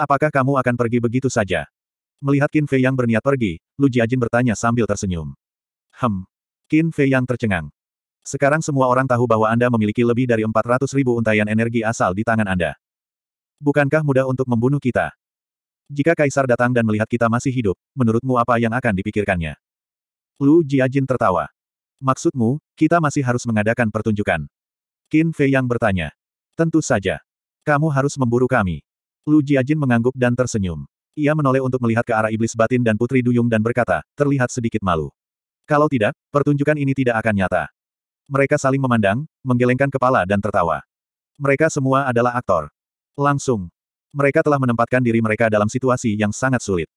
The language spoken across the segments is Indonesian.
Apakah kamu akan pergi begitu saja? Melihat Qin Fei yang berniat pergi, Lu Jiajin bertanya sambil tersenyum. Hem. Qin Fei yang tercengang. Sekarang semua orang tahu bahwa Anda memiliki lebih dari 400 ribu untayan energi asal di tangan Anda. Bukankah mudah untuk membunuh kita? Jika Kaisar datang dan melihat kita masih hidup, menurutmu apa yang akan dipikirkannya? Lu Jiajin tertawa. Maksudmu, kita masih harus mengadakan pertunjukan? Qin Fei yang bertanya. Tentu saja. Kamu harus memburu kami. Lu Jiajin mengangguk dan tersenyum. Ia menoleh untuk melihat ke arah iblis batin dan putri duyung dan berkata, terlihat sedikit malu. Kalau tidak, pertunjukan ini tidak akan nyata. Mereka saling memandang, menggelengkan kepala dan tertawa. Mereka semua adalah aktor. Langsung. Mereka telah menempatkan diri mereka dalam situasi yang sangat sulit.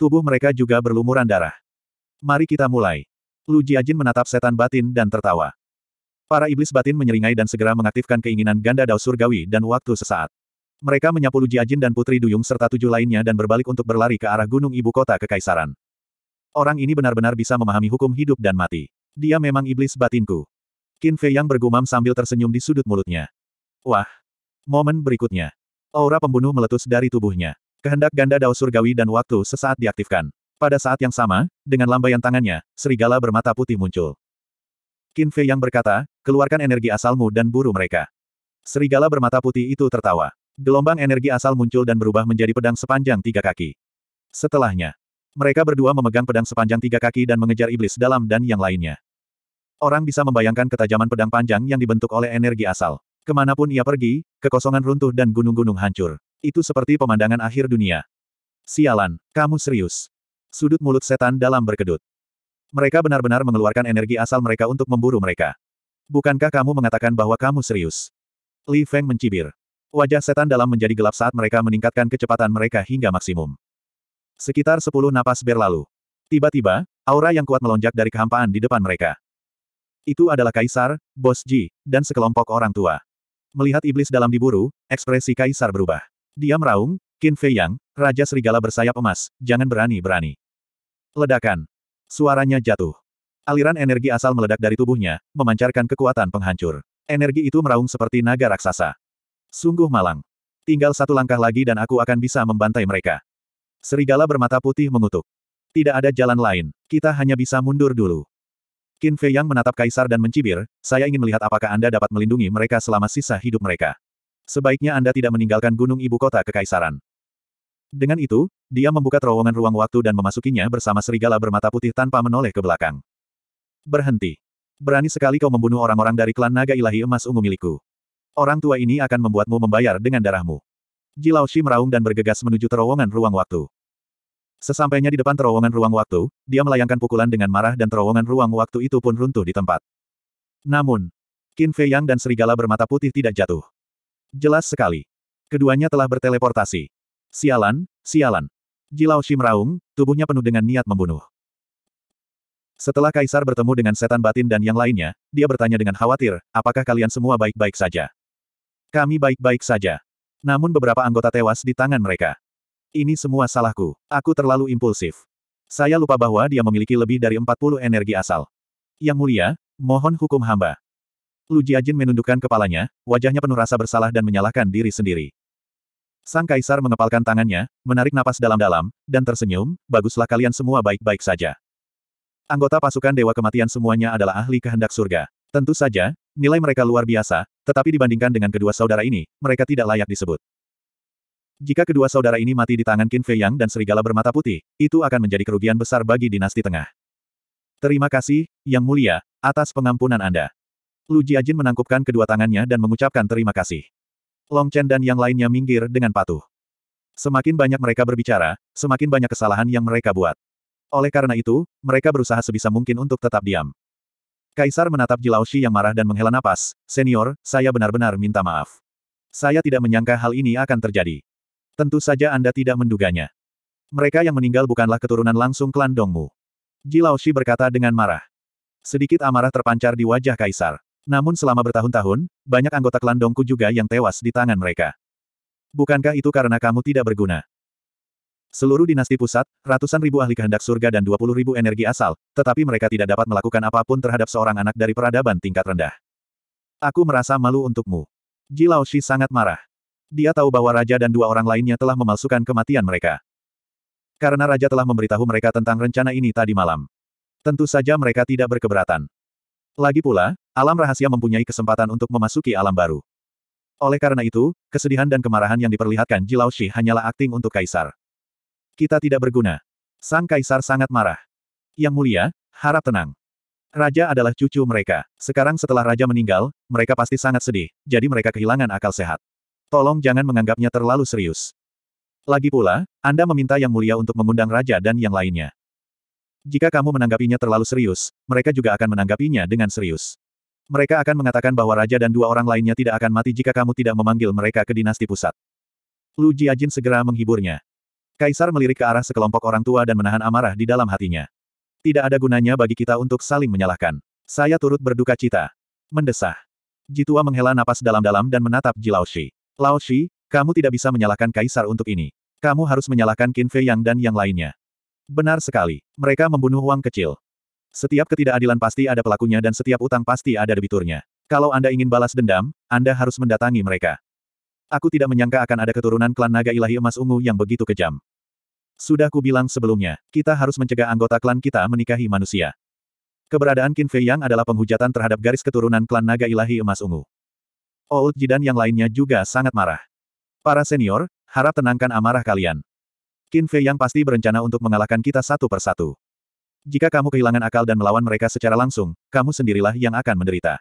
Tubuh mereka juga berlumuran darah. Mari kita mulai. Lu Jiajin menatap setan batin dan tertawa. Para iblis batin menyeringai dan segera mengaktifkan keinginan ganda dao surgawi dan waktu sesaat. Mereka menyapu Lu Jiajin dan Putri Duyung serta tujuh lainnya dan berbalik untuk berlari ke arah gunung ibu kota Kekaisaran. Orang ini benar-benar bisa memahami hukum hidup dan mati. Dia memang iblis batinku. Qin Fei yang bergumam sambil tersenyum di sudut mulutnya. Wah! Momen berikutnya. Aura pembunuh meletus dari tubuhnya. Kehendak ganda dao surgawi dan waktu sesaat diaktifkan. Pada saat yang sama, dengan lambaian tangannya, serigala bermata putih muncul. Qin Fei yang berkata, keluarkan energi asalmu dan buru mereka. Serigala bermata putih itu tertawa. Gelombang energi asal muncul dan berubah menjadi pedang sepanjang tiga kaki. Setelahnya, mereka berdua memegang pedang sepanjang tiga kaki dan mengejar iblis dalam dan yang lainnya. Orang bisa membayangkan ketajaman pedang panjang yang dibentuk oleh energi asal. Kemanapun ia pergi, kekosongan runtuh dan gunung-gunung hancur. Itu seperti pemandangan akhir dunia. Sialan, kamu serius. Sudut mulut setan dalam berkedut. Mereka benar-benar mengeluarkan energi asal mereka untuk memburu mereka. Bukankah kamu mengatakan bahwa kamu serius? Li Feng mencibir. Wajah setan dalam menjadi gelap saat mereka meningkatkan kecepatan mereka hingga maksimum. Sekitar sepuluh napas berlalu. Tiba-tiba, aura yang kuat melonjak dari kehampaan di depan mereka. Itu adalah Kaisar, Bos Ji, dan sekelompok orang tua. Melihat iblis dalam diburu, ekspresi Kaisar berubah. Dia meraung, Qin Fei Yang, Raja Serigala bersayap emas, jangan berani-berani. Ledakan. Suaranya jatuh. Aliran energi asal meledak dari tubuhnya, memancarkan kekuatan penghancur. Energi itu meraung seperti naga raksasa. Sungguh malang. Tinggal satu langkah lagi dan aku akan bisa membantai mereka. Serigala bermata putih mengutuk. Tidak ada jalan lain, kita hanya bisa mundur dulu. Qin Fei Yang menatap Kaisar dan mencibir, saya ingin melihat apakah Anda dapat melindungi mereka selama sisa hidup mereka. Sebaiknya Anda tidak meninggalkan gunung ibu kota kekaisaran. Dengan itu, dia membuka terowongan ruang waktu dan memasukinya bersama serigala bermata putih tanpa menoleh ke belakang. Berhenti. Berani sekali kau membunuh orang-orang dari klan naga ilahi emas ungu milikku. Orang tua ini akan membuatmu membayar dengan darahmu. Shi meraung dan bergegas menuju terowongan ruang waktu. Sesampainya di depan terowongan ruang waktu, dia melayangkan pukulan dengan marah dan terowongan ruang waktu itu pun runtuh di tempat. Namun, Qin Fei Yang dan serigala bermata putih tidak jatuh. Jelas sekali. Keduanya telah berteleportasi. Sialan, sialan. Shi meraung, tubuhnya penuh dengan niat membunuh. Setelah Kaisar bertemu dengan setan batin dan yang lainnya, dia bertanya dengan khawatir, apakah kalian semua baik-baik saja? Kami baik-baik saja. Namun beberapa anggota tewas di tangan mereka. Ini semua salahku. Aku terlalu impulsif. Saya lupa bahwa dia memiliki lebih dari 40 energi asal. Yang mulia, mohon hukum hamba. Lu Jiajin menundukkan kepalanya, wajahnya penuh rasa bersalah dan menyalahkan diri sendiri. Sang Kaisar mengepalkan tangannya, menarik napas dalam-dalam, dan tersenyum, baguslah kalian semua baik-baik saja. Anggota pasukan Dewa Kematian semuanya adalah ahli kehendak surga. Tentu saja, Nilai mereka luar biasa, tetapi dibandingkan dengan kedua saudara ini, mereka tidak layak disebut. Jika kedua saudara ini mati di tangan Qin Fei Yang dan serigala bermata putih, itu akan menjadi kerugian besar bagi dinasti tengah. Terima kasih, Yang Mulia, atas pengampunan Anda. Lu Jiajin menangkupkan kedua tangannya dan mengucapkan terima kasih. Long Chen dan yang lainnya minggir dengan patuh. Semakin banyak mereka berbicara, semakin banyak kesalahan yang mereka buat. Oleh karena itu, mereka berusaha sebisa mungkin untuk tetap diam. Kaisar menatap Jilaoshi yang marah dan menghela napas, Senior, saya benar-benar minta maaf. Saya tidak menyangka hal ini akan terjadi. Tentu saja Anda tidak menduganya. Mereka yang meninggal bukanlah keturunan langsung klan Dongmu. Jilaoshi berkata dengan marah. Sedikit amarah terpancar di wajah Kaisar. Namun selama bertahun-tahun, banyak anggota klan Dongku juga yang tewas di tangan mereka. Bukankah itu karena kamu tidak berguna? Seluruh dinasti pusat, ratusan ribu ahli kehendak surga dan 20 ribu energi asal, tetapi mereka tidak dapat melakukan apapun terhadap seorang anak dari peradaban tingkat rendah. Aku merasa malu untukmu. Ji Laoshi sangat marah. Dia tahu bahwa raja dan dua orang lainnya telah memalsukan kematian mereka. Karena raja telah memberitahu mereka tentang rencana ini tadi malam. Tentu saja mereka tidak berkeberatan. Lagi pula, alam rahasia mempunyai kesempatan untuk memasuki alam baru. Oleh karena itu, kesedihan dan kemarahan yang diperlihatkan Ji Laoshi hanyalah akting untuk kaisar. Kita tidak berguna. Sang kaisar sangat marah. Yang mulia, harap tenang. Raja adalah cucu mereka. Sekarang setelah raja meninggal, mereka pasti sangat sedih, jadi mereka kehilangan akal sehat. Tolong jangan menganggapnya terlalu serius. Lagi pula, Anda meminta Yang Mulia untuk mengundang raja dan yang lainnya. Jika kamu menanggapinya terlalu serius, mereka juga akan menanggapinya dengan serius. Mereka akan mengatakan bahwa raja dan dua orang lainnya tidak akan mati jika kamu tidak memanggil mereka ke dinasti pusat. Lu Jiajin segera menghiburnya. Kaisar melirik ke arah sekelompok orang tua dan menahan amarah di dalam hatinya. Tidak ada gunanya bagi kita untuk saling menyalahkan. Saya turut berduka cita. Mendesah. Jitua menghela napas dalam-dalam dan menatap Ji Laoshi. Laoshi, kamu tidak bisa menyalahkan Kaisar untuk ini. Kamu harus menyalahkan Qin Fei Yang dan yang lainnya. Benar sekali. Mereka membunuh uang kecil. Setiap ketidakadilan pasti ada pelakunya dan setiap utang pasti ada debiturnya. Kalau Anda ingin balas dendam, Anda harus mendatangi mereka. Aku tidak menyangka akan ada keturunan klan naga ilahi emas ungu yang begitu kejam. Sudah kubilang sebelumnya, kita harus mencegah anggota klan kita menikahi manusia. Keberadaan Qin Fei Yang adalah penghujatan terhadap garis keturunan klan naga ilahi emas ungu. Old Jidan yang lainnya juga sangat marah. Para senior, harap tenangkan amarah kalian. Qin Fei Yang pasti berencana untuk mengalahkan kita satu persatu. Jika kamu kehilangan akal dan melawan mereka secara langsung, kamu sendirilah yang akan menderita.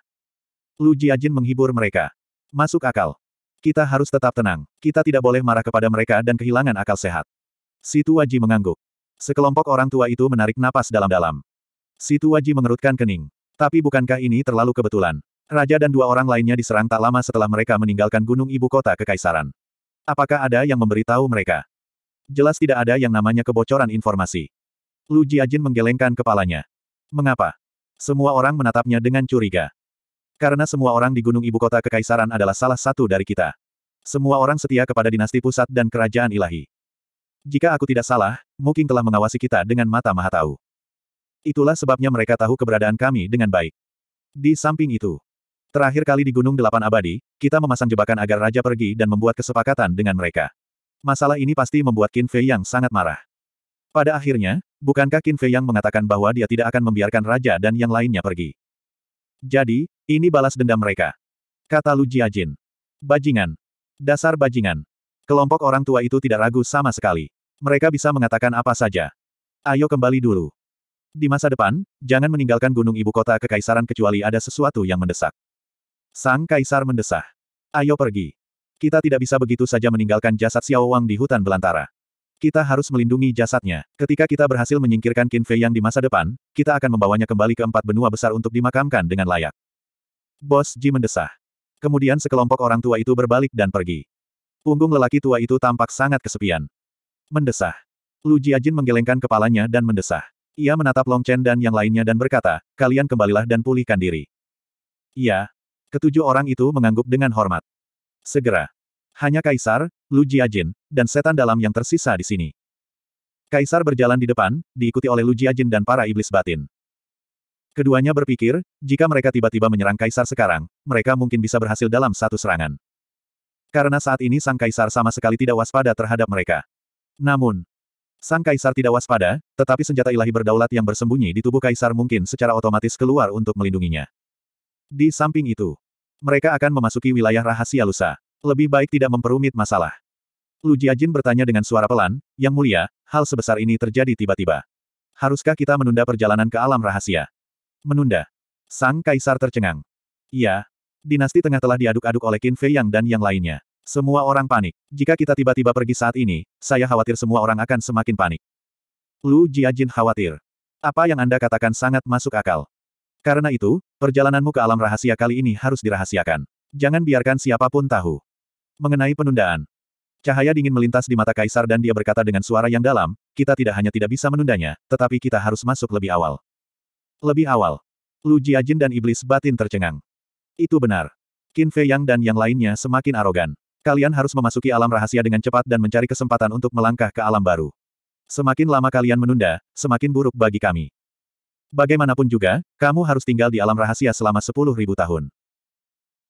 Lu Jiajin menghibur mereka. Masuk akal. Kita harus tetap tenang. Kita tidak boleh marah kepada mereka dan kehilangan akal sehat. Situ Waji mengangguk. Sekelompok orang tua itu menarik napas dalam-dalam. Situ Waji mengerutkan kening. Tapi bukankah ini terlalu kebetulan? Raja dan dua orang lainnya diserang tak lama setelah mereka meninggalkan gunung ibu kota kekaisaran. Apakah ada yang memberitahu mereka? Jelas tidak ada yang namanya kebocoran informasi. Lu Jiajin menggelengkan kepalanya. Mengapa? Semua orang menatapnya dengan curiga. Karena semua orang di Gunung Ibu Kota Kekaisaran adalah salah satu dari kita. Semua orang setia kepada dinasti pusat dan kerajaan ilahi. Jika aku tidak salah, mungkin telah mengawasi kita dengan mata mahatau. Itulah sebabnya mereka tahu keberadaan kami dengan baik. Di samping itu, terakhir kali di Gunung Delapan Abadi, kita memasang jebakan agar Raja pergi dan membuat kesepakatan dengan mereka. Masalah ini pasti membuat Qin Fei yang sangat marah. Pada akhirnya, bukankah Qin Fei yang mengatakan bahwa dia tidak akan membiarkan Raja dan yang lainnya pergi? Jadi, ini balas dendam mereka. Kata Lu Jiajin. Bajingan. Dasar bajingan. Kelompok orang tua itu tidak ragu sama sekali. Mereka bisa mengatakan apa saja. Ayo kembali dulu. Di masa depan, jangan meninggalkan gunung ibu kota kekaisaran kecuali ada sesuatu yang mendesak. Sang kaisar mendesah. Ayo pergi. Kita tidak bisa begitu saja meninggalkan jasad Xiao Wang di hutan belantara. Kita harus melindungi jasadnya. Ketika kita berhasil menyingkirkan Qin Fei yang di masa depan, kita akan membawanya kembali ke empat benua besar untuk dimakamkan dengan layak. Bos Ji mendesah. Kemudian sekelompok orang tua itu berbalik dan pergi. Punggung lelaki tua itu tampak sangat kesepian. Mendesah. Lu Jiajin menggelengkan kepalanya dan mendesah. Ia menatap Long Chen dan yang lainnya dan berkata, kalian kembalilah dan pulihkan diri. Iya. Ketujuh orang itu mengangguk dengan hormat. Segera. Hanya Kaisar, Lu Jiajin, dan setan dalam yang tersisa di sini. Kaisar berjalan di depan, diikuti oleh Lu Jiajin dan para iblis batin. Keduanya berpikir, jika mereka tiba-tiba menyerang kaisar sekarang, mereka mungkin bisa berhasil dalam satu serangan. Karena saat ini sang kaisar sama sekali tidak waspada terhadap mereka. Namun, sang kaisar tidak waspada, tetapi senjata ilahi berdaulat yang bersembunyi di tubuh kaisar mungkin secara otomatis keluar untuk melindunginya. Di samping itu, mereka akan memasuki wilayah rahasia lusa. Lebih baik tidak memperumit masalah. Lu Jiajin bertanya dengan suara pelan, Yang mulia, hal sebesar ini terjadi tiba-tiba. Haruskah kita menunda perjalanan ke alam rahasia? Menunda. Sang kaisar tercengang. Iya. Dinasti tengah telah diaduk-aduk oleh Qin Fei Yang dan yang lainnya. Semua orang panik. Jika kita tiba-tiba pergi saat ini, saya khawatir semua orang akan semakin panik. Lu Jiajin khawatir. Apa yang Anda katakan sangat masuk akal. Karena itu, perjalananmu ke alam rahasia kali ini harus dirahasiakan. Jangan biarkan siapapun tahu. Mengenai penundaan. Cahaya dingin melintas di mata Kaisar dan dia berkata dengan suara yang dalam, kita tidak hanya tidak bisa menundanya, tetapi kita harus masuk lebih awal. Lebih awal. Lu Jiajin dan iblis batin tercengang. Itu benar. Qin Fei Yang dan yang lainnya semakin arogan. Kalian harus memasuki alam rahasia dengan cepat dan mencari kesempatan untuk melangkah ke alam baru. Semakin lama kalian menunda, semakin buruk bagi kami. Bagaimanapun juga, kamu harus tinggal di alam rahasia selama sepuluh ribu tahun.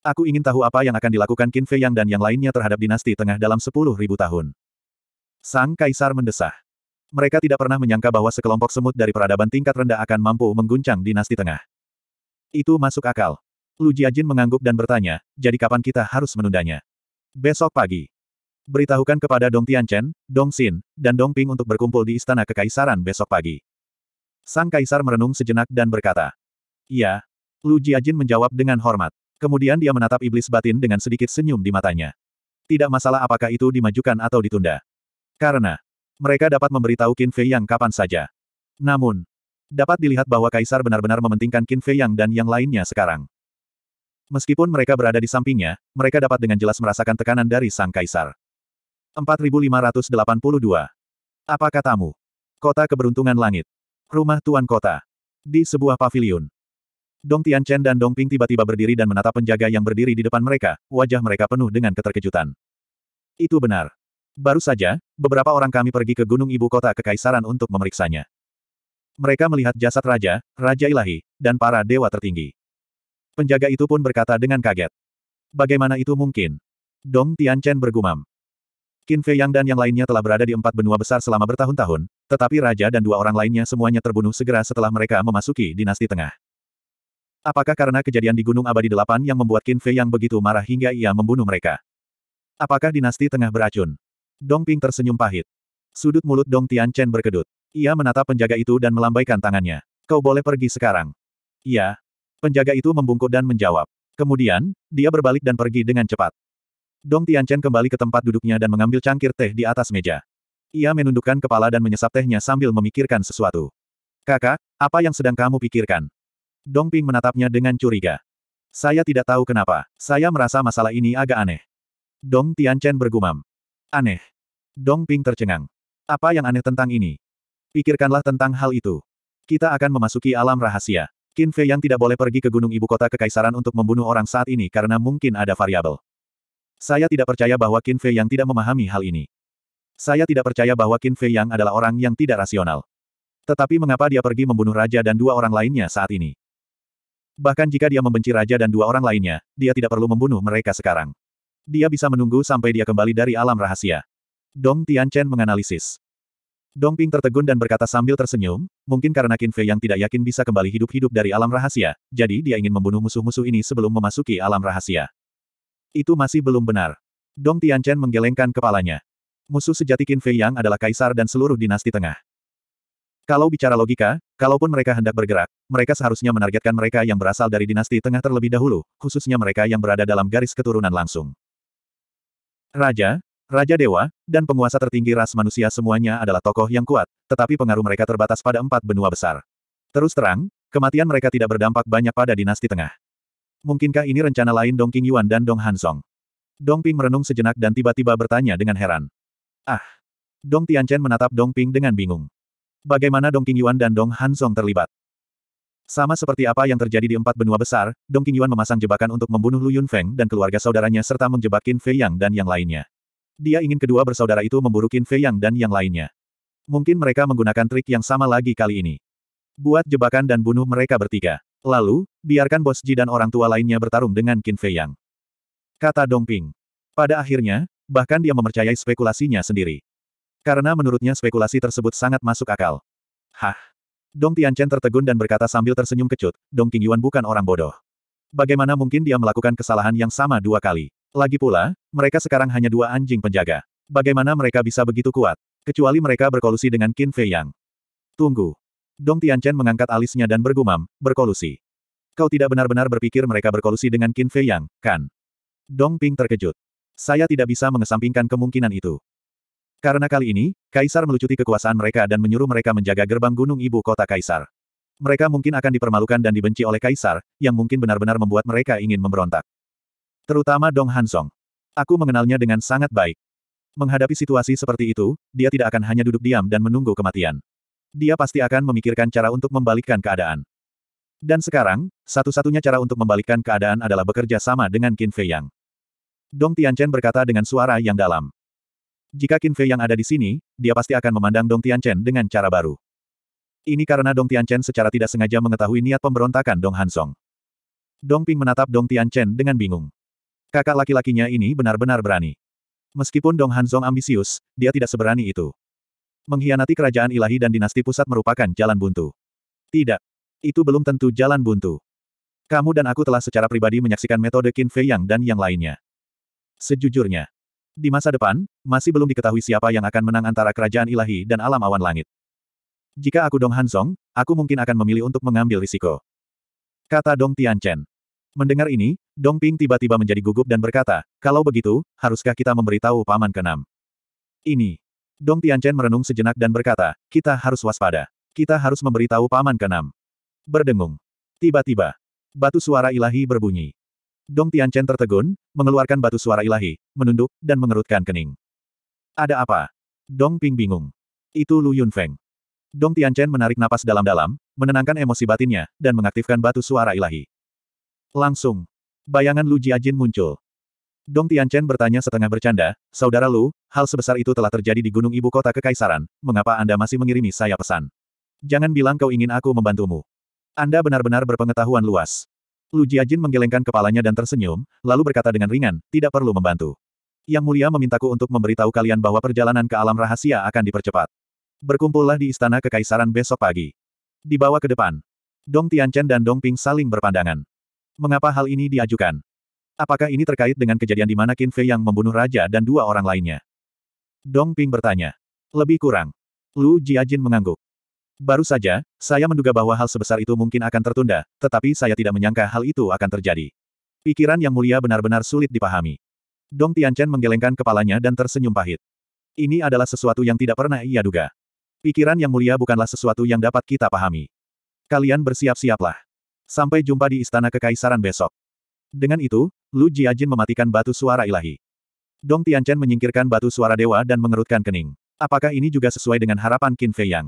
Aku ingin tahu apa yang akan dilakukan Qin Fei Yang dan yang lainnya terhadap dinasti tengah dalam sepuluh ribu tahun. Sang Kaisar mendesah. Mereka tidak pernah menyangka bahwa sekelompok semut dari peradaban tingkat rendah akan mampu mengguncang dinasti tengah. Itu masuk akal. Lu Jiajin mengangguk dan bertanya, jadi kapan kita harus menundanya? Besok pagi. Beritahukan kepada Dong Tianchen, Dong Xin, dan Dong Ping untuk berkumpul di Istana Kekaisaran besok pagi. Sang Kaisar merenung sejenak dan berkata, Iya. Lu Jiajin menjawab dengan hormat. Kemudian dia menatap iblis batin dengan sedikit senyum di matanya. Tidak masalah apakah itu dimajukan atau ditunda. Karena, mereka dapat memberitahu Qin Fei Yang kapan saja. Namun, dapat dilihat bahwa Kaisar benar-benar mementingkan Qin Fei Yang dan yang lainnya sekarang. Meskipun mereka berada di sampingnya, mereka dapat dengan jelas merasakan tekanan dari Sang Kaisar. 4582. Apa katamu? Kota Keberuntungan Langit. Rumah Tuan Kota. Di sebuah paviliun. Dong Tian Chen dan Dong Ping tiba-tiba berdiri dan menatap penjaga yang berdiri di depan mereka, wajah mereka penuh dengan keterkejutan. Itu benar. Baru saja, beberapa orang kami pergi ke Gunung Ibu Kota Kekaisaran untuk memeriksanya. Mereka melihat jasad raja, raja ilahi, dan para dewa tertinggi. Penjaga itu pun berkata dengan kaget. Bagaimana itu mungkin? Dong Tianchen bergumam. Qin Fei Yang dan yang lainnya telah berada di empat benua besar selama bertahun-tahun, tetapi raja dan dua orang lainnya semuanya terbunuh segera setelah mereka memasuki dinasti tengah. Apakah karena kejadian di Gunung Abadi Delapan yang membuat Qin Fei Yang begitu marah hingga ia membunuh mereka? Apakah dinasti tengah beracun? Dong Ping tersenyum pahit. Sudut mulut Dong Tian Chen berkedut. Ia menatap penjaga itu dan melambaikan tangannya. Kau boleh pergi sekarang. Iya. Penjaga itu membungkuk dan menjawab. Kemudian, dia berbalik dan pergi dengan cepat. Dong Tian Chen kembali ke tempat duduknya dan mengambil cangkir teh di atas meja. Ia menundukkan kepala dan menyesap tehnya sambil memikirkan sesuatu. Kakak, apa yang sedang kamu pikirkan? Dong Ping menatapnya dengan curiga. Saya tidak tahu kenapa. Saya merasa masalah ini agak aneh. Dong Tian Chen bergumam. Aneh. Dong Ping tercengang. Apa yang aneh tentang ini? Pikirkanlah tentang hal itu. Kita akan memasuki alam rahasia. Qin Fei yang tidak boleh pergi ke gunung ibu kota kekaisaran untuk membunuh orang saat ini karena mungkin ada variabel. Saya tidak percaya bahwa Qin Fei yang tidak memahami hal ini. Saya tidak percaya bahwa Qin Fei yang adalah orang yang tidak rasional. Tetapi mengapa dia pergi membunuh raja dan dua orang lainnya saat ini? Bahkan jika dia membenci raja dan dua orang lainnya, dia tidak perlu membunuh mereka sekarang. Dia bisa menunggu sampai dia kembali dari alam rahasia. Dong Tianchen menganalisis. Dong Ping tertegun dan berkata sambil tersenyum, mungkin karena Qin Fei yang tidak yakin bisa kembali hidup-hidup dari alam rahasia, jadi dia ingin membunuh musuh-musuh ini sebelum memasuki alam rahasia. Itu masih belum benar. Dong Tianchen menggelengkan kepalanya. Musuh sejati Qin Fei yang adalah kaisar dan seluruh dinasti tengah. Kalau bicara logika, kalaupun mereka hendak bergerak, mereka seharusnya menargetkan mereka yang berasal dari dinasti tengah terlebih dahulu, khususnya mereka yang berada dalam garis keturunan langsung. Raja, Raja Dewa, dan penguasa tertinggi ras manusia semuanya adalah tokoh yang kuat, tetapi pengaruh mereka terbatas pada empat benua besar. Terus terang, kematian mereka tidak berdampak banyak pada dinasti tengah. Mungkinkah ini rencana lain Dong King Yuan dan Dong Han Song? Dong Ping merenung sejenak dan tiba-tiba bertanya dengan heran. Ah! Dong Tianchen menatap Dong Ping dengan bingung. Bagaimana Dong King Yuan dan Dong Han Song terlibat? Sama seperti apa yang terjadi di empat benua besar, Dong Qingyuan memasang jebakan untuk membunuh Lu Yunfeng dan keluarga saudaranya serta menjebak Qin Fei Yang dan yang lainnya. Dia ingin kedua bersaudara itu memburu Qin Fei Yang dan yang lainnya. Mungkin mereka menggunakan trik yang sama lagi kali ini. Buat jebakan dan bunuh mereka bertiga. Lalu, biarkan Bos Ji dan orang tua lainnya bertarung dengan Qin Fei Yang. Kata Dong Ping. Pada akhirnya, bahkan dia mempercayai spekulasinya sendiri. Karena menurutnya spekulasi tersebut sangat masuk akal. Hah, Dong Tianchen tertegun dan berkata sambil tersenyum kecut, Dong Qingyuan bukan orang bodoh. Bagaimana mungkin dia melakukan kesalahan yang sama dua kali? Lagi pula, mereka sekarang hanya dua anjing penjaga. Bagaimana mereka bisa begitu kuat? Kecuali mereka berkolusi dengan Qin Fei Yang. Tunggu. Dong Tianchen mengangkat alisnya dan bergumam, berkolusi. Kau tidak benar-benar berpikir mereka berkolusi dengan Qin Fei Yang, kan? Dong Ping terkejut. Saya tidak bisa mengesampingkan kemungkinan itu. Karena kali ini, Kaisar melucuti kekuasaan mereka dan menyuruh mereka menjaga gerbang gunung ibu kota Kaisar. Mereka mungkin akan dipermalukan dan dibenci oleh Kaisar, yang mungkin benar-benar membuat mereka ingin memberontak. Terutama Dong Hansong. Aku mengenalnya dengan sangat baik. Menghadapi situasi seperti itu, dia tidak akan hanya duduk diam dan menunggu kematian. Dia pasti akan memikirkan cara untuk membalikkan keadaan. Dan sekarang, satu-satunya cara untuk membalikkan keadaan adalah bekerja sama dengan Qin Fei Yang. Dong Tianchen berkata dengan suara yang dalam. Jika Qin Fei yang ada di sini, dia pasti akan memandang Dong Tianchen dengan cara baru. Ini karena Dong Tianchen secara tidak sengaja mengetahui niat pemberontakan Dong Hansong. Dong Ping menatap Dong Tianchen dengan bingung. Kakak laki-lakinya ini benar-benar berani. Meskipun Dong Hansong ambisius, dia tidak seberani itu. Mengkhianati kerajaan ilahi dan dinasti pusat merupakan jalan buntu. Tidak. Itu belum tentu jalan buntu. Kamu dan aku telah secara pribadi menyaksikan metode Qin Fei Yang dan yang lainnya. Sejujurnya, di masa depan, masih belum diketahui siapa yang akan menang antara kerajaan ilahi dan alam awan langit. Jika aku Dong Hansong, aku mungkin akan memilih untuk mengambil risiko. Kata Dong Tianchen. Mendengar ini, Dong Ping tiba-tiba menjadi gugup dan berkata, kalau begitu, haruskah kita memberitahu paman Kenam? Ini. Dong Tianchen merenung sejenak dan berkata, kita harus waspada. Kita harus memberitahu paman Kenam. Berdengung. Tiba-tiba, batu suara ilahi berbunyi. Dong Tianchen tertegun, mengeluarkan batu suara ilahi, menunduk, dan mengerutkan kening. Ada apa? Dong Ping bingung. Itu Lu Yunfeng. Dong Tianchen menarik napas dalam-dalam, menenangkan emosi batinnya, dan mengaktifkan batu suara ilahi. Langsung. Bayangan Lu Jiajin muncul. Dong Tianchen bertanya setengah bercanda, Saudara Lu, hal sebesar itu telah terjadi di Gunung Ibu Kota Kekaisaran, mengapa Anda masih mengirimi saya pesan? Jangan bilang kau ingin aku membantumu. Anda benar-benar berpengetahuan luas. Lu Jiajin menggelengkan kepalanya dan tersenyum, lalu berkata dengan ringan, tidak perlu membantu. Yang Mulia memintaku untuk memberitahu kalian bahwa perjalanan ke alam rahasia akan dipercepat. Berkumpullah di Istana Kekaisaran besok pagi. Dibawa ke depan. Dong Tianchen dan Dong Ping saling berpandangan. Mengapa hal ini diajukan? Apakah ini terkait dengan kejadian di mana Qin Fei yang membunuh raja dan dua orang lainnya? Dong Ping bertanya. Lebih kurang. Lu Jiajin mengangguk. Baru saja, saya menduga bahwa hal sebesar itu mungkin akan tertunda, tetapi saya tidak menyangka hal itu akan terjadi. Pikiran yang mulia benar-benar sulit dipahami. Dong Tianchen menggelengkan kepalanya dan tersenyum pahit. Ini adalah sesuatu yang tidak pernah ia duga. Pikiran yang mulia bukanlah sesuatu yang dapat kita pahami. Kalian bersiap-siaplah. Sampai jumpa di Istana Kekaisaran besok. Dengan itu, Lu Jiajin mematikan batu suara ilahi. Dong Tianchen menyingkirkan batu suara dewa dan mengerutkan kening. Apakah ini juga sesuai dengan harapan Qin Fei Yang?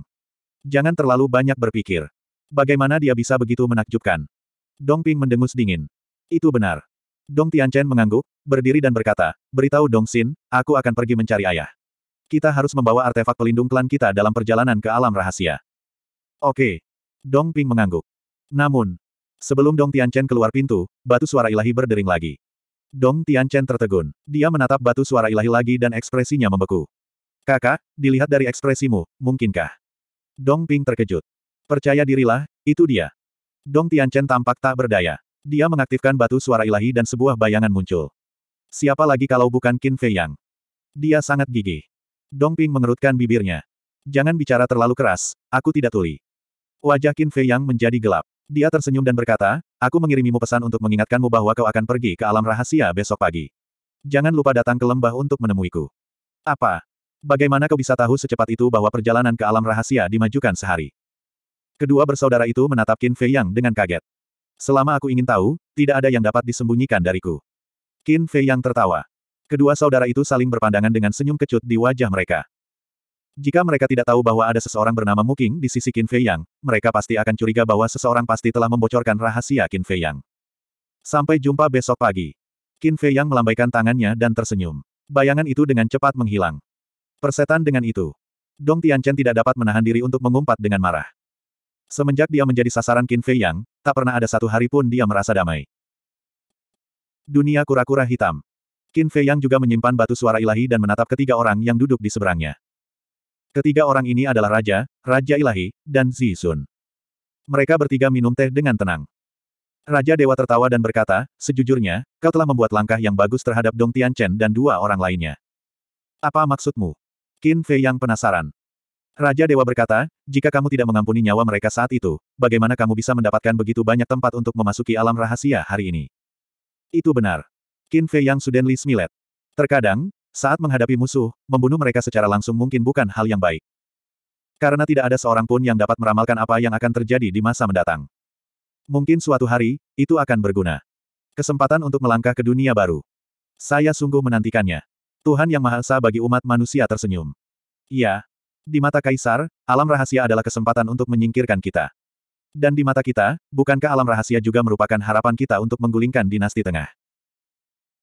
Jangan terlalu banyak berpikir. Bagaimana dia bisa begitu menakjubkan? Dong Ping mendengus dingin. Itu benar. Dong Tianchen mengangguk, berdiri dan berkata, beritahu Dong Xin, aku akan pergi mencari ayah. Kita harus membawa artefak pelindung klan kita dalam perjalanan ke alam rahasia. Oke. Dong Ping mengangguk. Namun, sebelum Dong Tianchen keluar pintu, batu suara ilahi berdering lagi. Dong Tianchen tertegun. Dia menatap batu suara ilahi lagi dan ekspresinya membeku. Kakak, dilihat dari ekspresimu, mungkinkah? Dong Ping terkejut. Percaya dirilah, itu dia. Dong Tianchen tampak tak berdaya. Dia mengaktifkan batu suara ilahi dan sebuah bayangan muncul. Siapa lagi kalau bukan Qin Fei Yang? Dia sangat gigih. Dong Ping mengerutkan bibirnya. Jangan bicara terlalu keras, aku tidak tuli. Wajah Qin Fei Yang menjadi gelap. Dia tersenyum dan berkata, aku mengirimimu pesan untuk mengingatkanmu bahwa kau akan pergi ke alam rahasia besok pagi. Jangan lupa datang ke lembah untuk menemuiku. Apa? Bagaimana kau bisa tahu secepat itu bahwa perjalanan ke alam rahasia dimajukan sehari? Kedua bersaudara itu menatap Qin Fei Yang dengan kaget. Selama aku ingin tahu, tidak ada yang dapat disembunyikan dariku. Qin Fei Yang tertawa. Kedua saudara itu saling berpandangan dengan senyum kecut di wajah mereka. Jika mereka tidak tahu bahwa ada seseorang bernama Muking di sisi Qin Fei Yang, mereka pasti akan curiga bahwa seseorang pasti telah membocorkan rahasia Qin Fei Yang. Sampai jumpa besok pagi. Qin Fei Yang melambaikan tangannya dan tersenyum. Bayangan itu dengan cepat menghilang. Persetan dengan itu. Dong Tianchen tidak dapat menahan diri untuk mengumpat dengan marah. Semenjak dia menjadi sasaran Qin Fei Yang, tak pernah ada satu hari pun dia merasa damai. Dunia kura-kura hitam. Qin Fei Yang juga menyimpan batu suara ilahi dan menatap ketiga orang yang duduk di seberangnya. Ketiga orang ini adalah Raja, Raja Ilahi, dan Zi Sun. Mereka bertiga minum teh dengan tenang. Raja Dewa tertawa dan berkata, sejujurnya, kau telah membuat langkah yang bagus terhadap Dong Tianchen dan dua orang lainnya. Apa maksudmu? Qin Fei yang penasaran. Raja Dewa berkata, jika kamu tidak mengampuni nyawa mereka saat itu, bagaimana kamu bisa mendapatkan begitu banyak tempat untuk memasuki alam rahasia hari ini? Itu benar. Qin Fei Yang Sudenli Smilet. Terkadang, saat menghadapi musuh, membunuh mereka secara langsung mungkin bukan hal yang baik. Karena tidak ada seorang pun yang dapat meramalkan apa yang akan terjadi di masa mendatang. Mungkin suatu hari, itu akan berguna. Kesempatan untuk melangkah ke dunia baru. Saya sungguh menantikannya. Tuhan Yang Maha Esa bagi umat manusia tersenyum. Iya. Di mata Kaisar, alam rahasia adalah kesempatan untuk menyingkirkan kita. Dan di mata kita, bukankah alam rahasia juga merupakan harapan kita untuk menggulingkan dinasti tengah?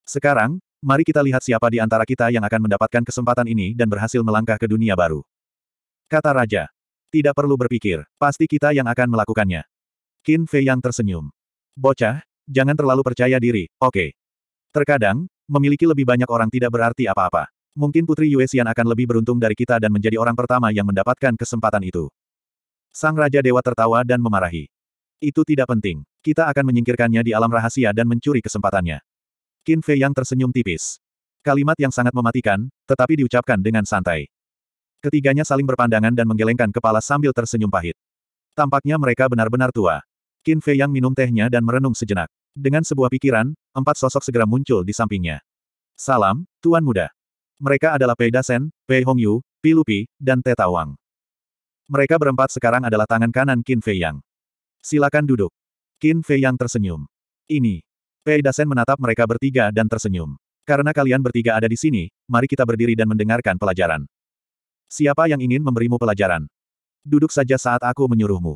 Sekarang, mari kita lihat siapa di antara kita yang akan mendapatkan kesempatan ini dan berhasil melangkah ke dunia baru. Kata Raja. Tidak perlu berpikir, pasti kita yang akan melakukannya. Qin Fei yang tersenyum. Bocah, jangan terlalu percaya diri, oke. Okay. Terkadang, Memiliki lebih banyak orang tidak berarti apa-apa. Mungkin Putri Xian akan lebih beruntung dari kita dan menjadi orang pertama yang mendapatkan kesempatan itu. Sang Raja Dewa tertawa dan memarahi. Itu tidak penting. Kita akan menyingkirkannya di alam rahasia dan mencuri kesempatannya. Qin Fei yang tersenyum tipis. Kalimat yang sangat mematikan, tetapi diucapkan dengan santai. Ketiganya saling berpandangan dan menggelengkan kepala sambil tersenyum pahit. Tampaknya mereka benar-benar tua. Qin Fei yang minum tehnya dan merenung sejenak. Dengan sebuah pikiran, empat sosok segera muncul di sampingnya. Salam, Tuan Muda. Mereka adalah Pei Dasen, Pei Hongyu, Pi Lupi, dan Te Tawang. Mereka berempat sekarang adalah tangan kanan Qin Fei Yang. Silakan duduk. Qin Fei Yang tersenyum. Ini. Pei Dasen menatap mereka bertiga dan tersenyum. Karena kalian bertiga ada di sini, mari kita berdiri dan mendengarkan pelajaran. Siapa yang ingin memberimu pelajaran? Duduk saja saat aku menyuruhmu.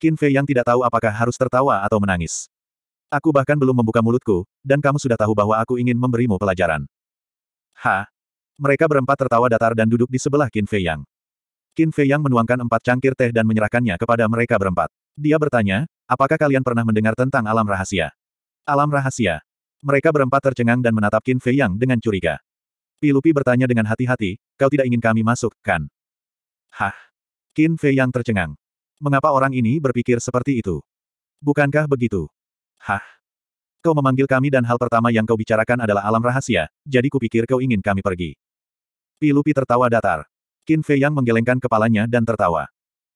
Qin Fei Yang tidak tahu apakah harus tertawa atau menangis. Aku bahkan belum membuka mulutku, dan kamu sudah tahu bahwa aku ingin memberimu pelajaran. Ha? Mereka berempat tertawa datar dan duduk di sebelah Qin Fei Yang. Qin Fei Yang menuangkan empat cangkir teh dan menyerahkannya kepada mereka berempat. Dia bertanya, apakah kalian pernah mendengar tentang alam rahasia? Alam rahasia. Mereka berempat tercengang dan menatap Qin Fei Yang dengan curiga. Pilupi bertanya dengan hati-hati, kau tidak ingin kami masuk, kan? Hah? Qin Fei Yang tercengang. Mengapa orang ini berpikir seperti itu? Bukankah begitu? Hah? Kau memanggil kami dan hal pertama yang kau bicarakan adalah alam rahasia, jadi kupikir kau ingin kami pergi. Pilupi tertawa datar. Qin Fei yang menggelengkan kepalanya dan tertawa.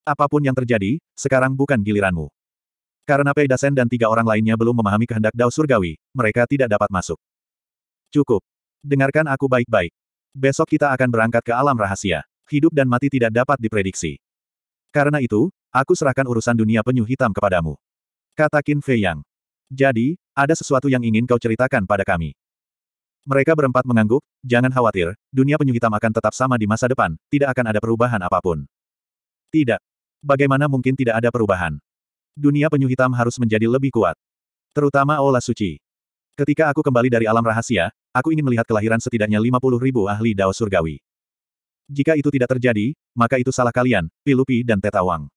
Apapun yang terjadi, sekarang bukan giliranmu. Karena Pei Dasen dan tiga orang lainnya belum memahami kehendak Dao Surgawi, mereka tidak dapat masuk. Cukup. Dengarkan aku baik-baik. Besok kita akan berangkat ke alam rahasia. Hidup dan mati tidak dapat diprediksi. Karena itu, aku serahkan urusan dunia penyu hitam kepadamu. Kata Qin Fei Yang. Jadi, ada sesuatu yang ingin kau ceritakan pada kami. Mereka berempat mengangguk, jangan khawatir, dunia penyu hitam akan tetap sama di masa depan, tidak akan ada perubahan apapun. Tidak. Bagaimana mungkin tidak ada perubahan? Dunia penyu hitam harus menjadi lebih kuat. Terutama Ola Suci. Ketika aku kembali dari alam rahasia, aku ingin melihat kelahiran setidaknya 50 ribu ahli Dao Surgawi. Jika itu tidak terjadi, maka itu salah kalian, Pilupi dan Tetawang.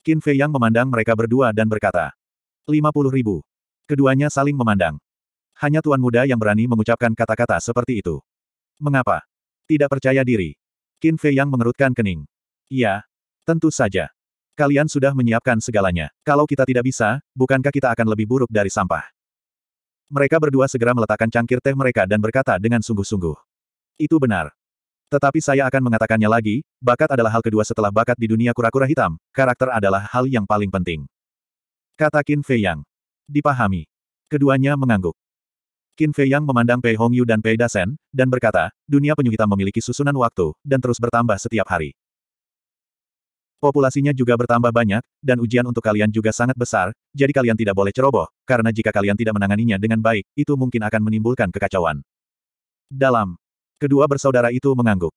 Qin Fei Yang memandang mereka berdua dan berkata, 50 ribu. Keduanya saling memandang. Hanya tuan muda yang berani mengucapkan kata-kata seperti itu. Mengapa? Tidak percaya diri. Qin Fei yang mengerutkan kening. Iya, tentu saja. Kalian sudah menyiapkan segalanya. Kalau kita tidak bisa, bukankah kita akan lebih buruk dari sampah? Mereka berdua segera meletakkan cangkir teh mereka dan berkata dengan sungguh-sungguh. Itu benar. Tetapi saya akan mengatakannya lagi, bakat adalah hal kedua setelah bakat di dunia kura-kura hitam, karakter adalah hal yang paling penting. Kata Qin Fei Yang dipahami. Keduanya mengangguk. Qin Fei Yang memandang Pei Hongyu dan Pei Dasen, dan berkata, dunia penyu hitam memiliki susunan waktu, dan terus bertambah setiap hari. Populasinya juga bertambah banyak, dan ujian untuk kalian juga sangat besar, jadi kalian tidak boleh ceroboh, karena jika kalian tidak menanganinya dengan baik, itu mungkin akan menimbulkan kekacauan. Dalam. Kedua bersaudara itu mengangguk.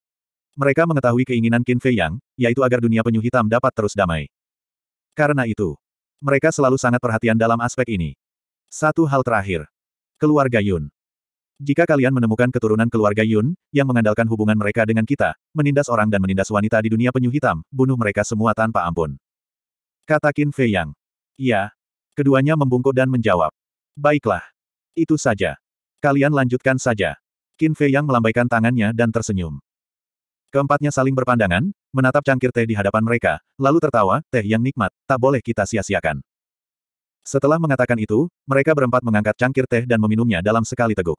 Mereka mengetahui keinginan Qin Fei Yang, yaitu agar dunia penyu hitam dapat terus damai. Karena itu, mereka selalu sangat perhatian dalam aspek ini. Satu hal terakhir. Keluarga Yun. Jika kalian menemukan keturunan keluarga Yun, yang mengandalkan hubungan mereka dengan kita, menindas orang dan menindas wanita di dunia penyu hitam, bunuh mereka semua tanpa ampun. Kata Qin Fei Yang. Iya. Keduanya membungkuk dan menjawab. Baiklah. Itu saja. Kalian lanjutkan saja. Qin Fei Yang melambaikan tangannya dan tersenyum. Keempatnya saling berpandangan, menatap cangkir teh di hadapan mereka, lalu tertawa, teh yang nikmat, tak boleh kita sia-siakan. Setelah mengatakan itu, mereka berempat mengangkat cangkir teh dan meminumnya dalam sekali teguk.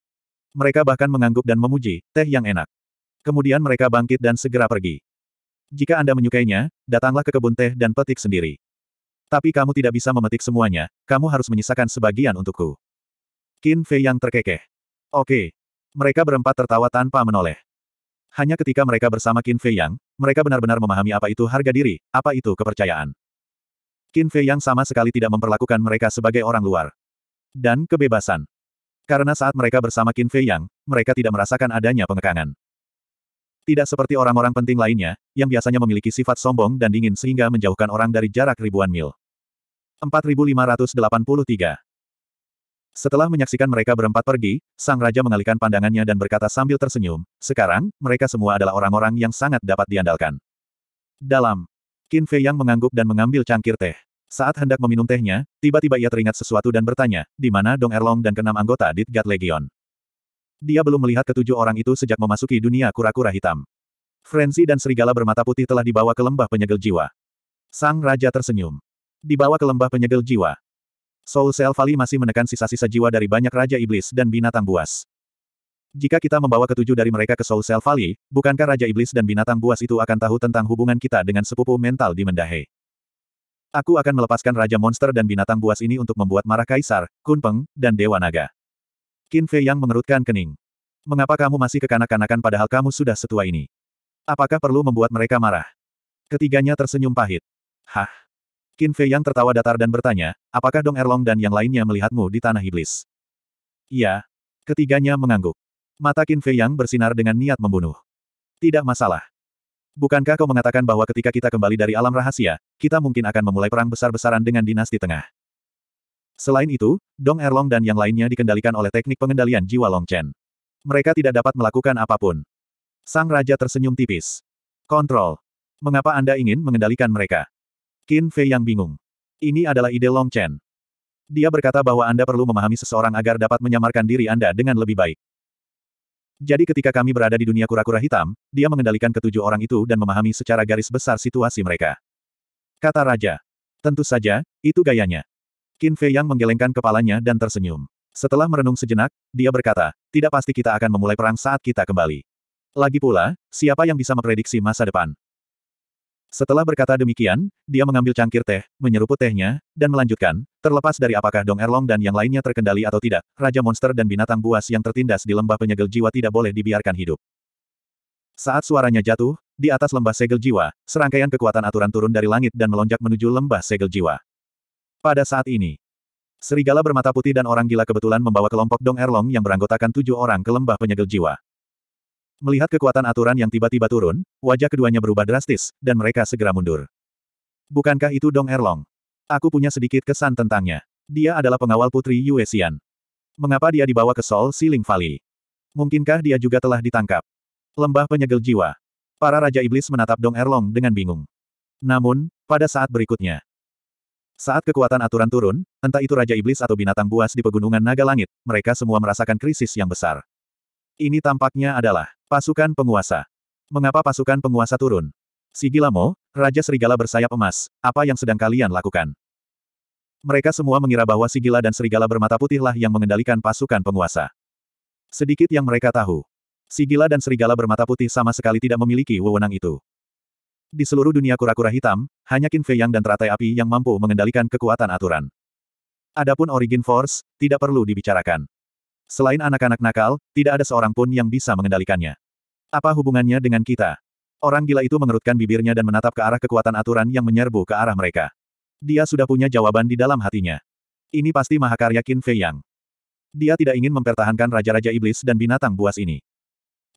Mereka bahkan mengangguk dan memuji, teh yang enak. Kemudian mereka bangkit dan segera pergi. Jika Anda menyukainya, datanglah ke kebun teh dan petik sendiri. Tapi kamu tidak bisa memetik semuanya, kamu harus menyisakan sebagian untukku. Qin Fei yang terkekeh. Oke. Mereka berempat tertawa tanpa menoleh. Hanya ketika mereka bersama Qin Fei Yang, mereka benar-benar memahami apa itu harga diri, apa itu kepercayaan. Qin Fei Yang sama sekali tidak memperlakukan mereka sebagai orang luar. Dan kebebasan. Karena saat mereka bersama Qin Fei Yang, mereka tidak merasakan adanya pengekangan. Tidak seperti orang-orang penting lainnya, yang biasanya memiliki sifat sombong dan dingin sehingga menjauhkan orang dari jarak ribuan mil. 4583 setelah menyaksikan mereka berempat pergi, sang raja mengalihkan pandangannya dan berkata sambil tersenyum, sekarang, mereka semua adalah orang-orang yang sangat dapat diandalkan. Dalam. Qin Fei Yang mengangguk dan mengambil cangkir teh. Saat hendak meminum tehnya, tiba-tiba ia teringat sesuatu dan bertanya, di mana Dong Erlong dan keenam anggota Ditgat Legion. Dia belum melihat ketujuh orang itu sejak memasuki dunia kura-kura hitam. Frenzy dan serigala bermata putih telah dibawa ke lembah penyegel jiwa. Sang Raja tersenyum. Dibawa ke lembah penyegel jiwa, Soul Cell Valley masih menekan sisa-sisa jiwa dari banyak Raja Iblis dan binatang buas. Jika kita membawa ketujuh dari mereka ke Soul Cell Valley, bukankah Raja Iblis dan binatang buas itu akan tahu tentang hubungan kita dengan sepupu mental di Mendahe? Aku akan melepaskan Raja Monster dan binatang buas ini untuk membuat marah Kaisar, Kunpeng, dan Dewa Naga. Qin Fei yang mengerutkan kening. Mengapa kamu masih kekanak-kanakan padahal kamu sudah setua ini? Apakah perlu membuat mereka marah? Ketiganya tersenyum pahit. Hah? Qin Fei yang tertawa datar dan bertanya, apakah Dong Erlong dan yang lainnya melihatmu di tanah iblis? Iya. Ketiganya mengangguk. Mata Qin Fei yang bersinar dengan niat membunuh. Tidak masalah. Bukankah kau mengatakan bahwa ketika kita kembali dari alam rahasia, kita mungkin akan memulai perang besar-besaran dengan dinasti tengah? Selain itu, Dong Erlong dan yang lainnya dikendalikan oleh teknik pengendalian jiwa Long Chen. Mereka tidak dapat melakukan apapun. Sang Raja tersenyum tipis. Kontrol. Mengapa Anda ingin mengendalikan mereka? Qin Fei yang bingung. Ini adalah ide Long Chen. Dia berkata bahwa Anda perlu memahami seseorang agar dapat menyamarkan diri Anda dengan lebih baik. Jadi ketika kami berada di dunia kura-kura hitam, dia mengendalikan ketujuh orang itu dan memahami secara garis besar situasi mereka. Kata Raja. Tentu saja, itu gayanya. Qin Fei yang menggelengkan kepalanya dan tersenyum. Setelah merenung sejenak, dia berkata, tidak pasti kita akan memulai perang saat kita kembali. Lagi pula, siapa yang bisa memprediksi masa depan? Setelah berkata demikian, dia mengambil cangkir teh, menyeruput tehnya, dan melanjutkan, terlepas dari apakah Dong Erlong dan yang lainnya terkendali atau tidak, Raja Monster dan binatang buas yang tertindas di lembah penyegel jiwa tidak boleh dibiarkan hidup. Saat suaranya jatuh, di atas lembah segel jiwa, serangkaian kekuatan aturan turun dari langit dan melonjak menuju lembah segel jiwa. Pada saat ini, serigala bermata putih dan orang gila kebetulan membawa kelompok Dong Erlong yang beranggotakan tujuh orang ke lembah penyegel jiwa. Melihat kekuatan aturan yang tiba-tiba turun, wajah keduanya berubah drastis, dan mereka segera mundur. Bukankah itu Dong Erlong? Aku punya sedikit kesan tentangnya. Dia adalah pengawal putri Yue Xian. Mengapa dia dibawa ke Sol Siling Valley? Mungkinkah dia juga telah ditangkap? Lembah penyegel jiwa. Para Raja Iblis menatap Dong Erlong dengan bingung. Namun, pada saat berikutnya, saat kekuatan aturan turun, entah itu Raja Iblis atau binatang buas di pegunungan naga langit, mereka semua merasakan krisis yang besar. Ini tampaknya adalah Pasukan penguasa. Mengapa pasukan penguasa turun? Sigilamo, Raja Serigala bersayap emas, apa yang sedang kalian lakukan? Mereka semua mengira bahwa Sigila dan Serigala bermata putihlah yang mengendalikan pasukan penguasa. Sedikit yang mereka tahu. Sigila dan Serigala bermata putih sama sekali tidak memiliki wewenang itu. Di seluruh dunia kura-kura hitam, hanya Qin Fei Yang dan teratai api yang mampu mengendalikan kekuatan aturan. Adapun Origin Force, tidak perlu dibicarakan. Selain anak-anak nakal, tidak ada seorang pun yang bisa mengendalikannya. Apa hubungannya dengan kita? Orang gila itu mengerutkan bibirnya dan menatap ke arah kekuatan aturan yang menyerbu ke arah mereka. Dia sudah punya jawaban di dalam hatinya. Ini pasti mahakarya Qin Fei Yang. Dia tidak ingin mempertahankan raja-raja iblis dan binatang buas ini.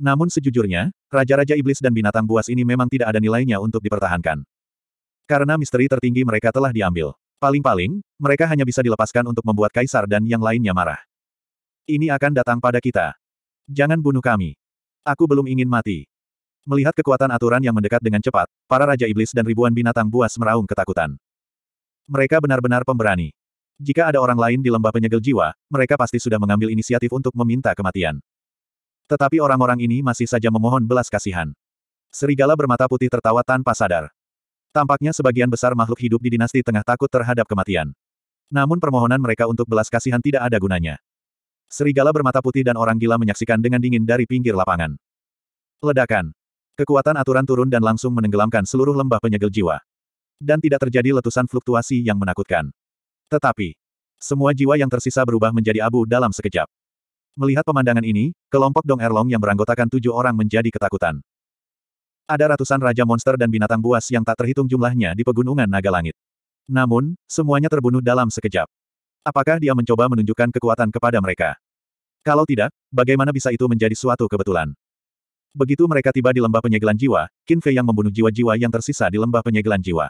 Namun sejujurnya, raja-raja iblis dan binatang buas ini memang tidak ada nilainya untuk dipertahankan. Karena misteri tertinggi mereka telah diambil. Paling-paling, mereka hanya bisa dilepaskan untuk membuat kaisar dan yang lainnya marah. Ini akan datang pada kita. Jangan bunuh kami. Aku belum ingin mati. Melihat kekuatan aturan yang mendekat dengan cepat, para Raja Iblis dan ribuan binatang buas meraung ketakutan. Mereka benar-benar pemberani. Jika ada orang lain di lembah penyegel jiwa, mereka pasti sudah mengambil inisiatif untuk meminta kematian. Tetapi orang-orang ini masih saja memohon belas kasihan. Serigala bermata putih tertawa tanpa sadar. Tampaknya sebagian besar makhluk hidup di dinasti tengah takut terhadap kematian. Namun permohonan mereka untuk belas kasihan tidak ada gunanya. Serigala bermata putih dan orang gila menyaksikan dengan dingin dari pinggir lapangan. Ledakan. Kekuatan aturan turun dan langsung menenggelamkan seluruh lembah penyegel jiwa. Dan tidak terjadi letusan fluktuasi yang menakutkan. Tetapi, semua jiwa yang tersisa berubah menjadi abu dalam sekejap. Melihat pemandangan ini, kelompok Dong Erlong yang beranggotakan tujuh orang menjadi ketakutan. Ada ratusan raja monster dan binatang buas yang tak terhitung jumlahnya di pegunungan naga langit. Namun, semuanya terbunuh dalam sekejap. Apakah dia mencoba menunjukkan kekuatan kepada mereka? Kalau tidak, bagaimana bisa itu menjadi suatu kebetulan? Begitu mereka tiba di lembah penyegelan jiwa, Qin Fei yang membunuh jiwa-jiwa yang tersisa di lembah penyegelan jiwa.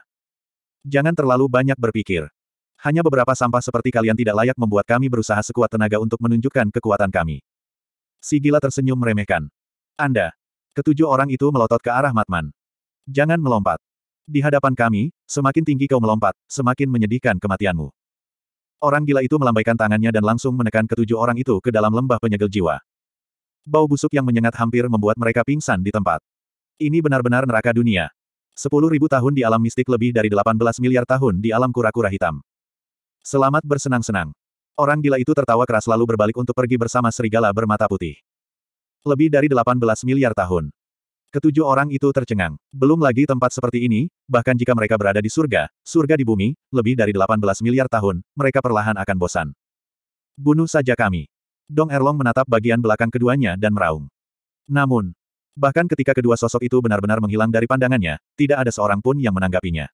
Jangan terlalu banyak berpikir. Hanya beberapa sampah seperti kalian tidak layak membuat kami berusaha sekuat tenaga untuk menunjukkan kekuatan kami. Si gila tersenyum meremehkan. Anda. Ketujuh orang itu melotot ke arah Matman. Jangan melompat. Di hadapan kami, semakin tinggi kau melompat, semakin menyedihkan kematianmu. Orang gila itu melambaikan tangannya dan langsung menekan ketujuh orang itu ke dalam lembah penyegel jiwa. Bau busuk yang menyengat hampir membuat mereka pingsan di tempat. Ini benar-benar neraka dunia. Sepuluh ribu tahun di alam mistik lebih dari 18 miliar tahun di alam kura-kura hitam. Selamat bersenang-senang. Orang gila itu tertawa keras lalu berbalik untuk pergi bersama serigala bermata putih. Lebih dari 18 miliar tahun. Ketujuh orang itu tercengang. Belum lagi tempat seperti ini, bahkan jika mereka berada di surga, surga di bumi, lebih dari 18 miliar tahun, mereka perlahan akan bosan. Bunuh saja kami. Dong Erlong menatap bagian belakang keduanya dan meraung. Namun, bahkan ketika kedua sosok itu benar-benar menghilang dari pandangannya, tidak ada seorang pun yang menanggapinya.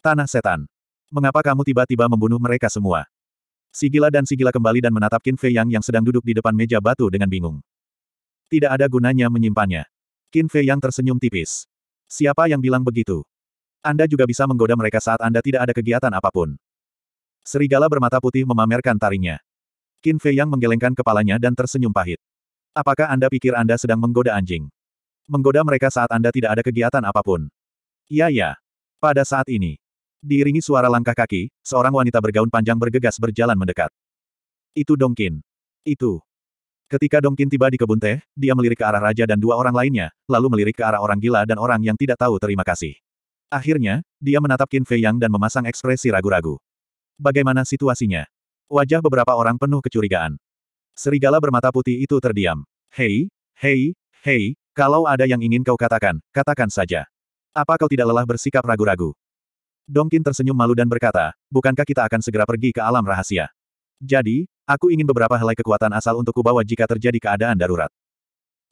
Tanah setan. Mengapa kamu tiba-tiba membunuh mereka semua? Sigila dan Sigila kembali dan menatap Qin Fei Yang yang sedang duduk di depan meja batu dengan bingung. Tidak ada gunanya menyimpannya. Qin Fei yang tersenyum tipis. Siapa yang bilang begitu? Anda juga bisa menggoda mereka saat Anda tidak ada kegiatan apapun. Serigala bermata putih memamerkan taringnya. Qin Fei yang menggelengkan kepalanya dan tersenyum pahit. Apakah Anda pikir Anda sedang menggoda anjing? Menggoda mereka saat Anda tidak ada kegiatan apapun. Iya ya. Pada saat ini. Diiringi suara langkah kaki, seorang wanita bergaun panjang bergegas berjalan mendekat. Itu Dongkin. Itu. Ketika Dongkin tiba di kebun teh, dia melirik ke arah raja dan dua orang lainnya, lalu melirik ke arah orang gila dan orang yang tidak tahu terima kasih. Akhirnya, dia menatap Qin Fei Yang dan memasang ekspresi ragu-ragu. Bagaimana situasinya? Wajah beberapa orang penuh kecurigaan. Serigala bermata putih itu terdiam. Hei, hei, hei, kalau ada yang ingin kau katakan, katakan saja. Apa kau tidak lelah bersikap ragu-ragu? Dongkin tersenyum malu dan berkata, bukankah kita akan segera pergi ke alam rahasia? Jadi, Aku ingin beberapa helai kekuatan asal untuk kubawa jika terjadi keadaan darurat.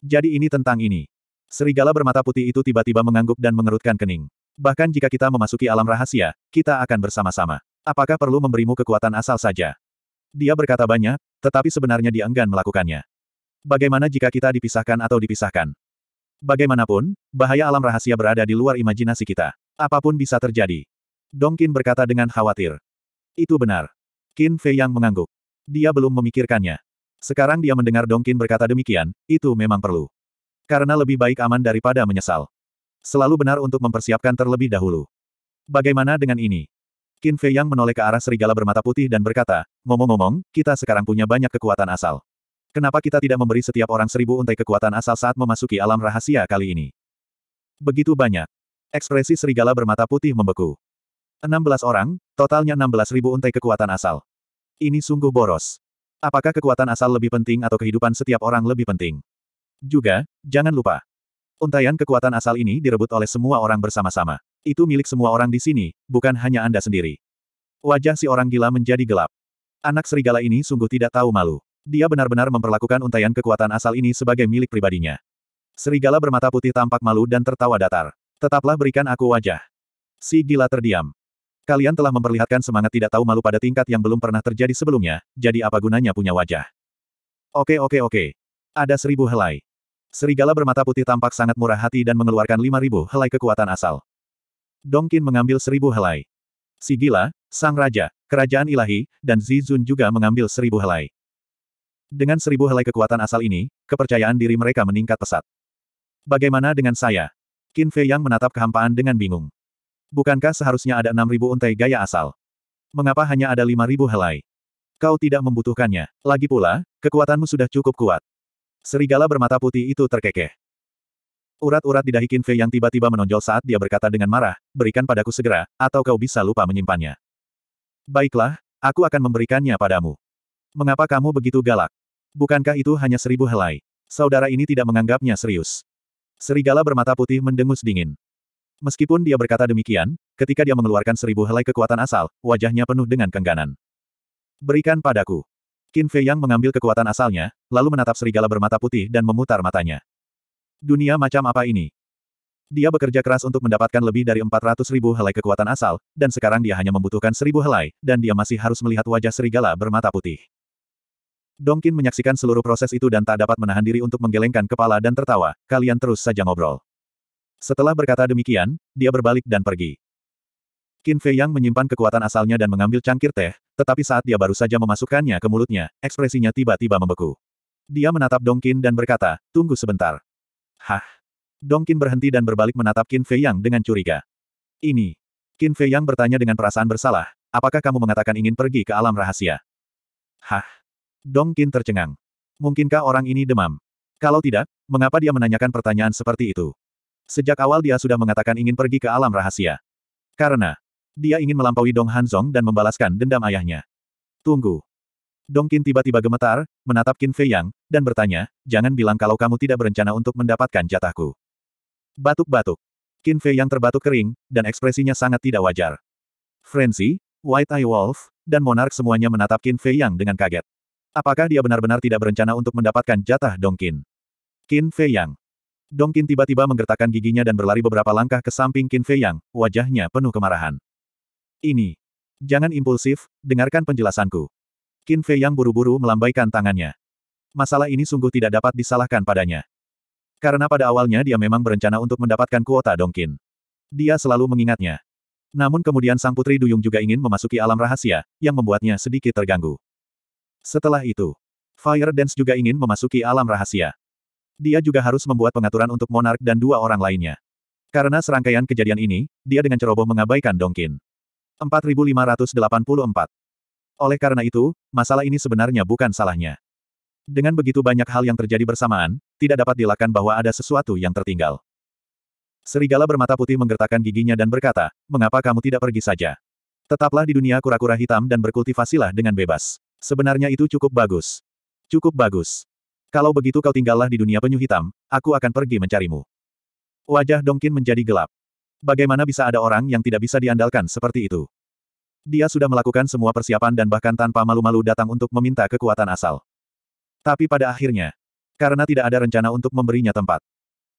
Jadi ini tentang ini. Serigala bermata putih itu tiba-tiba mengangguk dan mengerutkan kening. Bahkan jika kita memasuki alam rahasia, kita akan bersama-sama. Apakah perlu memberimu kekuatan asal saja? Dia berkata banyak, tetapi sebenarnya dia enggan melakukannya. Bagaimana jika kita dipisahkan atau dipisahkan? Bagaimanapun, bahaya alam rahasia berada di luar imajinasi kita. Apapun bisa terjadi. Dongkin berkata dengan khawatir. Itu benar. Qin Fei yang mengangguk. Dia belum memikirkannya. Sekarang dia mendengar Dongkin berkata demikian, itu memang perlu. Karena lebih baik aman daripada menyesal. Selalu benar untuk mempersiapkan terlebih dahulu. Bagaimana dengan ini? Qin Fei Yang menoleh ke arah serigala bermata putih dan berkata, ngomong-ngomong, kita sekarang punya banyak kekuatan asal. Kenapa kita tidak memberi setiap orang seribu untai kekuatan asal saat memasuki alam rahasia kali ini? Begitu banyak. Ekspresi serigala bermata putih membeku. 16 orang, totalnya 16.000 untai kekuatan asal. Ini sungguh boros. Apakah kekuatan asal lebih penting atau kehidupan setiap orang lebih penting? Juga, jangan lupa. Untaian kekuatan asal ini direbut oleh semua orang bersama-sama. Itu milik semua orang di sini, bukan hanya Anda sendiri. Wajah si orang gila menjadi gelap. Anak serigala ini sungguh tidak tahu malu. Dia benar-benar memperlakukan untaian kekuatan asal ini sebagai milik pribadinya. Serigala bermata putih tampak malu dan tertawa datar. Tetaplah berikan aku wajah. Si gila terdiam. Kalian telah memperlihatkan semangat tidak tahu malu pada tingkat yang belum pernah terjadi sebelumnya, jadi apa gunanya punya wajah? Oke oke oke. Ada seribu helai. Serigala bermata putih tampak sangat murah hati dan mengeluarkan lima ribu helai kekuatan asal. Dongkin mengambil seribu helai. Si gila, sang raja, kerajaan ilahi, dan Zizun juga mengambil seribu helai. Dengan seribu helai kekuatan asal ini, kepercayaan diri mereka meningkat pesat. Bagaimana dengan saya? Qin Fei Yang menatap kehampaan dengan bingung. Bukankah seharusnya ada 6.000 untai gaya asal? Mengapa hanya ada 5.000 helai? Kau tidak membutuhkannya. Lagi pula, kekuatanmu sudah cukup kuat. Serigala bermata putih itu terkekeh. Urat-urat di dahi Kinve yang tiba-tiba menonjol saat dia berkata dengan marah, berikan padaku segera, atau kau bisa lupa menyimpannya. Baiklah, aku akan memberikannya padamu. Mengapa kamu begitu galak? Bukankah itu hanya seribu helai? Saudara ini tidak menganggapnya serius. Serigala bermata putih mendengus dingin. Meskipun dia berkata demikian, ketika dia mengeluarkan seribu helai kekuatan asal, wajahnya penuh dengan kengganan. Berikan padaku. Qin Fei Yang mengambil kekuatan asalnya, lalu menatap serigala bermata putih dan memutar matanya. Dunia macam apa ini? Dia bekerja keras untuk mendapatkan lebih dari 400 ribu helai kekuatan asal, dan sekarang dia hanya membutuhkan seribu helai, dan dia masih harus melihat wajah serigala bermata putih. Dong Qin menyaksikan seluruh proses itu dan tak dapat menahan diri untuk menggelengkan kepala dan tertawa, kalian terus saja ngobrol. Setelah berkata demikian, dia berbalik dan pergi. Qin Fei Yang menyimpan kekuatan asalnya dan mengambil cangkir teh, tetapi saat dia baru saja memasukkannya ke mulutnya, ekspresinya tiba-tiba membeku. Dia menatap Dong Qin dan berkata, tunggu sebentar. Hah? Dong Qin berhenti dan berbalik menatap Qin Fei Yang dengan curiga. Ini. Qin Fei Yang bertanya dengan perasaan bersalah, apakah kamu mengatakan ingin pergi ke alam rahasia? Hah? Dong Qin tercengang. Mungkinkah orang ini demam? Kalau tidak, mengapa dia menanyakan pertanyaan seperti itu? Sejak awal dia sudah mengatakan ingin pergi ke alam rahasia. Karena dia ingin melampaui Dong Hanzong dan membalaskan dendam ayahnya. Tunggu. Dong Qin tiba-tiba gemetar, menatap Qin Fei Yang, dan bertanya, jangan bilang kalau kamu tidak berencana untuk mendapatkan jatahku. Batuk-batuk. Qin Fei Yang terbatuk kering, dan ekspresinya sangat tidak wajar. Frenzy, White Eye Wolf, dan Monarch semuanya menatap Qin Fei Yang dengan kaget. Apakah dia benar-benar tidak berencana untuk mendapatkan jatah Dong Qin? Qin Fei Yang. Dongkin tiba-tiba menggertakkan giginya dan berlari beberapa langkah ke samping Qin Fei Yang, wajahnya penuh kemarahan. Ini. Jangan impulsif, dengarkan penjelasanku. Qin Fei Yang buru-buru melambaikan tangannya. Masalah ini sungguh tidak dapat disalahkan padanya. Karena pada awalnya dia memang berencana untuk mendapatkan kuota Dongkin. Dia selalu mengingatnya. Namun kemudian sang putri duyung juga ingin memasuki alam rahasia, yang membuatnya sedikit terganggu. Setelah itu, Fire Dance juga ingin memasuki alam rahasia. Dia juga harus membuat pengaturan untuk monark dan dua orang lainnya. Karena serangkaian kejadian ini, dia dengan ceroboh mengabaikan Dongkin. 4584. Oleh karena itu, masalah ini sebenarnya bukan salahnya. Dengan begitu banyak hal yang terjadi bersamaan, tidak dapat dilakukan bahwa ada sesuatu yang tertinggal. Serigala bermata putih menggertakkan giginya dan berkata, mengapa kamu tidak pergi saja? Tetaplah di dunia kura-kura hitam dan berkultivasilah dengan bebas. Sebenarnya itu cukup bagus. Cukup bagus. Kalau begitu kau tinggallah di dunia penyu hitam, aku akan pergi mencarimu. Wajah Dongkin menjadi gelap. Bagaimana bisa ada orang yang tidak bisa diandalkan seperti itu? Dia sudah melakukan semua persiapan dan bahkan tanpa malu-malu datang untuk meminta kekuatan asal. Tapi pada akhirnya, karena tidak ada rencana untuk memberinya tempat.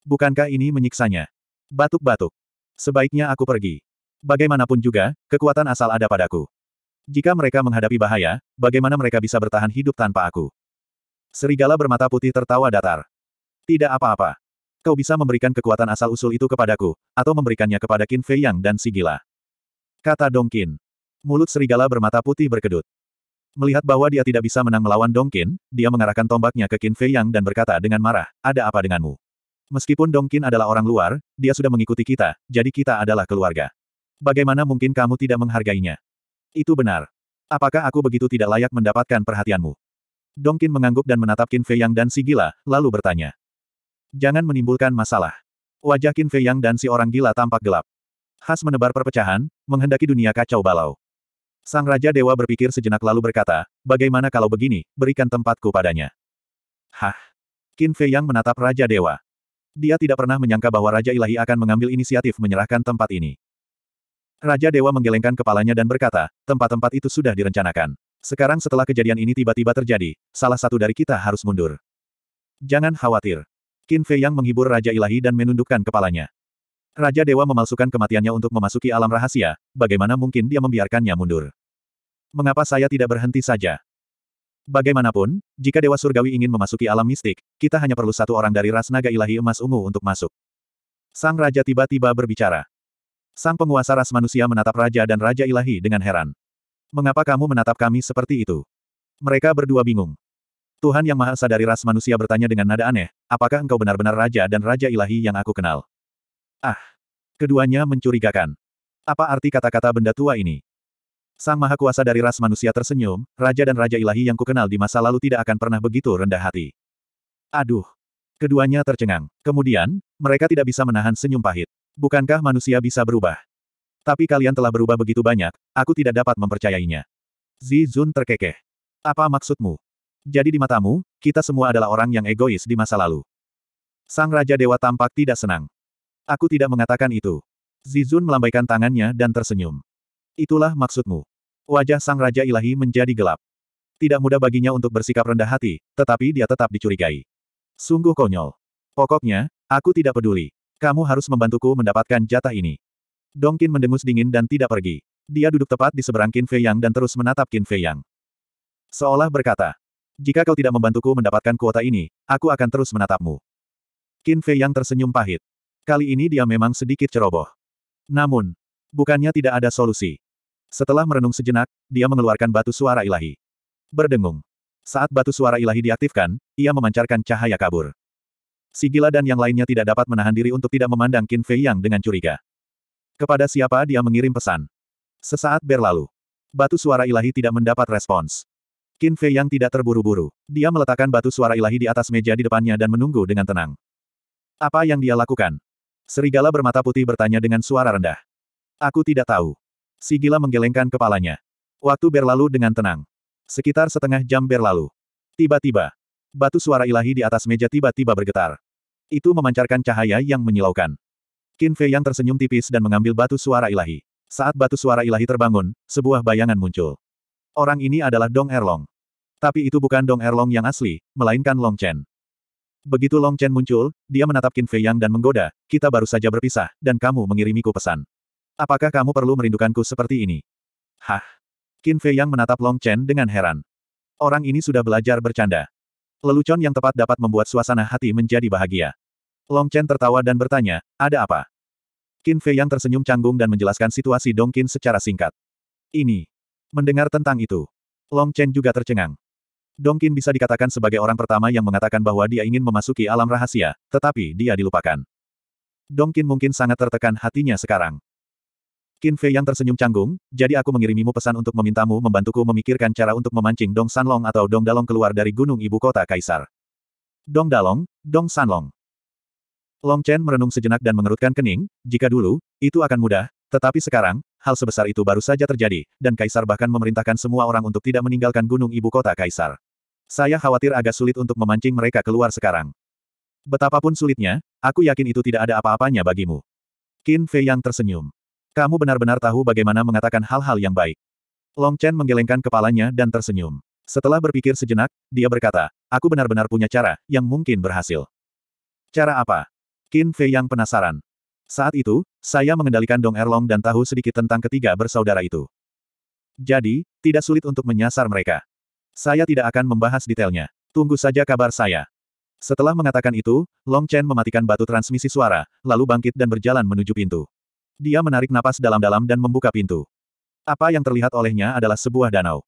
Bukankah ini menyiksanya? Batuk-batuk. Sebaiknya aku pergi. Bagaimanapun juga, kekuatan asal ada padaku. Jika mereka menghadapi bahaya, bagaimana mereka bisa bertahan hidup tanpa aku? Serigala bermata putih tertawa datar. Tidak apa-apa. Kau bisa memberikan kekuatan asal-usul itu kepadaku, atau memberikannya kepada Qin Fei Yang dan si gila. Kata Qin. Mulut serigala bermata putih berkedut. Melihat bahwa dia tidak bisa menang melawan Dong Qin, dia mengarahkan tombaknya ke Qin Fei Yang dan berkata dengan marah, ada apa denganmu? Meskipun Dong Qin adalah orang luar, dia sudah mengikuti kita, jadi kita adalah keluarga. Bagaimana mungkin kamu tidak menghargainya? Itu benar. Apakah aku begitu tidak layak mendapatkan perhatianmu? Dongkin mengangguk dan menatap Qin Fei Yang dan si gila, lalu bertanya. Jangan menimbulkan masalah. Wajah Qin Fei Yang dan si orang gila tampak gelap. Khas menebar perpecahan, menghendaki dunia kacau balau. Sang Raja Dewa berpikir sejenak lalu berkata, bagaimana kalau begini, berikan tempatku padanya. Hah? Qin Fei Yang menatap Raja Dewa. Dia tidak pernah menyangka bahwa Raja Ilahi akan mengambil inisiatif menyerahkan tempat ini. Raja Dewa menggelengkan kepalanya dan berkata, tempat-tempat itu sudah direncanakan. Sekarang setelah kejadian ini tiba-tiba terjadi, salah satu dari kita harus mundur. Jangan khawatir. Qin Fei yang menghibur Raja Ilahi dan menundukkan kepalanya. Raja Dewa memalsukan kematiannya untuk memasuki alam rahasia, bagaimana mungkin dia membiarkannya mundur? Mengapa saya tidak berhenti saja? Bagaimanapun, jika Dewa Surgawi ingin memasuki alam mistik, kita hanya perlu satu orang dari ras naga ilahi emas ungu untuk masuk. Sang Raja tiba-tiba berbicara. Sang penguasa ras manusia menatap Raja dan Raja Ilahi dengan heran. Mengapa kamu menatap kami seperti itu? Mereka berdua bingung. Tuhan Yang Maha Esa dari ras manusia bertanya dengan nada aneh, apakah engkau benar-benar raja dan raja ilahi yang aku kenal? Ah! Keduanya mencurigakan. Apa arti kata-kata benda tua ini? Sang Maha Kuasa dari ras manusia tersenyum, raja dan raja ilahi yang kukenal di masa lalu tidak akan pernah begitu rendah hati. Aduh! Keduanya tercengang. Kemudian, mereka tidak bisa menahan senyum pahit. Bukankah manusia bisa berubah? Tapi kalian telah berubah begitu banyak, aku tidak dapat mempercayainya. Zi Zun terkekeh. Apa maksudmu? Jadi di matamu, kita semua adalah orang yang egois di masa lalu. Sang Raja Dewa tampak tidak senang. Aku tidak mengatakan itu. Zizun melambaikan tangannya dan tersenyum. Itulah maksudmu. Wajah Sang Raja Ilahi menjadi gelap. Tidak mudah baginya untuk bersikap rendah hati, tetapi dia tetap dicurigai. Sungguh konyol. Pokoknya, aku tidak peduli. Kamu harus membantuku mendapatkan jatah ini. Dongkin mendengus dingin dan tidak pergi. Dia duduk tepat di seberang Qin Fei Yang dan terus menatap Qin Fei Yang. Seolah berkata, jika kau tidak membantuku mendapatkan kuota ini, aku akan terus menatapmu. Qin Fei Yang tersenyum pahit. Kali ini dia memang sedikit ceroboh. Namun, bukannya tidak ada solusi. Setelah merenung sejenak, dia mengeluarkan batu suara ilahi. Berdengung. Saat batu suara ilahi diaktifkan, ia memancarkan cahaya kabur. Sigila dan yang lainnya tidak dapat menahan diri untuk tidak memandang Qin Fei Yang dengan curiga. Kepada siapa dia mengirim pesan? Sesaat berlalu. Batu suara ilahi tidak mendapat respons. Qin Fei yang tidak terburu-buru. Dia meletakkan batu suara ilahi di atas meja di depannya dan menunggu dengan tenang. Apa yang dia lakukan? Serigala bermata putih bertanya dengan suara rendah. Aku tidak tahu. Si gila menggelengkan kepalanya. Waktu berlalu dengan tenang. Sekitar setengah jam berlalu. Tiba-tiba, batu suara ilahi di atas meja tiba-tiba bergetar. Itu memancarkan cahaya yang menyilaukan. Qin Fei yang tersenyum tipis dan mengambil batu suara ilahi. Saat batu suara ilahi terbangun, sebuah bayangan muncul. Orang ini adalah Dong Erlong. Tapi itu bukan Dong Erlong yang asli, melainkan Long Chen. Begitu Long Chen muncul, dia menatap Qin Fei Yang dan menggoda, kita baru saja berpisah, dan kamu mengirimiku pesan. Apakah kamu perlu merindukanku seperti ini? Hah? Qin Fei Yang menatap Long Chen dengan heran. Orang ini sudah belajar bercanda. Lelucon yang tepat dapat membuat suasana hati menjadi bahagia. Long Chen tertawa dan bertanya, ada apa? Qin Fei yang tersenyum canggung dan menjelaskan situasi Dong Qin secara singkat. Ini. Mendengar tentang itu. Long Chen juga tercengang. Dong Qin bisa dikatakan sebagai orang pertama yang mengatakan bahwa dia ingin memasuki alam rahasia, tetapi dia dilupakan. Dong Qin mungkin sangat tertekan hatinya sekarang. Qin Fei yang tersenyum canggung, jadi aku mengirimimu pesan untuk memintamu membantuku memikirkan cara untuk memancing Dong Sanlong atau Dong Dalong keluar dari gunung ibu kota Kaisar. Dong Dalong, Dong Sanlong. Long Chen merenung sejenak dan mengerutkan kening, jika dulu, itu akan mudah, tetapi sekarang, hal sebesar itu baru saja terjadi, dan Kaisar bahkan memerintahkan semua orang untuk tidak meninggalkan gunung ibu kota Kaisar. Saya khawatir agak sulit untuk memancing mereka keluar sekarang. Betapapun sulitnya, aku yakin itu tidak ada apa-apanya bagimu. Qin Fei yang tersenyum. Kamu benar-benar tahu bagaimana mengatakan hal-hal yang baik. Long Chen menggelengkan kepalanya dan tersenyum. Setelah berpikir sejenak, dia berkata, aku benar-benar punya cara, yang mungkin berhasil. Cara apa? Qin Fei yang penasaran. Saat itu, saya mengendalikan Dong Erlong dan tahu sedikit tentang ketiga bersaudara itu. Jadi, tidak sulit untuk menyasar mereka. Saya tidak akan membahas detailnya. Tunggu saja kabar saya. Setelah mengatakan itu, Long Chen mematikan batu transmisi suara, lalu bangkit dan berjalan menuju pintu. Dia menarik napas dalam-dalam dan membuka pintu. Apa yang terlihat olehnya adalah sebuah danau.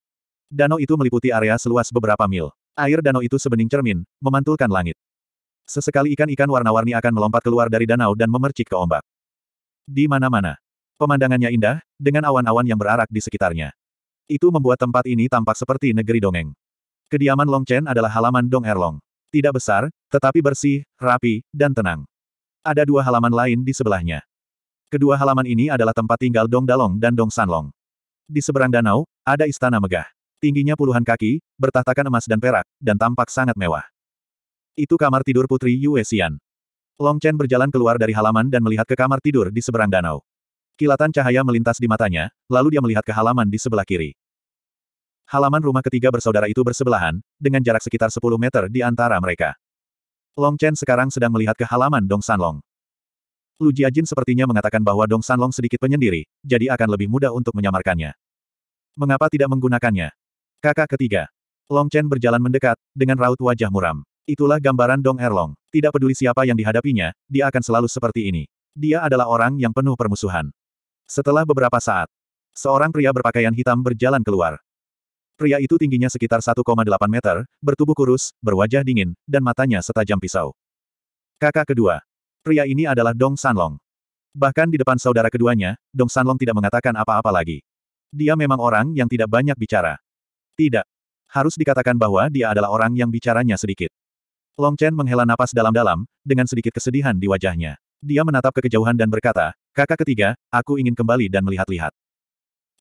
Danau itu meliputi area seluas beberapa mil. Air danau itu sebening cermin, memantulkan langit. Sesekali ikan-ikan warna-warni akan melompat keluar dari danau dan memercik ke ombak. Di mana-mana. Pemandangannya indah, dengan awan-awan yang berarak di sekitarnya. Itu membuat tempat ini tampak seperti negeri dongeng. Kediaman Long Chen adalah halaman Dong Erlong. Tidak besar, tetapi bersih, rapi, dan tenang. Ada dua halaman lain di sebelahnya. Kedua halaman ini adalah tempat tinggal Dong Dalong dan Dong Sanlong. Di seberang danau, ada istana megah. Tingginya puluhan kaki, bertahtakan emas dan perak, dan tampak sangat mewah. Itu kamar tidur Putri Yue Xian. Long Chen berjalan keluar dari halaman dan melihat ke kamar tidur di seberang danau. Kilatan cahaya melintas di matanya, lalu dia melihat ke halaman di sebelah kiri. Halaman rumah ketiga bersaudara itu bersebelahan, dengan jarak sekitar 10 meter di antara mereka. Long Chen sekarang sedang melihat ke halaman Dong Sanlong. Lu Jiajin sepertinya mengatakan bahwa Dong Sanlong sedikit penyendiri, jadi akan lebih mudah untuk menyamarkannya. Mengapa tidak menggunakannya? Kakak ketiga. Long Chen berjalan mendekat, dengan raut wajah muram. Itulah gambaran Dong Erlong. Tidak peduli siapa yang dihadapinya, dia akan selalu seperti ini. Dia adalah orang yang penuh permusuhan. Setelah beberapa saat, seorang pria berpakaian hitam berjalan keluar. Pria itu tingginya sekitar 1,8 meter, bertubuh kurus, berwajah dingin, dan matanya setajam pisau. Kakak kedua. Pria ini adalah Dong Sanlong. Bahkan di depan saudara keduanya, Dong Sanlong tidak mengatakan apa-apa lagi. Dia memang orang yang tidak banyak bicara. Tidak. Harus dikatakan bahwa dia adalah orang yang bicaranya sedikit. Long Chen menghela napas dalam-dalam, dengan sedikit kesedihan di wajahnya. Dia menatap ke kejauhan dan berkata, kakak ketiga, aku ingin kembali dan melihat-lihat.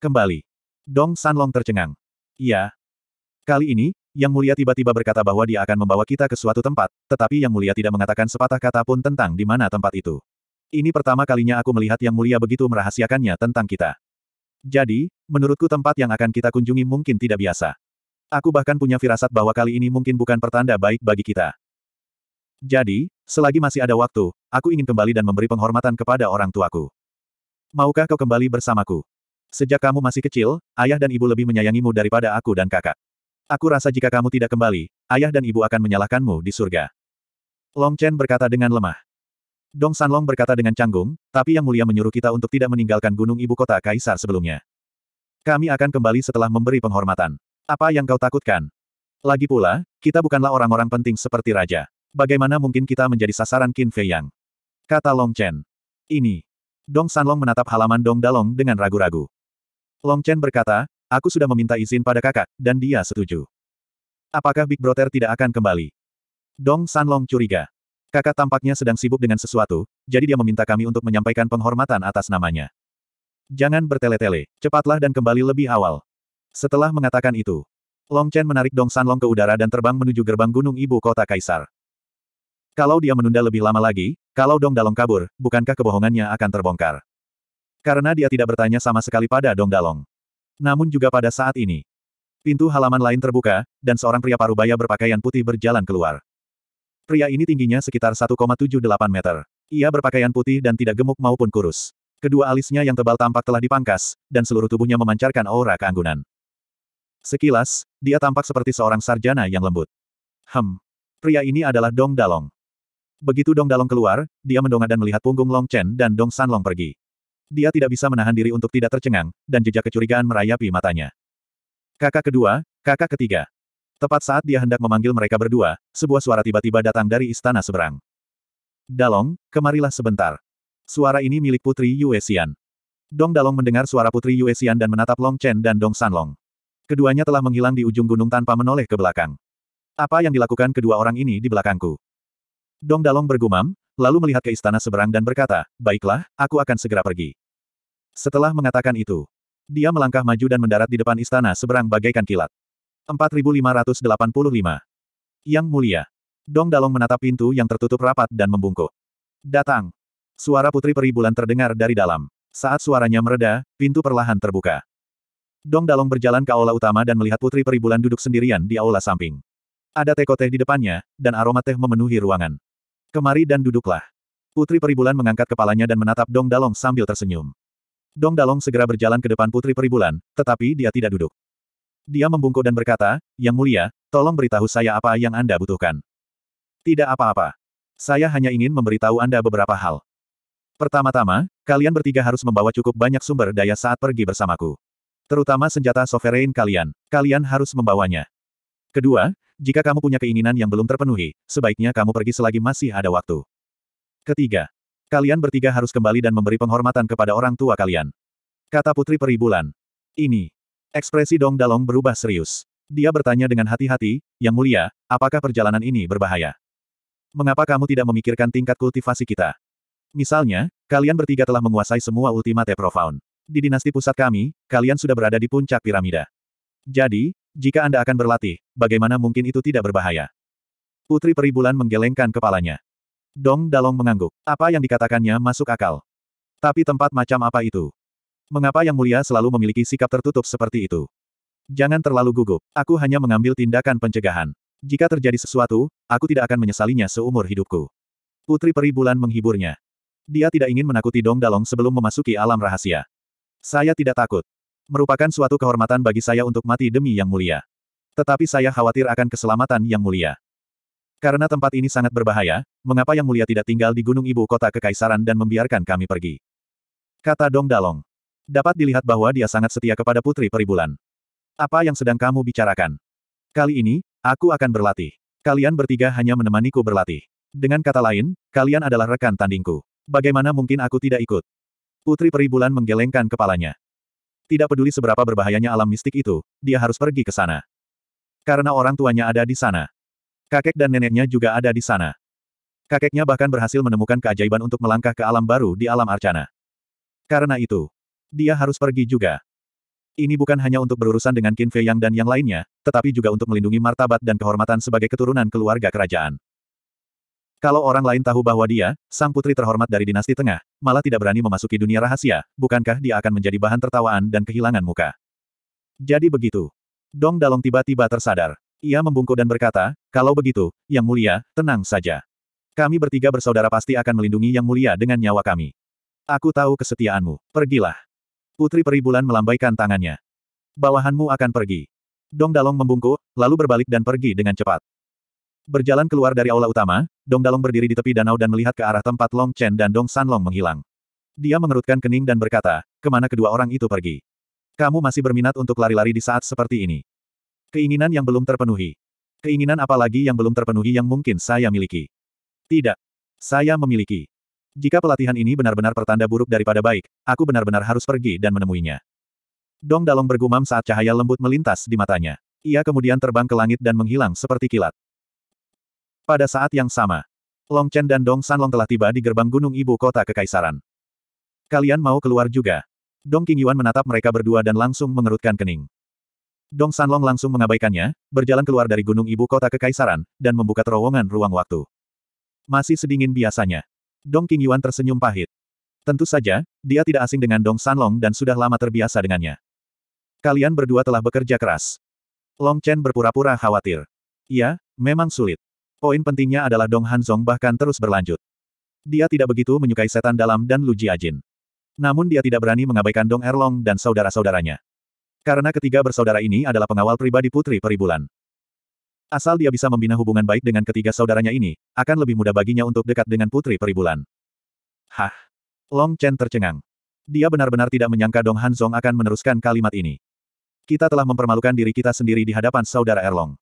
Kembali. Dong San Long tercengang. Iya. Kali ini, Yang Mulia tiba-tiba berkata bahwa dia akan membawa kita ke suatu tempat, tetapi Yang Mulia tidak mengatakan sepatah kata pun tentang di mana tempat itu. Ini pertama kalinya aku melihat Yang Mulia begitu merahasiakannya tentang kita. Jadi, menurutku tempat yang akan kita kunjungi mungkin tidak biasa. Aku bahkan punya firasat bahwa kali ini mungkin bukan pertanda baik bagi kita. Jadi, selagi masih ada waktu, aku ingin kembali dan memberi penghormatan kepada orang tuaku. Maukah kau kembali bersamaku? Sejak kamu masih kecil, ayah dan ibu lebih menyayangimu daripada aku dan kakak. Aku rasa jika kamu tidak kembali, ayah dan ibu akan menyalahkanmu di surga. Long Chen berkata dengan lemah. Dong Sanlong berkata dengan canggung, tapi Yang Mulia menyuruh kita untuk tidak meninggalkan gunung ibu kota Kaisar sebelumnya. Kami akan kembali setelah memberi penghormatan. Apa yang kau takutkan? Lagi pula, kita bukanlah orang-orang penting seperti raja. Bagaimana mungkin kita menjadi sasaran Qin Fei Yang? Kata Long Chen. Ini. Dong Sanlong menatap halaman Dong Dalong dengan ragu-ragu. Long Chen berkata, aku sudah meminta izin pada kakak, dan dia setuju. Apakah Big Brother tidak akan kembali? Dong Sanlong curiga. Kakak tampaknya sedang sibuk dengan sesuatu, jadi dia meminta kami untuk menyampaikan penghormatan atas namanya. Jangan bertele-tele, cepatlah dan kembali lebih awal. Setelah mengatakan itu, Long Chen menarik Dong Sanlong ke udara dan terbang menuju gerbang gunung ibu kota Kaisar. Kalau dia menunda lebih lama lagi, kalau Dong Dalong kabur, bukankah kebohongannya akan terbongkar? Karena dia tidak bertanya sama sekali pada Dong Dalong. Namun juga pada saat ini. Pintu halaman lain terbuka, dan seorang pria parubaya berpakaian putih berjalan keluar. Pria ini tingginya sekitar 1,78 meter. Ia berpakaian putih dan tidak gemuk maupun kurus. Kedua alisnya yang tebal tampak telah dipangkas, dan seluruh tubuhnya memancarkan aura keanggunan. Sekilas, dia tampak seperti seorang sarjana yang lembut. Hem. Pria ini adalah Dong Dalong. Begitu Dong Dalong keluar, dia mendongak dan melihat punggung Long Chen dan Dong San Long pergi. Dia tidak bisa menahan diri untuk tidak tercengang, dan jejak kecurigaan merayapi matanya. Kakak kedua, kakak ketiga. Tepat saat dia hendak memanggil mereka berdua, sebuah suara tiba-tiba datang dari istana seberang. Dalong, kemarilah sebentar. Suara ini milik Putri Yue Xian. Dong Dalong mendengar suara Putri Yue Xian dan menatap Long Chen dan Dong San Long. Keduanya telah menghilang di ujung gunung tanpa menoleh ke belakang. Apa yang dilakukan kedua orang ini di belakangku? Dong Dalong bergumam, lalu melihat ke istana seberang dan berkata, baiklah, aku akan segera pergi. Setelah mengatakan itu, dia melangkah maju dan mendarat di depan istana seberang bagaikan kilat. 4585. Yang mulia. Dong Dalong menatap pintu yang tertutup rapat dan membungkuk. Datang. Suara Putri peri bulan terdengar dari dalam. Saat suaranya mereda, pintu perlahan terbuka. Dong Dalong berjalan ke aula utama dan melihat Putri peri bulan duduk sendirian di aula samping. Ada teko teh di depannya, dan aroma teh memenuhi ruangan. Kemari dan duduklah. Putri Peribulan mengangkat kepalanya dan menatap Dong Dalong sambil tersenyum. Dong Dalong segera berjalan ke depan Putri Peribulan, tetapi dia tidak duduk. Dia membungkuk dan berkata, Yang mulia, tolong beritahu saya apa yang Anda butuhkan. Tidak apa-apa. Saya hanya ingin memberitahu Anda beberapa hal. Pertama-tama, kalian bertiga harus membawa cukup banyak sumber daya saat pergi bersamaku. Terutama senjata sovereign kalian. Kalian harus membawanya. Kedua, jika kamu punya keinginan yang belum terpenuhi, sebaiknya kamu pergi selagi masih ada waktu. Ketiga, kalian bertiga harus kembali dan memberi penghormatan kepada orang tua kalian. Kata Putri Peri Bulan. Ini. Ekspresi Dong Dalong berubah serius. Dia bertanya dengan hati-hati, Yang Mulia, apakah perjalanan ini berbahaya? Mengapa kamu tidak memikirkan tingkat kultivasi kita? Misalnya, kalian bertiga telah menguasai semua Ultimate Profound. Di dinasti pusat kami, kalian sudah berada di puncak piramida. Jadi, jika Anda akan berlatih, bagaimana mungkin itu tidak berbahaya? Putri Peribulan menggelengkan kepalanya. Dong Dalong mengangguk. Apa yang dikatakannya masuk akal. Tapi tempat macam apa itu? Mengapa Yang Mulia selalu memiliki sikap tertutup seperti itu? Jangan terlalu gugup. Aku hanya mengambil tindakan pencegahan. Jika terjadi sesuatu, aku tidak akan menyesalinya seumur hidupku. Putri Peribulan menghiburnya. Dia tidak ingin menakuti Dong Dalong sebelum memasuki alam rahasia. Saya tidak takut. Merupakan suatu kehormatan bagi saya untuk mati demi Yang Mulia. Tetapi saya khawatir akan keselamatan Yang Mulia. Karena tempat ini sangat berbahaya, mengapa Yang Mulia tidak tinggal di gunung ibu kota kekaisaran dan membiarkan kami pergi? Kata Dong Dalong. Dapat dilihat bahwa dia sangat setia kepada Putri Peribulan. Apa yang sedang kamu bicarakan? Kali ini, aku akan berlatih. Kalian bertiga hanya menemaniku berlatih. Dengan kata lain, kalian adalah rekan tandingku. Bagaimana mungkin aku tidak ikut? Putri Peribulan menggelengkan kepalanya. Tidak peduli seberapa berbahayanya alam mistik itu, dia harus pergi ke sana. Karena orang tuanya ada di sana. Kakek dan neneknya juga ada di sana. Kakeknya bahkan berhasil menemukan keajaiban untuk melangkah ke alam baru di alam Arcana. Karena itu, dia harus pergi juga. Ini bukan hanya untuk berurusan dengan Qin Fei Yang dan yang lainnya, tetapi juga untuk melindungi martabat dan kehormatan sebagai keturunan keluarga kerajaan. Kalau orang lain tahu bahwa dia, sang putri terhormat dari dinasti tengah, malah tidak berani memasuki dunia rahasia, bukankah dia akan menjadi bahan tertawaan dan kehilangan muka? Jadi begitu. Dong Dalong tiba-tiba tersadar. Ia membungkuk dan berkata, kalau begitu, Yang Mulia, tenang saja. Kami bertiga bersaudara pasti akan melindungi Yang Mulia dengan nyawa kami. Aku tahu kesetiaanmu, pergilah. Putri Peribulan melambaikan tangannya. Bawahanmu akan pergi. Dong Dalong membungkuk, lalu berbalik dan pergi dengan cepat. Berjalan keluar dari aula utama, Dong Dalong berdiri di tepi danau dan melihat ke arah tempat Long Chen dan Dong San Long menghilang. Dia mengerutkan kening dan berkata, kemana kedua orang itu pergi? Kamu masih berminat untuk lari-lari di saat seperti ini. Keinginan yang belum terpenuhi. Keinginan apa lagi yang belum terpenuhi yang mungkin saya miliki? Tidak. Saya memiliki. Jika pelatihan ini benar-benar pertanda buruk daripada baik, aku benar-benar harus pergi dan menemuinya. Dong Dalong bergumam saat cahaya lembut melintas di matanya. Ia kemudian terbang ke langit dan menghilang seperti kilat. Pada saat yang sama, Long Chen dan Dong Sanlong telah tiba di gerbang gunung ibu kota Kekaisaran. Kalian mau keluar juga? Dong King Yuan menatap mereka berdua dan langsung mengerutkan kening. Dong Sanlong langsung mengabaikannya, berjalan keluar dari gunung ibu kota Kekaisaran, dan membuka terowongan ruang waktu. Masih sedingin biasanya. Dong King Yuan tersenyum pahit. Tentu saja, dia tidak asing dengan Dong Sanlong dan sudah lama terbiasa dengannya. Kalian berdua telah bekerja keras. Long Chen berpura-pura khawatir. Ya, memang sulit. Poin pentingnya adalah Dong Hanzong bahkan terus berlanjut. Dia tidak begitu menyukai setan dalam dan Lu Jiajin. Namun dia tidak berani mengabaikan Dong Erlong dan saudara-saudaranya. Karena ketiga bersaudara ini adalah pengawal pribadi Putri Peribulan. Asal dia bisa membina hubungan baik dengan ketiga saudaranya ini, akan lebih mudah baginya untuk dekat dengan Putri Peribulan. Hah! Long Chen tercengang. Dia benar-benar tidak menyangka Dong Hanzong akan meneruskan kalimat ini. Kita telah mempermalukan diri kita sendiri di hadapan saudara Erlong.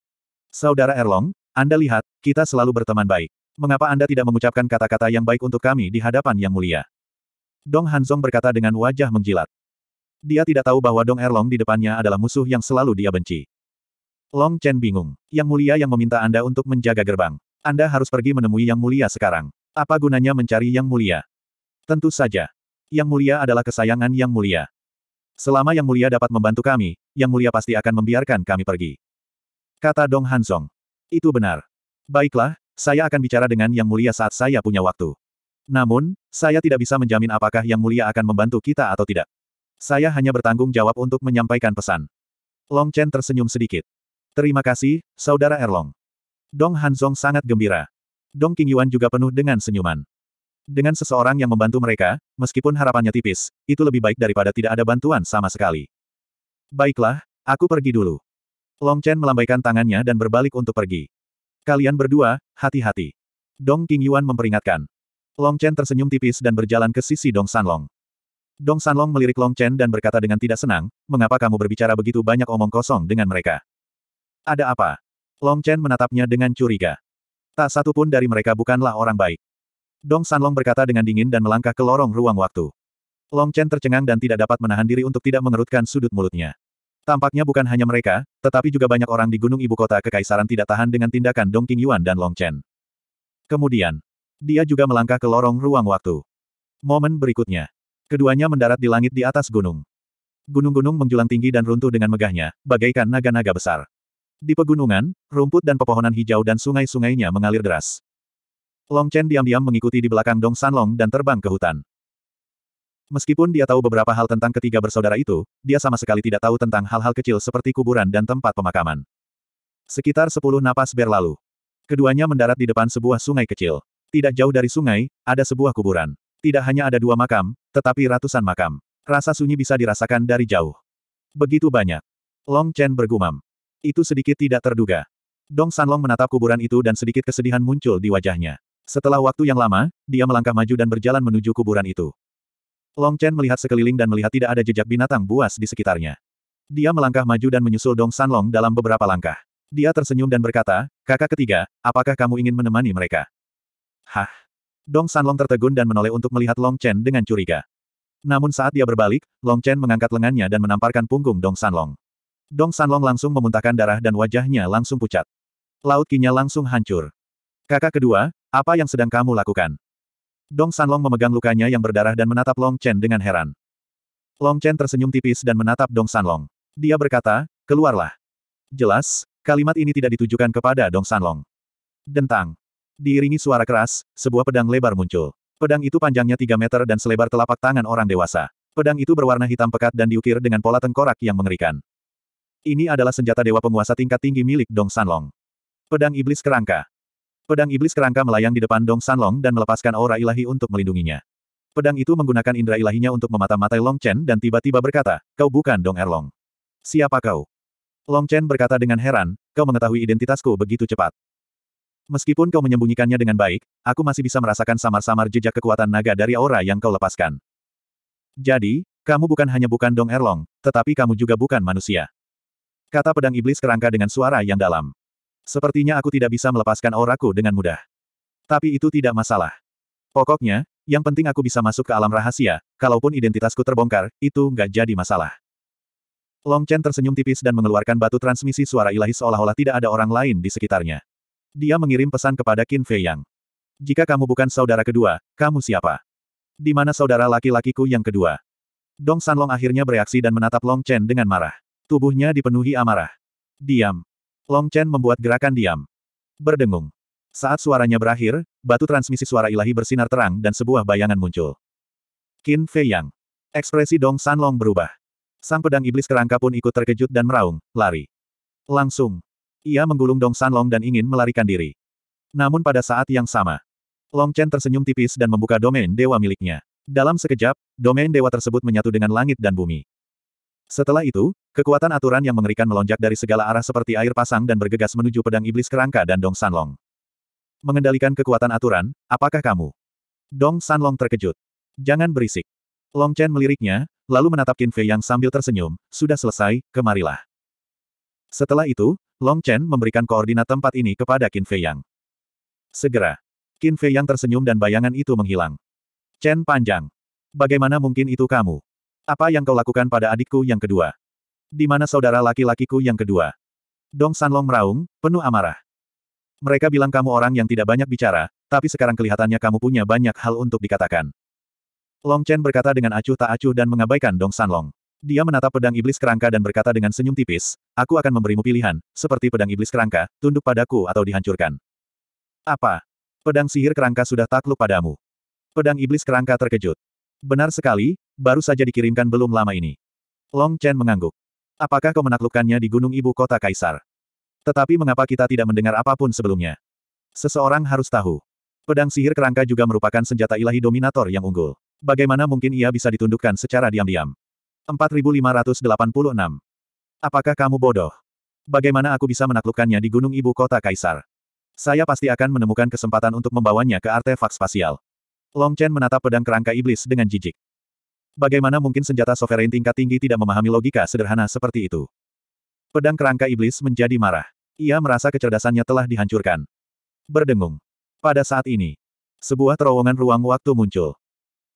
Saudara Erlong, anda lihat, kita selalu berteman baik. Mengapa Anda tidak mengucapkan kata-kata yang baik untuk kami di hadapan Yang Mulia? Dong Hanzong berkata dengan wajah menjilat. Dia tidak tahu bahwa Dong Erlong di depannya adalah musuh yang selalu dia benci. Long Chen bingung. Yang Mulia yang meminta Anda untuk menjaga gerbang. Anda harus pergi menemui Yang Mulia sekarang. Apa gunanya mencari Yang Mulia? Tentu saja. Yang Mulia adalah kesayangan Yang Mulia. Selama Yang Mulia dapat membantu kami, Yang Mulia pasti akan membiarkan kami pergi. Kata Dong Hanzong. Itu benar. Baiklah, saya akan bicara dengan Yang Mulia saat saya punya waktu. Namun, saya tidak bisa menjamin apakah Yang Mulia akan membantu kita atau tidak. Saya hanya bertanggung jawab untuk menyampaikan pesan. Long Chen tersenyum sedikit. Terima kasih, Saudara Erlong. Dong Hanzong sangat gembira. Dong Qingyuan juga penuh dengan senyuman. Dengan seseorang yang membantu mereka, meskipun harapannya tipis, itu lebih baik daripada tidak ada bantuan sama sekali. Baiklah, aku pergi dulu. Long Chen melambaikan tangannya dan berbalik untuk pergi. Kalian berdua, hati-hati. Dong Qingyuan memperingatkan. Long Chen tersenyum tipis dan berjalan ke sisi Dong Sanlong. Dong Sanlong melirik Long Chen dan berkata dengan tidak senang, mengapa kamu berbicara begitu banyak omong kosong dengan mereka? Ada apa? Long Chen menatapnya dengan curiga. Tak satu pun dari mereka bukanlah orang baik. Dong Sanlong berkata dengan dingin dan melangkah ke lorong ruang waktu. Long Chen tercengang dan tidak dapat menahan diri untuk tidak mengerutkan sudut mulutnya. Tampaknya bukan hanya mereka, tetapi juga banyak orang di gunung ibu kota kekaisaran tidak tahan dengan tindakan Dong Yuan dan Long Chen. Kemudian, dia juga melangkah ke lorong ruang waktu. Momen berikutnya, keduanya mendarat di langit di atas gunung. Gunung-gunung menjulang tinggi dan runtuh dengan megahnya, bagaikan naga-naga besar. Di pegunungan, rumput dan pepohonan hijau dan sungai-sungainya mengalir deras. Long Chen diam-diam mengikuti di belakang Dong Sanlong dan terbang ke hutan. Meskipun dia tahu beberapa hal tentang ketiga bersaudara itu, dia sama sekali tidak tahu tentang hal-hal kecil seperti kuburan dan tempat pemakaman. Sekitar sepuluh napas berlalu. Keduanya mendarat di depan sebuah sungai kecil. Tidak jauh dari sungai, ada sebuah kuburan. Tidak hanya ada dua makam, tetapi ratusan makam. Rasa sunyi bisa dirasakan dari jauh. Begitu banyak. Long Chen bergumam. Itu sedikit tidak terduga. Dong Sanlong menatap kuburan itu dan sedikit kesedihan muncul di wajahnya. Setelah waktu yang lama, dia melangkah maju dan berjalan menuju kuburan itu. Long Chen melihat sekeliling dan melihat tidak ada jejak binatang buas di sekitarnya. Dia melangkah maju dan menyusul Dong Sanlong dalam beberapa langkah. Dia tersenyum dan berkata, kakak ketiga, apakah kamu ingin menemani mereka? Hah? Dong Sanlong tertegun dan menoleh untuk melihat Long Chen dengan curiga. Namun saat dia berbalik, Long Chen mengangkat lengannya dan menamparkan punggung Dong Sanlong. Dong Sanlong langsung memuntahkan darah dan wajahnya langsung pucat. Laut kinya langsung hancur. Kakak kedua, apa yang sedang kamu lakukan? Dong Sanlong memegang lukanya yang berdarah dan menatap Long Chen dengan heran. Long Chen tersenyum tipis dan menatap Dong Sanlong. Dia berkata, keluarlah. Jelas, kalimat ini tidak ditujukan kepada Dong Sanlong. Dentang. Diiringi suara keras, sebuah pedang lebar muncul. Pedang itu panjangnya 3 meter dan selebar telapak tangan orang dewasa. Pedang itu berwarna hitam pekat dan diukir dengan pola tengkorak yang mengerikan. Ini adalah senjata dewa penguasa tingkat tinggi milik Dong Sanlong. Pedang Iblis Kerangka. Pedang iblis kerangka melayang di depan Dong Sanlong dan melepaskan aura ilahi untuk melindunginya. Pedang itu menggunakan indera ilahinya untuk memata-matai Long Chen dan tiba-tiba berkata, kau bukan Dong Erlong. Siapa kau? Long Chen berkata dengan heran, kau mengetahui identitasku begitu cepat. Meskipun kau menyembunyikannya dengan baik, aku masih bisa merasakan samar-samar jejak kekuatan naga dari aura yang kau lepaskan. Jadi, kamu bukan hanya bukan Dong Erlong, tetapi kamu juga bukan manusia. Kata pedang iblis kerangka dengan suara yang dalam. Sepertinya aku tidak bisa melepaskan auraku dengan mudah. Tapi itu tidak masalah. Pokoknya, yang penting aku bisa masuk ke alam rahasia, kalaupun identitasku terbongkar, itu nggak jadi masalah. Long Chen tersenyum tipis dan mengeluarkan batu transmisi suara ilahi seolah-olah tidak ada orang lain di sekitarnya. Dia mengirim pesan kepada Qin Fei Yang. Jika kamu bukan saudara kedua, kamu siapa? Di mana saudara laki-lakiku yang kedua? Dong Sanlong akhirnya bereaksi dan menatap Long Chen dengan marah. Tubuhnya dipenuhi amarah. Diam. Long Chen membuat gerakan diam. Berdengung. Saat suaranya berakhir, batu transmisi suara ilahi bersinar terang dan sebuah bayangan muncul. Qin Fei Yang. Ekspresi Dong San Long berubah. Sang pedang iblis kerangka pun ikut terkejut dan meraung, lari. Langsung. Ia menggulung Dong San Long dan ingin melarikan diri. Namun pada saat yang sama, Long Chen tersenyum tipis dan membuka domain dewa miliknya. Dalam sekejap, domain dewa tersebut menyatu dengan langit dan bumi. Setelah itu, kekuatan aturan yang mengerikan melonjak dari segala arah seperti air pasang dan bergegas menuju pedang iblis kerangka dan Dong Sanlong. Mengendalikan kekuatan aturan, apakah kamu? Dong Sanlong terkejut. Jangan berisik. Long Chen meliriknya, lalu menatap Qin Fei yang sambil tersenyum, sudah selesai, kemarilah. Setelah itu, Long Chen memberikan koordinat tempat ini kepada Qin Fei yang. Segera. Qin Fei yang tersenyum dan bayangan itu menghilang. Chen panjang. Bagaimana mungkin itu kamu? Apa yang kau lakukan pada adikku yang kedua? Di mana saudara laki-lakiku yang kedua? Dong Sanlong meraung, penuh amarah. Mereka bilang kamu orang yang tidak banyak bicara, tapi sekarang kelihatannya kamu punya banyak hal untuk dikatakan. Long Chen berkata dengan acuh tak acuh dan mengabaikan Dong Sanlong. Dia menatap pedang iblis kerangka dan berkata dengan senyum tipis, aku akan memberimu pilihan, seperti pedang iblis kerangka, tunduk padaku atau dihancurkan. Apa? Pedang sihir kerangka sudah takluk padamu. Pedang iblis kerangka terkejut. Benar sekali, Baru saja dikirimkan belum lama ini. Long Chen mengangguk. Apakah kau menaklukkannya di gunung ibu kota Kaisar? Tetapi mengapa kita tidak mendengar apapun sebelumnya? Seseorang harus tahu. Pedang sihir kerangka juga merupakan senjata ilahi dominator yang unggul. Bagaimana mungkin ia bisa ditundukkan secara diam-diam? 4586. Apakah kamu bodoh? Bagaimana aku bisa menaklukkannya di gunung ibu kota Kaisar? Saya pasti akan menemukan kesempatan untuk membawanya ke artefak spasial. Long Chen menatap pedang kerangka iblis dengan jijik. Bagaimana mungkin senjata sovereign tingkat tinggi tidak memahami logika sederhana seperti itu? Pedang kerangka iblis menjadi marah. Ia merasa kecerdasannya telah dihancurkan. Berdengung. Pada saat ini, sebuah terowongan ruang waktu muncul.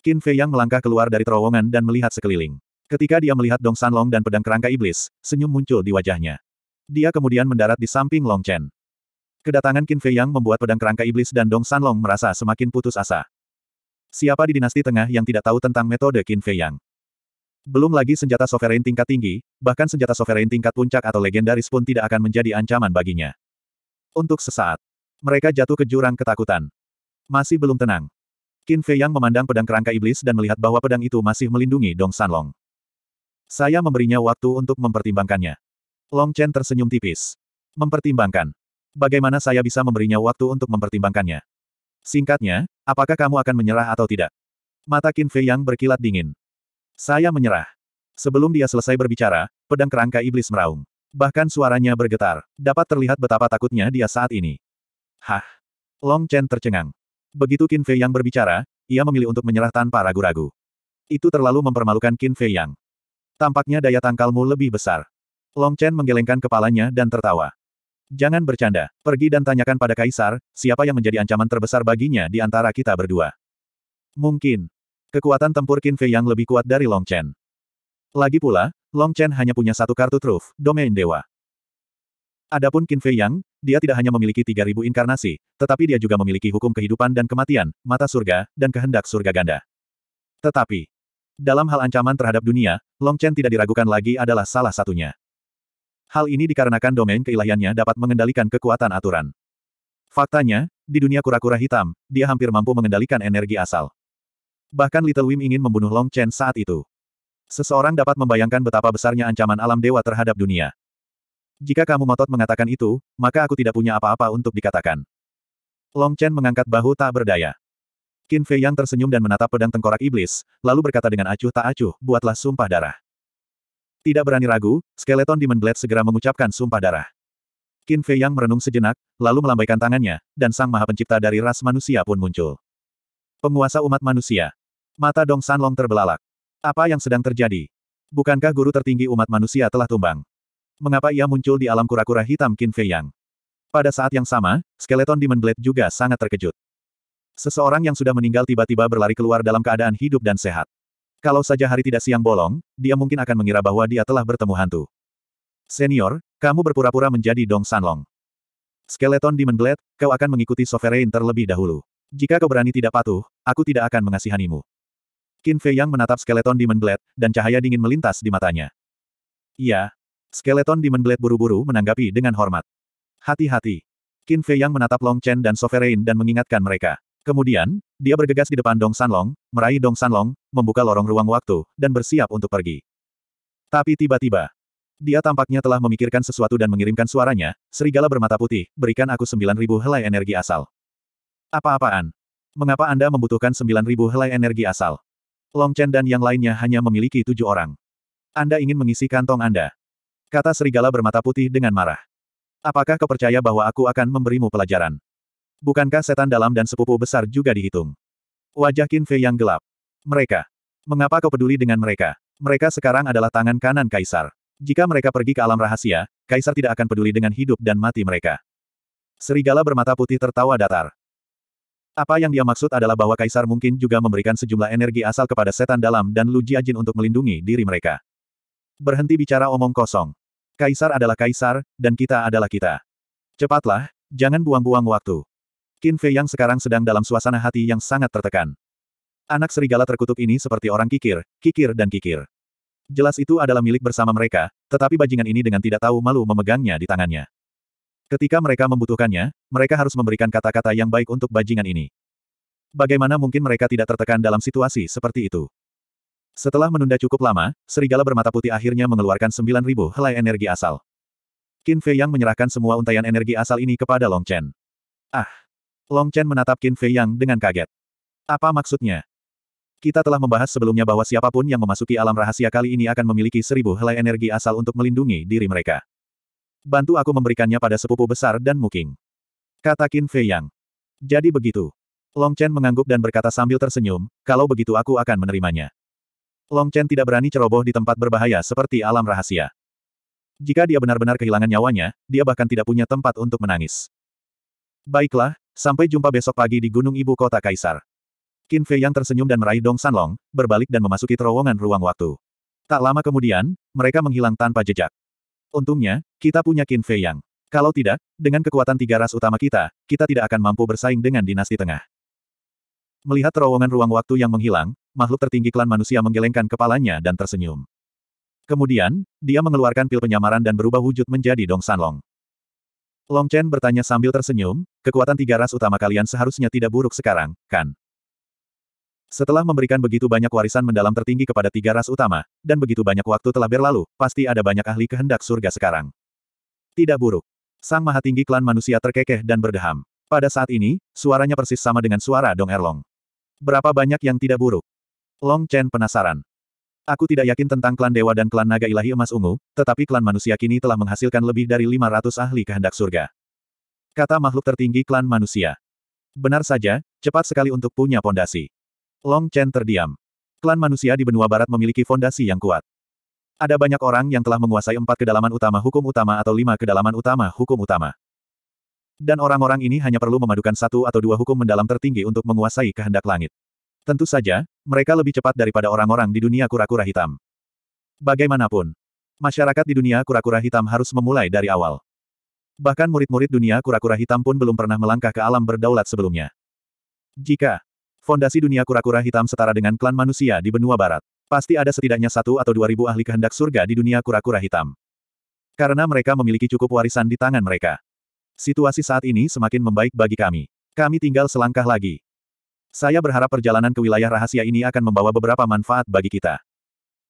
Qin Fei yang melangkah keluar dari terowongan dan melihat sekeliling. Ketika dia melihat Dong Sanlong dan pedang kerangka iblis, senyum muncul di wajahnya. Dia kemudian mendarat di samping Long Chen. Kedatangan Qin Fei yang membuat pedang kerangka iblis dan Dong Sanlong merasa semakin putus asa. Siapa di dinasti tengah yang tidak tahu tentang metode Qin Fei Yang? Belum lagi senjata sovereign tingkat tinggi, bahkan senjata sovereign tingkat puncak atau legendaris pun tidak akan menjadi ancaman baginya. Untuk sesaat, mereka jatuh ke jurang ketakutan. Masih belum tenang. Qin Fei Yang memandang pedang kerangka iblis dan melihat bahwa pedang itu masih melindungi Dong San Long. Saya memberinya waktu untuk mempertimbangkannya. Long Chen tersenyum tipis. Mempertimbangkan. Bagaimana saya bisa memberinya waktu untuk mempertimbangkannya? Singkatnya, apakah kamu akan menyerah atau tidak? Mata Qin Fei yang berkilat dingin. Saya menyerah. Sebelum dia selesai berbicara, pedang kerangka iblis meraung. Bahkan suaranya bergetar. Dapat terlihat betapa takutnya dia saat ini. Hah? Long Chen tercengang. Begitu Qin Fei yang berbicara, ia memilih untuk menyerah tanpa ragu-ragu. Itu terlalu mempermalukan Qin Fei Yang. Tampaknya daya tangkalmu lebih besar. Long Chen menggelengkan kepalanya dan tertawa. Jangan bercanda. Pergi dan tanyakan pada Kaisar, siapa yang menjadi ancaman terbesar baginya di antara kita berdua. Mungkin. Kekuatan tempur Qin Fei yang lebih kuat dari Long Chen. Lagi pula, Long Chen hanya punya satu kartu truf, domain dewa. Adapun Qin Fei Yang, dia tidak hanya memiliki 3000 inkarnasi, tetapi dia juga memiliki hukum kehidupan dan kematian, mata surga, dan kehendak surga ganda. Tetapi, dalam hal ancaman terhadap dunia, Long Chen tidak diragukan lagi adalah salah satunya. Hal ini dikarenakan domain keilahiannya dapat mengendalikan kekuatan aturan. Faktanya, di dunia kura-kura hitam, dia hampir mampu mengendalikan energi asal. Bahkan Little Wim ingin membunuh Long Chen saat itu. Seseorang dapat membayangkan betapa besarnya ancaman alam dewa terhadap dunia. Jika kamu ngotot mengatakan itu, maka aku tidak punya apa-apa untuk dikatakan. Long Chen mengangkat bahu tak berdaya. Qin Fei Yang tersenyum dan menatap pedang tengkorak iblis, lalu berkata dengan acuh tak acuh, buatlah sumpah darah. Tidak berani ragu, skeleton Demon Blade segera mengucapkan sumpah darah. Qin Fei Yang merenung sejenak, lalu melambaikan tangannya, dan sang maha pencipta dari ras manusia pun muncul. Penguasa umat manusia. Mata Dong San Long terbelalak. Apa yang sedang terjadi? Bukankah guru tertinggi umat manusia telah tumbang? Mengapa ia muncul di alam kura-kura hitam Qin Fei Yang? Pada saat yang sama, skeleton Demon Blade juga sangat terkejut. Seseorang yang sudah meninggal tiba-tiba berlari keluar dalam keadaan hidup dan sehat. Kalau saja hari tidak siang bolong, dia mungkin akan mengira bahwa dia telah bertemu hantu. Senior, kamu berpura-pura menjadi Dong Sanlong. Skeleton Demon Blade, kau akan mengikuti Sovereign terlebih dahulu. Jika kau berani tidak patuh, aku tidak akan mengasihanimu. Qin Fei Yang menatap skeleton Demon Blade, dan cahaya dingin melintas di matanya. Iya. Skeleton Demon Blade buru-buru menanggapi dengan hormat. Hati-hati. Qin Fei Yang menatap Long Chen dan Sovereign dan mengingatkan mereka. Kemudian, dia bergegas di depan Dong Sanlong, meraih Dong Sanlong, membuka lorong ruang waktu, dan bersiap untuk pergi. Tapi tiba-tiba, dia tampaknya telah memikirkan sesuatu dan mengirimkan suaranya, serigala bermata putih, berikan aku 9000 helai energi asal. Apa-apaan? Mengapa Anda membutuhkan 9000 helai energi asal? Long Chen dan yang lainnya hanya memiliki tujuh orang. Anda ingin mengisi kantong Anda. Kata serigala bermata putih dengan marah. Apakah kau percaya bahwa aku akan memberimu pelajaran? Bukankah setan dalam dan sepupu besar juga dihitung? Wajah Qin Fei yang gelap. Mereka. Mengapa kau peduli dengan mereka? Mereka sekarang adalah tangan kanan Kaisar. Jika mereka pergi ke alam rahasia, Kaisar tidak akan peduli dengan hidup dan mati mereka. Serigala bermata putih tertawa datar. Apa yang dia maksud adalah bahwa Kaisar mungkin juga memberikan sejumlah energi asal kepada setan dalam dan Lu Jiajin untuk melindungi diri mereka. Berhenti bicara omong kosong. Kaisar adalah Kaisar, dan kita adalah kita. Cepatlah, jangan buang-buang waktu. Qin Fei yang sekarang sedang dalam suasana hati yang sangat tertekan. Anak serigala terkutuk ini seperti orang kikir, kikir dan kikir. Jelas itu adalah milik bersama mereka, tetapi bajingan ini dengan tidak tahu malu memegangnya di tangannya. Ketika mereka membutuhkannya, mereka harus memberikan kata-kata yang baik untuk bajingan ini. Bagaimana mungkin mereka tidak tertekan dalam situasi seperti itu? Setelah menunda cukup lama, serigala bermata putih akhirnya mengeluarkan 9.000 helai energi asal. Qin Fei yang menyerahkan semua untayan energi asal ini kepada Long Chen. Ah, Long Chen menatap Qin Fei Yang dengan kaget. Apa maksudnya? Kita telah membahas sebelumnya bahwa siapapun yang memasuki alam rahasia kali ini akan memiliki seribu helai energi asal untuk melindungi diri mereka. Bantu aku memberikannya pada sepupu besar dan muking. Kata Qin Fei Yang. Jadi begitu. Long Chen mengangguk dan berkata sambil tersenyum, kalau begitu aku akan menerimanya. Long Chen tidak berani ceroboh di tempat berbahaya seperti alam rahasia. Jika dia benar-benar kehilangan nyawanya, dia bahkan tidak punya tempat untuk menangis. Baiklah, Sampai jumpa besok pagi di Gunung Ibu Kota Kaisar. Qin Fei yang tersenyum dan meraih Dong Sanlong, berbalik dan memasuki terowongan ruang waktu. Tak lama kemudian, mereka menghilang tanpa jejak. Untungnya, kita punya Qin Fei yang. Kalau tidak, dengan kekuatan tiga ras utama kita, kita tidak akan mampu bersaing dengan dinasti tengah. Melihat terowongan ruang waktu yang menghilang, makhluk tertinggi klan manusia menggelengkan kepalanya dan tersenyum. Kemudian, dia mengeluarkan pil penyamaran dan berubah wujud menjadi Dong Sanlong. Long Chen bertanya sambil tersenyum, kekuatan tiga ras utama kalian seharusnya tidak buruk sekarang, kan? Setelah memberikan begitu banyak warisan mendalam tertinggi kepada tiga ras utama, dan begitu banyak waktu telah berlalu, pasti ada banyak ahli kehendak surga sekarang. Tidak buruk. Sang maha tinggi klan manusia terkekeh dan berdeham. Pada saat ini, suaranya persis sama dengan suara Dong Erlong. Berapa banyak yang tidak buruk? Long Chen penasaran. Aku tidak yakin tentang klan dewa dan klan naga ilahi emas ungu, tetapi klan manusia kini telah menghasilkan lebih dari 500 ahli kehendak surga. Kata makhluk tertinggi klan manusia. Benar saja, cepat sekali untuk punya pondasi. Long Chen terdiam. Klan manusia di benua barat memiliki fondasi yang kuat. Ada banyak orang yang telah menguasai empat kedalaman utama hukum utama atau lima kedalaman utama hukum utama. Dan orang-orang ini hanya perlu memadukan satu atau dua hukum mendalam tertinggi untuk menguasai kehendak langit. Tentu saja, mereka lebih cepat daripada orang-orang di dunia kura-kura hitam. Bagaimanapun, masyarakat di dunia kura-kura hitam harus memulai dari awal. Bahkan murid-murid dunia kura-kura hitam pun belum pernah melangkah ke alam berdaulat sebelumnya. Jika fondasi dunia kura-kura hitam setara dengan klan manusia di benua barat, pasti ada setidaknya satu atau dua ribu ahli kehendak surga di dunia kura-kura hitam. Karena mereka memiliki cukup warisan di tangan mereka. Situasi saat ini semakin membaik bagi kami. Kami tinggal selangkah lagi. Saya berharap perjalanan ke wilayah rahasia ini akan membawa beberapa manfaat bagi kita.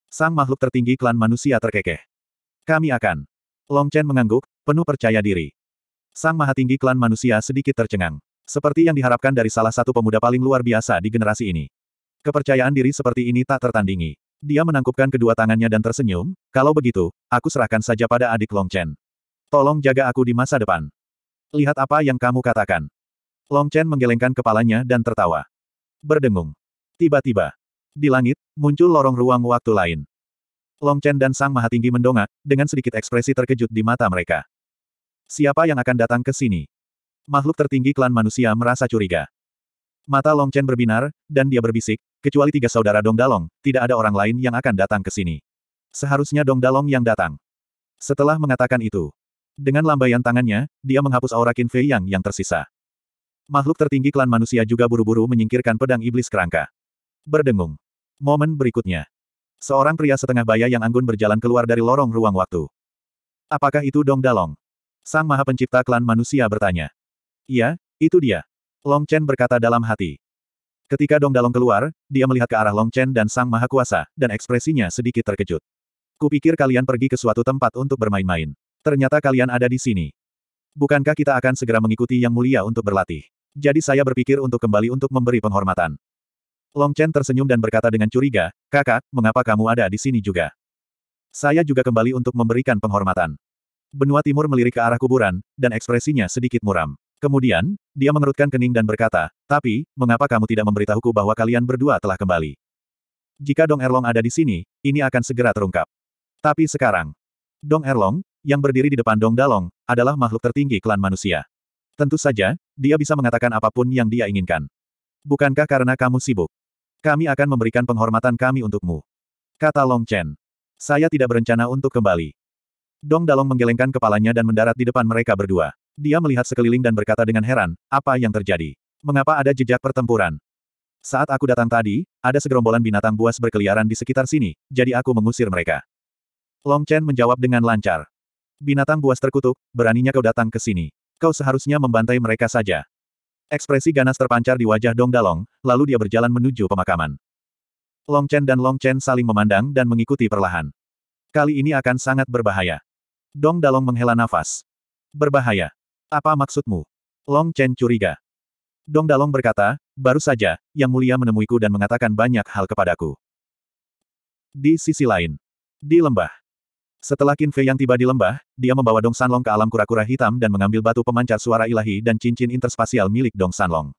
Sang makhluk tertinggi klan manusia terkekeh. Kami akan. Long Chen mengangguk, penuh percaya diri. Sang maha tinggi klan manusia sedikit tercengang. Seperti yang diharapkan dari salah satu pemuda paling luar biasa di generasi ini. Kepercayaan diri seperti ini tak tertandingi. Dia menangkupkan kedua tangannya dan tersenyum, kalau begitu, aku serahkan saja pada adik Long Chen. Tolong jaga aku di masa depan. Lihat apa yang kamu katakan. Long Chen menggelengkan kepalanya dan tertawa. Berdengung. Tiba-tiba. Di langit, muncul lorong ruang waktu lain. Long Chen dan Sang Mahatinggi mendongak, dengan sedikit ekspresi terkejut di mata mereka. Siapa yang akan datang ke sini? Makhluk tertinggi klan manusia merasa curiga. Mata Long Chen berbinar, dan dia berbisik, kecuali tiga saudara Dong Dalong, tidak ada orang lain yang akan datang ke sini. Seharusnya Dong Dalong yang datang. Setelah mengatakan itu, dengan lambaian tangannya, dia menghapus aura Qin Fei Yang yang tersisa. Makhluk tertinggi klan manusia juga buru-buru menyingkirkan pedang iblis kerangka. Berdengung. Momen berikutnya. Seorang pria setengah baya yang anggun berjalan keluar dari lorong ruang waktu. Apakah itu Dong Dalong? Sang Maha Pencipta Klan Manusia bertanya. Iya, itu dia. Long Chen berkata dalam hati. Ketika Dong Dalong keluar, dia melihat ke arah Long Chen dan Sang Maha Kuasa, dan ekspresinya sedikit terkejut. Kupikir kalian pergi ke suatu tempat untuk bermain-main. Ternyata kalian ada di sini. Bukankah kita akan segera mengikuti Yang Mulia untuk berlatih? Jadi saya berpikir untuk kembali untuk memberi penghormatan. Long Chen tersenyum dan berkata dengan curiga, kakak, mengapa kamu ada di sini juga? Saya juga kembali untuk memberikan penghormatan. Benua Timur melirik ke arah kuburan, dan ekspresinya sedikit muram. Kemudian, dia mengerutkan kening dan berkata, tapi, mengapa kamu tidak memberitahuku bahwa kalian berdua telah kembali? Jika Dong Erlong ada di sini, ini akan segera terungkap. Tapi sekarang, Dong Erlong, yang berdiri di depan Dong Dalong, adalah makhluk tertinggi klan manusia. Tentu saja, dia bisa mengatakan apapun yang dia inginkan. Bukankah karena kamu sibuk? Kami akan memberikan penghormatan kami untukmu. Kata Long Chen. Saya tidak berencana untuk kembali. Dong Dalong menggelengkan kepalanya dan mendarat di depan mereka berdua. Dia melihat sekeliling dan berkata dengan heran, apa yang terjadi? Mengapa ada jejak pertempuran? Saat aku datang tadi, ada segerombolan binatang buas berkeliaran di sekitar sini, jadi aku mengusir mereka. Long Chen menjawab dengan lancar. Binatang buas terkutuk, beraninya kau datang ke sini. Kau seharusnya membantai mereka saja. Ekspresi ganas terpancar di wajah Dong Dalong, lalu dia berjalan menuju pemakaman. Long Chen dan Long Chen saling memandang dan mengikuti perlahan. Kali ini akan sangat berbahaya. Dong Dalong menghela nafas. Berbahaya. Apa maksudmu? Long Chen curiga. Dong Dalong berkata, baru saja, Yang Mulia menemuiku dan mengatakan banyak hal kepadaku. Di sisi lain. Di lembah. Setelah Qin Fei yang tiba di lembah, dia membawa Dong Sanlong ke alam kura-kura hitam dan mengambil batu pemancar suara ilahi dan cincin interspasial milik Dong Sanlong.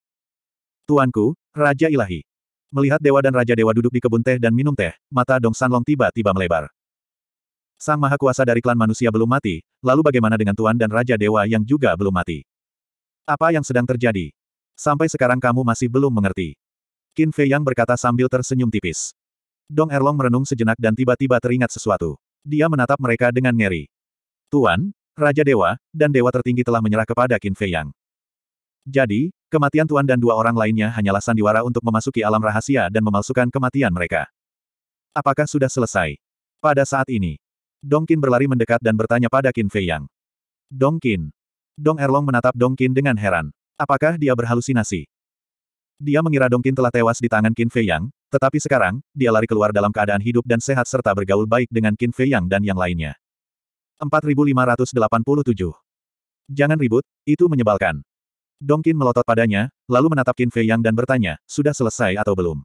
Tuanku, Raja Ilahi. Melihat dewa dan raja dewa duduk di kebun teh dan minum teh, mata Dong Sanlong tiba-tiba melebar. Sang Maha Kuasa dari klan manusia belum mati, lalu bagaimana dengan Tuan dan Raja Dewa yang juga belum mati? Apa yang sedang terjadi? Sampai sekarang kamu masih belum mengerti. Qin Fei Yang berkata sambil tersenyum tipis. Dong Erlong merenung sejenak dan tiba-tiba teringat sesuatu. Dia menatap mereka dengan ngeri. Tuan, Raja Dewa, dan Dewa tertinggi telah menyerah kepada Qin Fei Yang. Jadi, kematian Tuan dan dua orang lainnya hanyalah sandiwara untuk memasuki alam rahasia dan memalsukan kematian mereka. Apakah sudah selesai? Pada saat ini, Dong Qin berlari mendekat dan bertanya pada Qin Fei Yang. Dong Qin, Dong Erlong menatap Dong Qin dengan heran. Apakah dia berhalusinasi? Dia mengira Dong Qin telah tewas di tangan Qin Fei Yang, tetapi sekarang, dia lari keluar dalam keadaan hidup dan sehat serta bergaul baik dengan Qin Fei Yang dan yang lainnya. 4587 Jangan ribut, itu menyebalkan. Dong Qin melotot padanya, lalu menatap Qin Fei Yang dan bertanya, sudah selesai atau belum?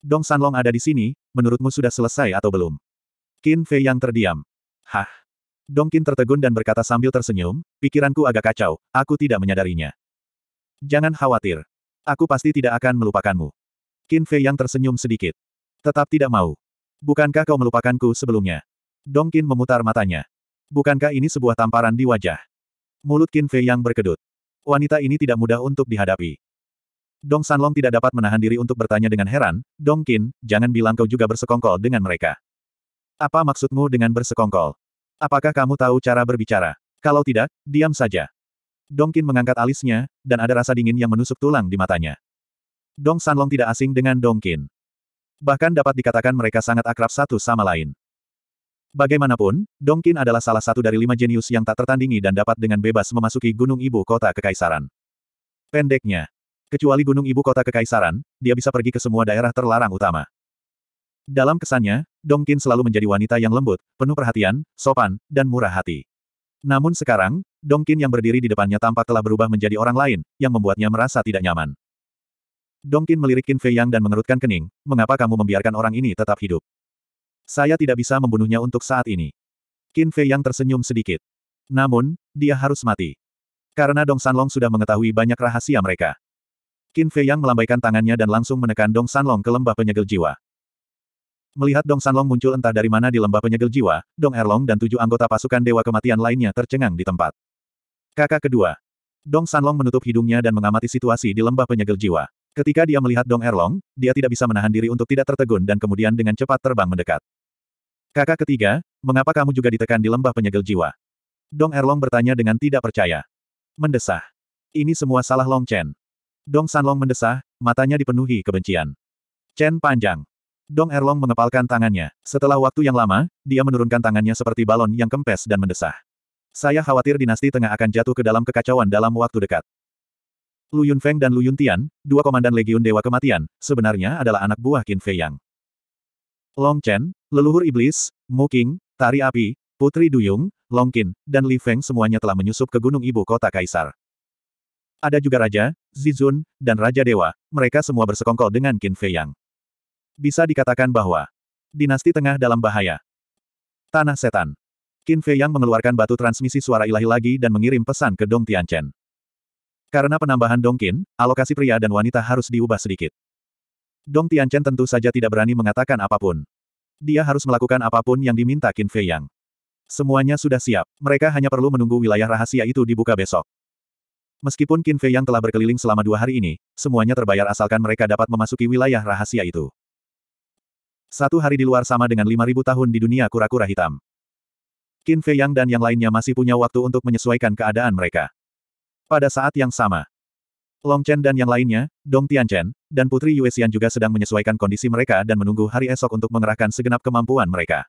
Dong San Long ada di sini, menurutmu sudah selesai atau belum? Qin Fei Yang terdiam. Hah? Dong Qin tertegun dan berkata sambil tersenyum, pikiranku agak kacau, aku tidak menyadarinya. Jangan khawatir. Aku pasti tidak akan melupakanmu. Qin Fei yang tersenyum sedikit. Tetap tidak mau. Bukankah kau melupakanku sebelumnya? Dong Qin memutar matanya. Bukankah ini sebuah tamparan di wajah? Mulut Qin Fei yang berkedut. Wanita ini tidak mudah untuk dihadapi. Dong Sanlong tidak dapat menahan diri untuk bertanya dengan heran, Dong Qin, jangan bilang kau juga bersekongkol dengan mereka. Apa maksudmu dengan bersekongkol? Apakah kamu tahu cara berbicara? Kalau tidak, diam saja. Dong Qin mengangkat alisnya, dan ada rasa dingin yang menusuk tulang di matanya. Dong Sanlong tidak asing dengan Dong Qin. Bahkan dapat dikatakan mereka sangat akrab satu sama lain. Bagaimanapun, Dong Qin adalah salah satu dari lima jenius yang tak tertandingi dan dapat dengan bebas memasuki gunung ibu kota kekaisaran. Pendeknya, kecuali gunung ibu kota kekaisaran, dia bisa pergi ke semua daerah terlarang utama. Dalam kesannya, Dong Qin selalu menjadi wanita yang lembut, penuh perhatian, sopan, dan murah hati. Namun sekarang, Dong Qin yang berdiri di depannya tampak telah berubah menjadi orang lain, yang membuatnya merasa tidak nyaman. Dongkin melirik Qin Fei Yang dan mengerutkan kening, mengapa kamu membiarkan orang ini tetap hidup? Saya tidak bisa membunuhnya untuk saat ini. Qin Fei Yang tersenyum sedikit. Namun, dia harus mati. Karena Dong Sanlong sudah mengetahui banyak rahasia mereka. Qin Fei Yang melambaikan tangannya dan langsung menekan Dong Sanlong ke lembah penyegel jiwa. Melihat Dong Sanlong muncul entah dari mana di lembah penyegel jiwa, Dong Erlong dan tujuh anggota pasukan Dewa Kematian lainnya tercengang di tempat. Kakak kedua. Dong Sanlong menutup hidungnya dan mengamati situasi di lembah penyegel jiwa. Ketika dia melihat Dong Erlong, dia tidak bisa menahan diri untuk tidak tertegun dan kemudian dengan cepat terbang mendekat. Kakak ketiga, mengapa kamu juga ditekan di lembah penyegel jiwa? Dong Erlong bertanya dengan tidak percaya. Mendesah. Ini semua salah Long Chen. Dong Sanlong mendesah, matanya dipenuhi kebencian. Chen panjang. Dong Erlong mengepalkan tangannya. Setelah waktu yang lama, dia menurunkan tangannya seperti balon yang kempes dan mendesah. Saya khawatir dinasti tengah akan jatuh ke dalam kekacauan dalam waktu dekat. Lu Yunfeng dan Lu Yuntian, dua komandan Legiun Dewa Kematian, sebenarnya adalah anak buah Qin Fei Yang. Long Chen, leluhur iblis, Mu King, Tari Api, Putri Duyung, Long Qin, dan Li Feng semuanya telah menyusup ke gunung ibu kota Kaisar. Ada juga Raja, Zizun, dan Raja Dewa, mereka semua bersekongkol dengan Qin Fei Yang. Bisa dikatakan bahwa dinasti tengah dalam bahaya. Tanah Setan. Qin Fei Yang mengeluarkan batu transmisi suara ilahi lagi dan mengirim pesan ke Dong Tianchen. Karena penambahan Dong Qin, alokasi pria dan wanita harus diubah sedikit. Dong Tianchen tentu saja tidak berani mengatakan apapun. Dia harus melakukan apapun yang diminta Qin Fei Yang. Semuanya sudah siap, mereka hanya perlu menunggu wilayah rahasia itu dibuka besok. Meskipun Qin Fei Yang telah berkeliling selama dua hari ini, semuanya terbayar asalkan mereka dapat memasuki wilayah rahasia itu. Satu hari di luar sama dengan 5.000 tahun di dunia kura-kura hitam. Qin Fei Yang dan yang lainnya masih punya waktu untuk menyesuaikan keadaan mereka. Pada saat yang sama, Long Chen dan yang lainnya, Dong Tianchen, dan Putri Yue Xian juga sedang menyesuaikan kondisi mereka dan menunggu hari esok untuk mengerahkan segenap kemampuan mereka.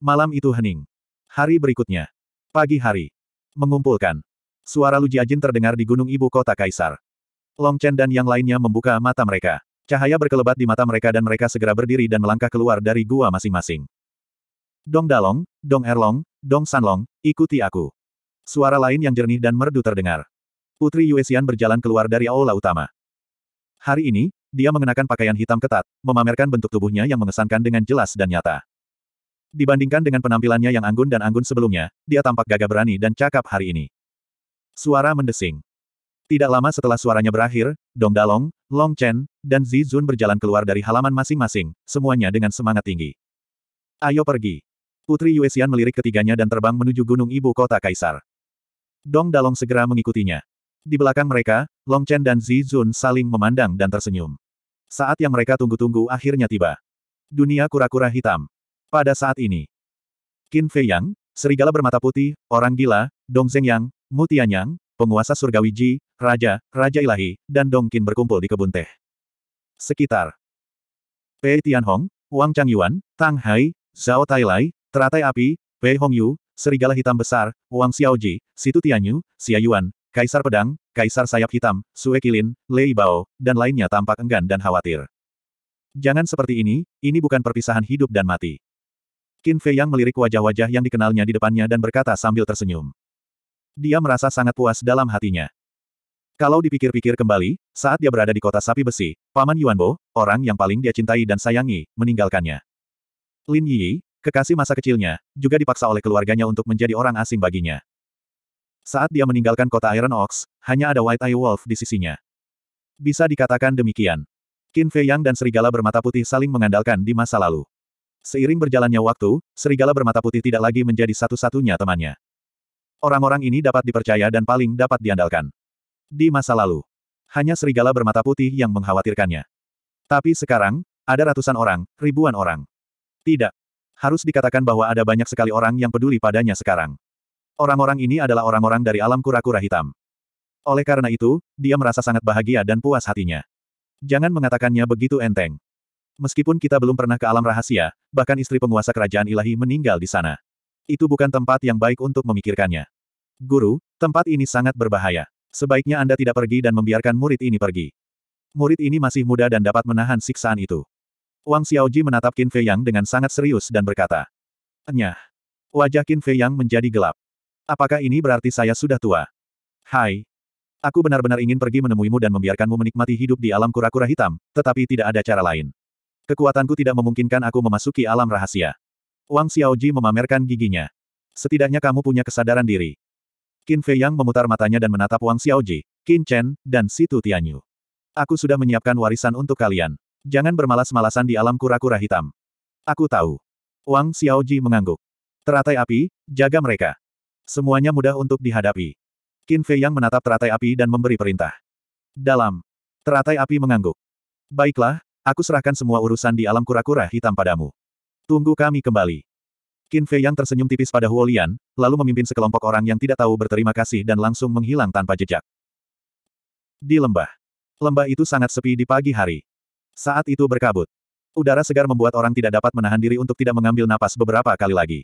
Malam itu hening. Hari berikutnya. Pagi hari. Mengumpulkan. Suara Lu Jiajin terdengar di gunung ibu kota Kaisar. Long Chen dan yang lainnya membuka mata mereka. Cahaya berkelebat di mata mereka dan mereka segera berdiri dan melangkah keluar dari gua masing-masing. Dong Dalong, Dong Erlong, Dong Sanlong, ikuti aku. Suara lain yang jernih dan merdu terdengar. Putri Yuesian berjalan keluar dari aula utama. Hari ini, dia mengenakan pakaian hitam ketat, memamerkan bentuk tubuhnya yang mengesankan dengan jelas dan nyata. Dibandingkan dengan penampilannya yang anggun dan anggun sebelumnya, dia tampak gagah berani dan cakap hari ini. Suara mendesing. Tidak lama setelah suaranya berakhir, Dong Dalong, Long Chen, dan Zi Zun berjalan keluar dari halaman masing-masing, semuanya dengan semangat tinggi. Ayo pergi. Putri Yuesian melirik ketiganya dan terbang menuju gunung ibu kota Kaisar. Dong Dalong segera mengikutinya. Di belakang mereka, Long Chen dan Zi Zun saling memandang dan tersenyum. Saat yang mereka tunggu-tunggu akhirnya tiba. Dunia kura-kura hitam. Pada saat ini, Qin Fei Yang, serigala bermata putih, orang gila, Dong Zeng Yang, Mu Yang, penguasa surgawi Ji, Raja, Raja Ilahi, dan Dong Qin berkumpul di kebun teh. Sekitar Pei Tianhong, Wang Changyuan, Tang Hai, Zhao Tai Tailai, Teratai Api, Pei Hongyu, Serigala Hitam Besar, Wang Xiaoji, Situ Tianyu, Xia Yuan, Kaisar Pedang, Kaisar Sayap Hitam, Sue Kilin, Lei Bao, dan lainnya tampak enggan dan khawatir. Jangan seperti ini, ini bukan perpisahan hidup dan mati. Qin Fei yang melirik wajah-wajah yang dikenalnya di depannya dan berkata sambil tersenyum. Dia merasa sangat puas dalam hatinya. Kalau dipikir-pikir kembali, saat dia berada di kota sapi besi, Paman Yuanbo, orang yang paling dia cintai dan sayangi, meninggalkannya. Lin Yi, kekasih masa kecilnya, juga dipaksa oleh keluarganya untuk menjadi orang asing baginya. Saat dia meninggalkan kota Iron Ox, hanya ada White Eye Wolf di sisinya. Bisa dikatakan demikian. Qin Fei Yang dan serigala bermata putih saling mengandalkan di masa lalu. Seiring berjalannya waktu, serigala bermata putih tidak lagi menjadi satu-satunya temannya. Orang-orang ini dapat dipercaya dan paling dapat diandalkan. Di masa lalu, hanya serigala bermata putih yang mengkhawatirkannya. Tapi sekarang, ada ratusan orang, ribuan orang. Tidak. Harus dikatakan bahwa ada banyak sekali orang yang peduli padanya sekarang. Orang-orang ini adalah orang-orang dari alam kura-kura hitam. Oleh karena itu, dia merasa sangat bahagia dan puas hatinya. Jangan mengatakannya begitu enteng. Meskipun kita belum pernah ke alam rahasia, bahkan istri penguasa kerajaan ilahi meninggal di sana. Itu bukan tempat yang baik untuk memikirkannya. Guru, tempat ini sangat berbahaya. Sebaiknya Anda tidak pergi dan membiarkan murid ini pergi. Murid ini masih muda dan dapat menahan siksaan itu. Wang Xiaoji menatap Qin Fei Yang dengan sangat serius dan berkata, Enyah. Wajah Qin Fei Yang menjadi gelap. Apakah ini berarti saya sudah tua? Hai. Aku benar-benar ingin pergi menemuimu dan membiarkanmu menikmati hidup di alam kura-kura hitam, tetapi tidak ada cara lain. Kekuatanku tidak memungkinkan aku memasuki alam rahasia. Wang Xiaoji memamerkan giginya. Setidaknya kamu punya kesadaran diri. Qin Fei Yang memutar matanya dan menatap Wang Xiaoji, Qin Chen, dan Situ Tianyu. Aku sudah menyiapkan warisan untuk kalian. Jangan bermalas-malasan di alam kura-kura hitam. Aku tahu. Wang Xiaoji mengangguk. Teratai api, jaga mereka. Semuanya mudah untuk dihadapi. Qin Fei Yang menatap teratai api dan memberi perintah. Dalam. Teratai api mengangguk. Baiklah, aku serahkan semua urusan di alam kura-kura hitam padamu. Tunggu kami kembali. Qin Fei Yang tersenyum tipis pada Huo Lian, lalu memimpin sekelompok orang yang tidak tahu berterima kasih dan langsung menghilang tanpa jejak. Di lembah. Lembah itu sangat sepi di pagi hari. Saat itu berkabut. Udara segar membuat orang tidak dapat menahan diri untuk tidak mengambil napas beberapa kali lagi.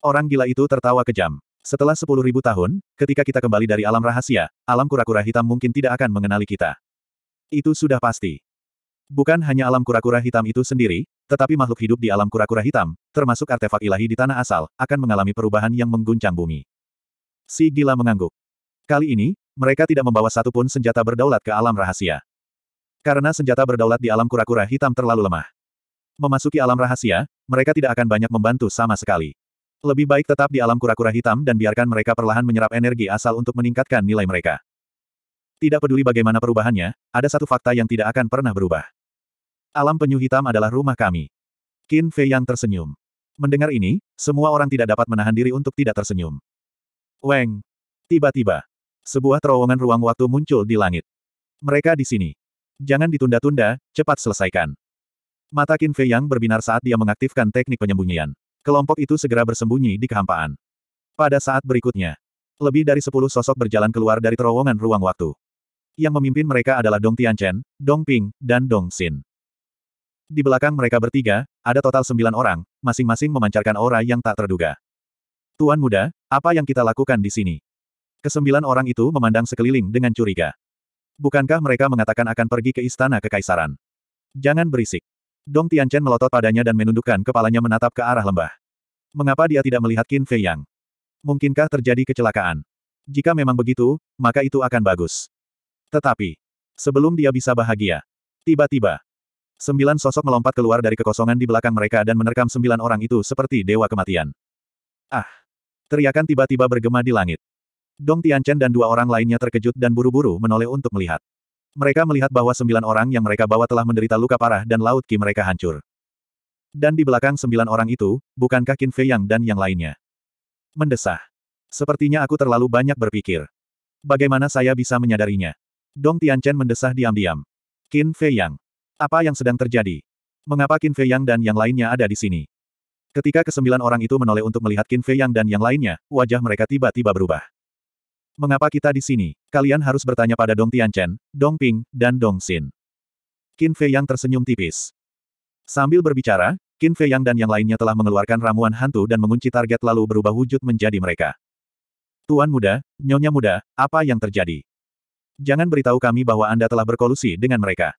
Orang gila itu tertawa kejam. Setelah sepuluh ribu tahun, ketika kita kembali dari alam rahasia, alam kura-kura hitam mungkin tidak akan mengenali kita. Itu sudah pasti. Bukan hanya alam kura-kura hitam itu sendiri, tetapi makhluk hidup di alam kura-kura hitam, termasuk artefak ilahi di tanah asal, akan mengalami perubahan yang mengguncang bumi. Si gila mengangguk. Kali ini, mereka tidak membawa satupun senjata berdaulat ke alam rahasia. Karena senjata berdaulat di alam kura-kura hitam terlalu lemah. Memasuki alam rahasia, mereka tidak akan banyak membantu sama sekali. Lebih baik tetap di alam kura-kura hitam dan biarkan mereka perlahan menyerap energi asal untuk meningkatkan nilai mereka. Tidak peduli bagaimana perubahannya, ada satu fakta yang tidak akan pernah berubah. Alam penyu hitam adalah rumah kami. Qin Fei yang tersenyum. Mendengar ini, semua orang tidak dapat menahan diri untuk tidak tersenyum. Weng. Tiba-tiba, sebuah terowongan ruang waktu muncul di langit. Mereka di sini. Jangan ditunda-tunda, cepat selesaikan. Mata Qin Fei yang berbinar saat dia mengaktifkan teknik penyembunyian. Kelompok itu segera bersembunyi di kehampaan. Pada saat berikutnya, lebih dari sepuluh sosok berjalan keluar dari terowongan ruang waktu. Yang memimpin mereka adalah Dong Tianchen, Dong Ping, dan Dong Xin. Di belakang mereka bertiga, ada total sembilan orang, masing-masing memancarkan aura yang tak terduga. Tuan muda, apa yang kita lakukan di sini? Kesembilan orang itu memandang sekeliling dengan curiga. Bukankah mereka mengatakan akan pergi ke istana kekaisaran? Jangan berisik. Dong Tianchen melotot padanya dan menundukkan kepalanya menatap ke arah lembah. Mengapa dia tidak melihat Qin Fei Yang? Mungkinkah terjadi kecelakaan? Jika memang begitu, maka itu akan bagus. Tetapi, sebelum dia bisa bahagia, tiba-tiba, sembilan sosok melompat keluar dari kekosongan di belakang mereka dan menerkam sembilan orang itu seperti dewa kematian. Ah! Teriakan tiba-tiba bergema di langit. Dong Tianchen dan dua orang lainnya terkejut dan buru-buru menoleh untuk melihat. Mereka melihat bahwa sembilan orang yang mereka bawa telah menderita luka parah dan laut ki mereka hancur. Dan di belakang sembilan orang itu, bukankah Qin Fei Yang dan yang lainnya? Mendesah. Sepertinya aku terlalu banyak berpikir. Bagaimana saya bisa menyadarinya? Dong Tian Chen mendesah diam-diam. Qin Fei Yang. Apa yang sedang terjadi? Mengapa Qin Fei Yang dan yang lainnya ada di sini? Ketika kesembilan orang itu menoleh untuk melihat Qin Fei Yang dan yang lainnya, wajah mereka tiba-tiba berubah. Mengapa kita di sini? Kalian harus bertanya pada Dong Tianchen, Dong Ping, dan Dong Xin. Qin Fei Yang tersenyum tipis. Sambil berbicara, Qin Fei Yang dan yang lainnya telah mengeluarkan ramuan hantu dan mengunci target lalu berubah wujud menjadi mereka. Tuan muda, nyonya muda, apa yang terjadi? Jangan beritahu kami bahwa Anda telah berkolusi dengan mereka.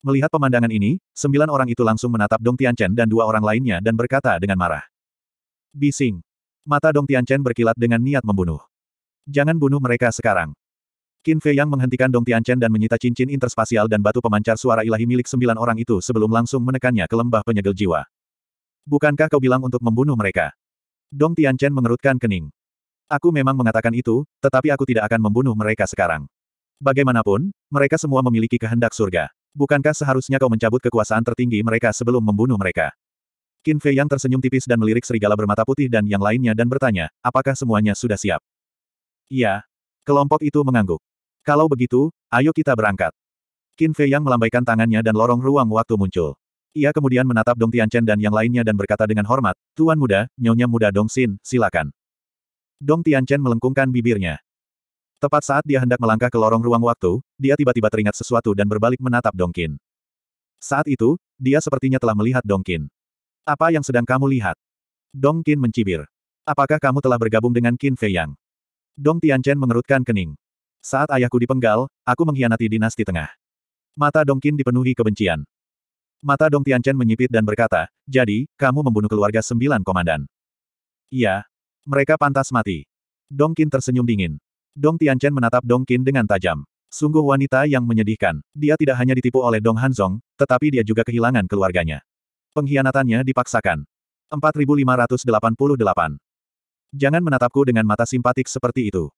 Melihat pemandangan ini, sembilan orang itu langsung menatap Dong Tianchen dan dua orang lainnya dan berkata dengan marah. Bising. Mata Dong Tianchen berkilat dengan niat membunuh. Jangan bunuh mereka sekarang. Qin Fei Yang menghentikan Dong Tianchen dan menyita cincin interspasial dan batu pemancar suara ilahi milik sembilan orang itu sebelum langsung menekannya ke lembah penyegel jiwa. Bukankah kau bilang untuk membunuh mereka? Dong Tianchen mengerutkan kening. Aku memang mengatakan itu, tetapi aku tidak akan membunuh mereka sekarang. Bagaimanapun, mereka semua memiliki kehendak surga. Bukankah seharusnya kau mencabut kekuasaan tertinggi mereka sebelum membunuh mereka? Qin Fei yang tersenyum tipis dan melirik serigala bermata putih dan yang lainnya dan bertanya, apakah semuanya sudah siap? Iya. Kelompok itu mengangguk. Kalau begitu, ayo kita berangkat. Qin Fei Yang melambaikan tangannya dan lorong ruang waktu muncul. Ia kemudian menatap Dong Tian Chen dan yang lainnya dan berkata dengan hormat, Tuan muda, nyonya muda Dong Xin, silakan. Dong Tian Chen melengkungkan bibirnya. Tepat saat dia hendak melangkah ke lorong ruang waktu, dia tiba-tiba teringat sesuatu dan berbalik menatap Dong Qin. Saat itu, dia sepertinya telah melihat Dong Qin. Apa yang sedang kamu lihat? Dong Qin mencibir. Apakah kamu telah bergabung dengan Qin Fei Yang? Dong Tianchen mengerutkan kening. Saat ayahku dipenggal, aku mengkhianati dinasti tengah. Mata Dong Qin dipenuhi kebencian. Mata Dong Tianchen menyipit dan berkata, jadi, kamu membunuh keluarga sembilan komandan. Iya. Mereka pantas mati. Dong Qin tersenyum dingin. Dong Tianchen menatap Dong Qin dengan tajam. Sungguh wanita yang menyedihkan. Dia tidak hanya ditipu oleh Dong Hanzong, tetapi dia juga kehilangan keluarganya. Pengkhianatannya dipaksakan. 4588 Jangan menatapku dengan mata simpatik seperti itu.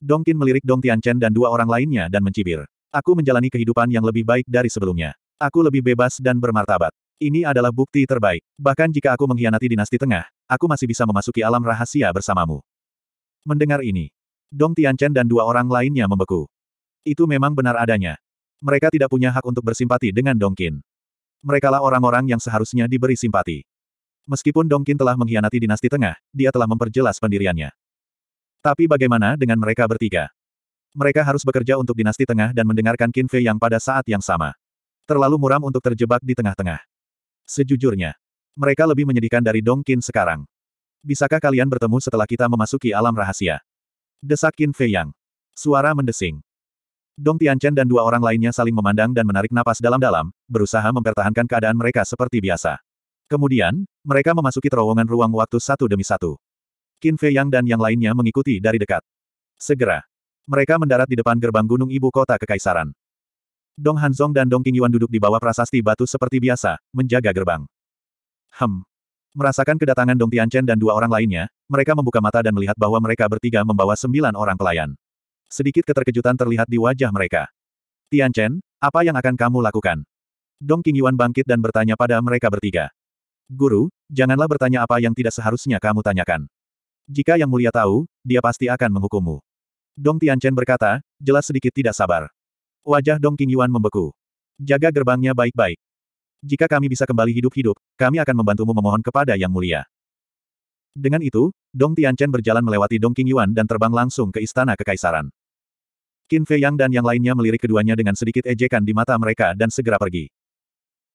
Dong Qin melirik Dong Tianchen dan dua orang lainnya dan mencibir. Aku menjalani kehidupan yang lebih baik dari sebelumnya. Aku lebih bebas dan bermartabat. Ini adalah bukti terbaik. Bahkan jika aku mengkhianati dinasti tengah, aku masih bisa memasuki alam rahasia bersamamu. Mendengar ini, Dong Tianchen dan dua orang lainnya membeku. Itu memang benar adanya. Mereka tidak punya hak untuk bersimpati dengan Dong Qin. Merekalah orang-orang yang seharusnya diberi simpati. Meskipun Dongkin telah mengkhianati dinasti tengah, dia telah memperjelas pendiriannya. Tapi bagaimana dengan mereka bertiga? Mereka harus bekerja untuk dinasti tengah dan mendengarkan Qin Fei yang pada saat yang sama. Terlalu muram untuk terjebak di tengah-tengah. Sejujurnya, mereka lebih menyedihkan dari Dong Qin sekarang. Bisakah kalian bertemu setelah kita memasuki alam rahasia? Desak Qin Fei Yang. Suara mendesing. Dong Tianchen dan dua orang lainnya saling memandang dan menarik napas dalam-dalam, berusaha mempertahankan keadaan mereka seperti biasa. Kemudian, mereka memasuki terowongan ruang waktu satu demi satu. Qin Fei Yang dan yang lainnya mengikuti dari dekat. Segera, mereka mendarat di depan gerbang gunung ibu kota Kekaisaran. Dong Hanzong dan Dong Qingyuan duduk di bawah prasasti batu seperti biasa, menjaga gerbang. Hem. Merasakan kedatangan Dong Tianchen dan dua orang lainnya, mereka membuka mata dan melihat bahwa mereka bertiga membawa sembilan orang pelayan. Sedikit keterkejutan terlihat di wajah mereka. Tianchen, apa yang akan kamu lakukan? Dong Qingyuan bangkit dan bertanya pada mereka bertiga. Guru, janganlah bertanya apa yang tidak seharusnya kamu tanyakan. Jika Yang Mulia tahu, dia pasti akan menghukummu. Dong Tianchen berkata, jelas sedikit tidak sabar. Wajah Dong King Yuan membeku. Jaga gerbangnya baik-baik. Jika kami bisa kembali hidup-hidup, kami akan membantumu memohon kepada Yang Mulia. Dengan itu, Dong Tianchen berjalan melewati Dong King Yuan dan terbang langsung ke Istana Kekaisaran. Qin Fei Yang dan yang lainnya melirik keduanya dengan sedikit ejekan di mata mereka dan segera pergi.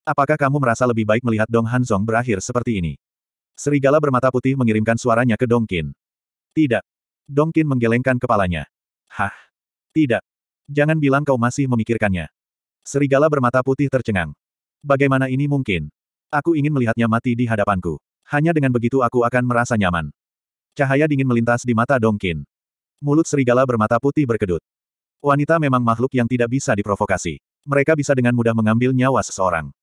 Apakah kamu merasa lebih baik melihat Dong Hanzong berakhir seperti ini? Serigala bermata putih mengirimkan suaranya ke Dong Qin. Tidak. Dong Qin menggelengkan kepalanya. Hah? Tidak. Jangan bilang kau masih memikirkannya. Serigala bermata putih tercengang. Bagaimana ini mungkin? Aku ingin melihatnya mati di hadapanku. Hanya dengan begitu aku akan merasa nyaman. Cahaya dingin melintas di mata Dong Qin. Mulut serigala bermata putih berkedut. Wanita memang makhluk yang tidak bisa diprovokasi. Mereka bisa dengan mudah mengambil nyawa seseorang.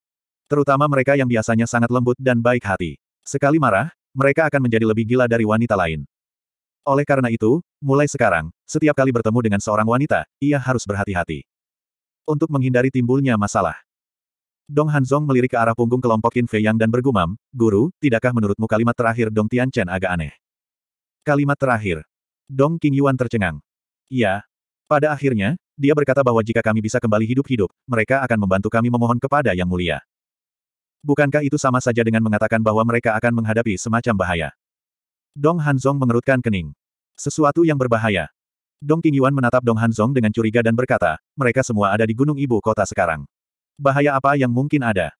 Terutama mereka yang biasanya sangat lembut dan baik hati. Sekali marah, mereka akan menjadi lebih gila dari wanita lain. Oleh karena itu, mulai sekarang, setiap kali bertemu dengan seorang wanita, ia harus berhati-hati. Untuk menghindari timbulnya masalah. Dong Hanzong melirik ke arah punggung kelompok Yin Fei Yang dan bergumam, Guru, tidakkah menurutmu kalimat terakhir Dong Tianchen agak aneh? Kalimat terakhir. Dong King Yuan tercengang. Iya. Pada akhirnya, dia berkata bahwa jika kami bisa kembali hidup-hidup, mereka akan membantu kami memohon kepada Yang Mulia. Bukankah itu sama saja dengan mengatakan bahwa mereka akan menghadapi semacam bahaya? Dong Hanzong mengerutkan kening. Sesuatu yang berbahaya. Dong Qingyuan menatap Dong Hanzong dengan curiga dan berkata, mereka semua ada di gunung ibu kota sekarang. Bahaya apa yang mungkin ada?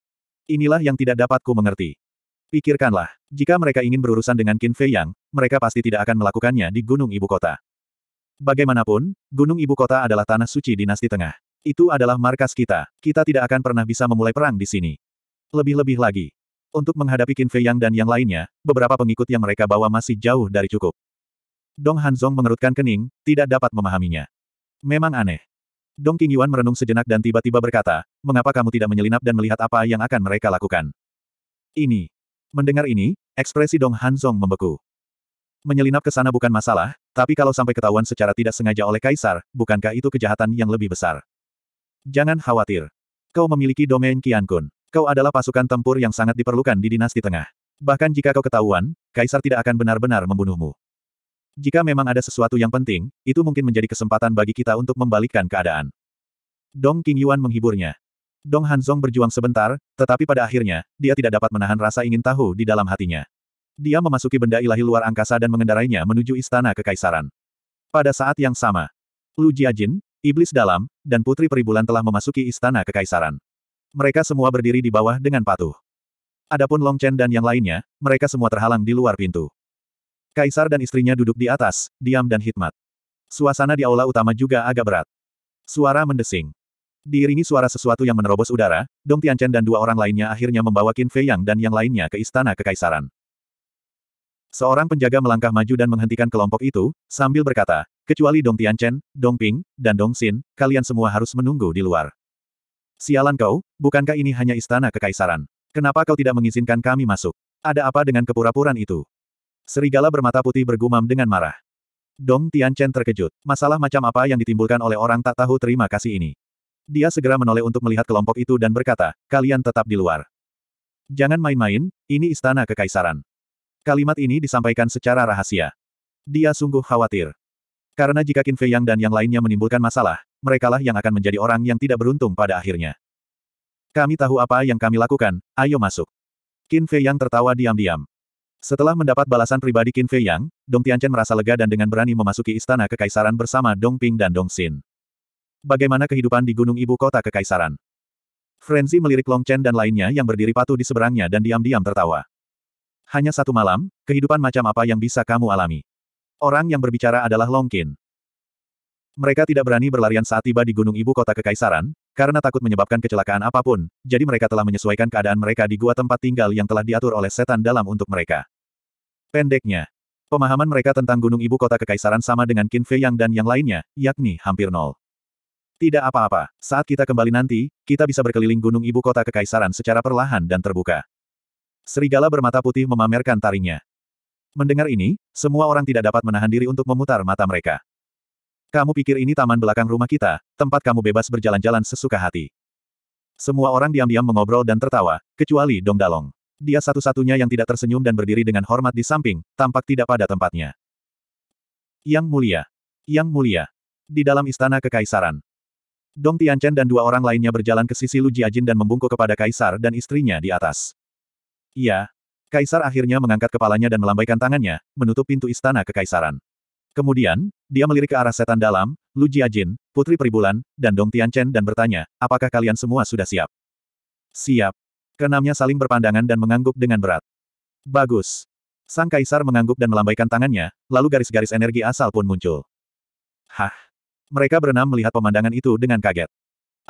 Inilah yang tidak dapatku mengerti. Pikirkanlah, jika mereka ingin berurusan dengan Qin Fei Yang, mereka pasti tidak akan melakukannya di Gunung Ibu Kota. Bagaimanapun, Gunung Ibu Kota adalah tanah suci dinasti tengah. Itu adalah markas kita. Kita tidak akan pernah bisa memulai perang di sini. Lebih-lebih lagi. Untuk menghadapi Qin Fei Yang dan yang lainnya, beberapa pengikut yang mereka bawa masih jauh dari cukup. Dong Hanzong mengerutkan kening, tidak dapat memahaminya. Memang aneh. Dong Qingyuan merenung sejenak dan tiba-tiba berkata, mengapa kamu tidak menyelinap dan melihat apa yang akan mereka lakukan? Ini. Mendengar ini, ekspresi Dong Hanzong membeku. Menyelinap ke sana bukan masalah, tapi kalau sampai ketahuan secara tidak sengaja oleh kaisar, bukankah itu kejahatan yang lebih besar? Jangan khawatir. Kau memiliki domain Qiankun. Kau adalah pasukan tempur yang sangat diperlukan di dinasti tengah. Bahkan jika kau ketahuan, kaisar tidak akan benar-benar membunuhmu. Jika memang ada sesuatu yang penting, itu mungkin menjadi kesempatan bagi kita untuk membalikkan keadaan. Dong King Yuan menghiburnya. Dong Hanzong berjuang sebentar, tetapi pada akhirnya, dia tidak dapat menahan rasa ingin tahu di dalam hatinya. Dia memasuki benda ilahi luar angkasa dan mengendarainya menuju istana kekaisaran. Pada saat yang sama, Lu Jiajin, iblis dalam, dan putri peribulan telah memasuki istana kekaisaran. Mereka semua berdiri di bawah dengan patuh. Adapun Long Chen dan yang lainnya, mereka semua terhalang di luar pintu. Kaisar dan istrinya duduk di atas, diam dan hikmat. Suasana di aula utama juga agak berat. Suara mendesing. Diiringi suara sesuatu yang menerobos udara, Dong Tianchen dan dua orang lainnya akhirnya membawa Qin Fei Yang dan yang lainnya ke istana kekaisaran. Seorang penjaga melangkah maju dan menghentikan kelompok itu, sambil berkata, kecuali Dong Tianchen, Dong Ping, dan Dong Xin, kalian semua harus menunggu di luar. Sialan kau, bukankah ini hanya istana kekaisaran? Kenapa kau tidak mengizinkan kami masuk? Ada apa dengan kepura-puran itu? Serigala bermata putih bergumam dengan marah. Dong Tianchen terkejut. Masalah macam apa yang ditimbulkan oleh orang tak tahu terima kasih ini? Dia segera menoleh untuk melihat kelompok itu dan berkata, kalian tetap di luar. Jangan main-main, ini istana kekaisaran. Kalimat ini disampaikan secara rahasia. Dia sungguh khawatir. Karena jika Qin Fei Yang dan yang lainnya menimbulkan masalah, merekalah yang akan menjadi orang yang tidak beruntung pada akhirnya. Kami tahu apa yang kami lakukan, ayo masuk. Qin Fei Yang tertawa diam-diam. Setelah mendapat balasan pribadi Qin Fei Yang, Dong Tianchen merasa lega dan dengan berani memasuki istana kekaisaran bersama Dong Ping dan Dong Xin. Bagaimana kehidupan di gunung ibu kota kekaisaran? Frenzy melirik Long Chen dan lainnya yang berdiri patuh di seberangnya dan diam-diam tertawa. Hanya satu malam, kehidupan macam apa yang bisa kamu alami? Orang yang berbicara adalah Long Qin. Mereka tidak berani berlarian saat tiba di gunung ibu kota kekaisaran, karena takut menyebabkan kecelakaan apapun, jadi mereka telah menyesuaikan keadaan mereka di gua tempat tinggal yang telah diatur oleh setan dalam untuk mereka. Pendeknya, pemahaman mereka tentang gunung ibu kota kekaisaran sama dengan Qin Fei Yang dan yang lainnya, yakni hampir nol. Tidak apa-apa, saat kita kembali nanti, kita bisa berkeliling gunung ibu kota kekaisaran secara perlahan dan terbuka. Serigala bermata putih memamerkan taringnya. Mendengar ini, semua orang tidak dapat menahan diri untuk memutar mata mereka. Kamu pikir ini taman belakang rumah kita, tempat kamu bebas berjalan-jalan sesuka hati. Semua orang diam-diam mengobrol dan tertawa, kecuali Dong Dalong. Dia satu-satunya yang tidak tersenyum dan berdiri dengan hormat di samping, tampak tidak pada tempatnya. Yang mulia. Yang mulia. Di dalam istana kekaisaran. Dong Tianchen dan dua orang lainnya berjalan ke sisi Lu Jiajin dan membungkuk kepada kaisar dan istrinya di atas. Ya, Kaisar akhirnya mengangkat kepalanya dan melambaikan tangannya, menutup pintu istana kekaisaran. Kemudian, dia melirik ke arah setan dalam, Lu Jiajin, Putri Peribulan, dan Dong Tianchen dan bertanya, apakah kalian semua sudah siap? Siap. Kenamnya saling berpandangan dan mengangguk dengan berat. Bagus. Sang Kaisar mengangguk dan melambaikan tangannya, lalu garis-garis energi asal pun muncul. Hah. Mereka berenam melihat pemandangan itu dengan kaget.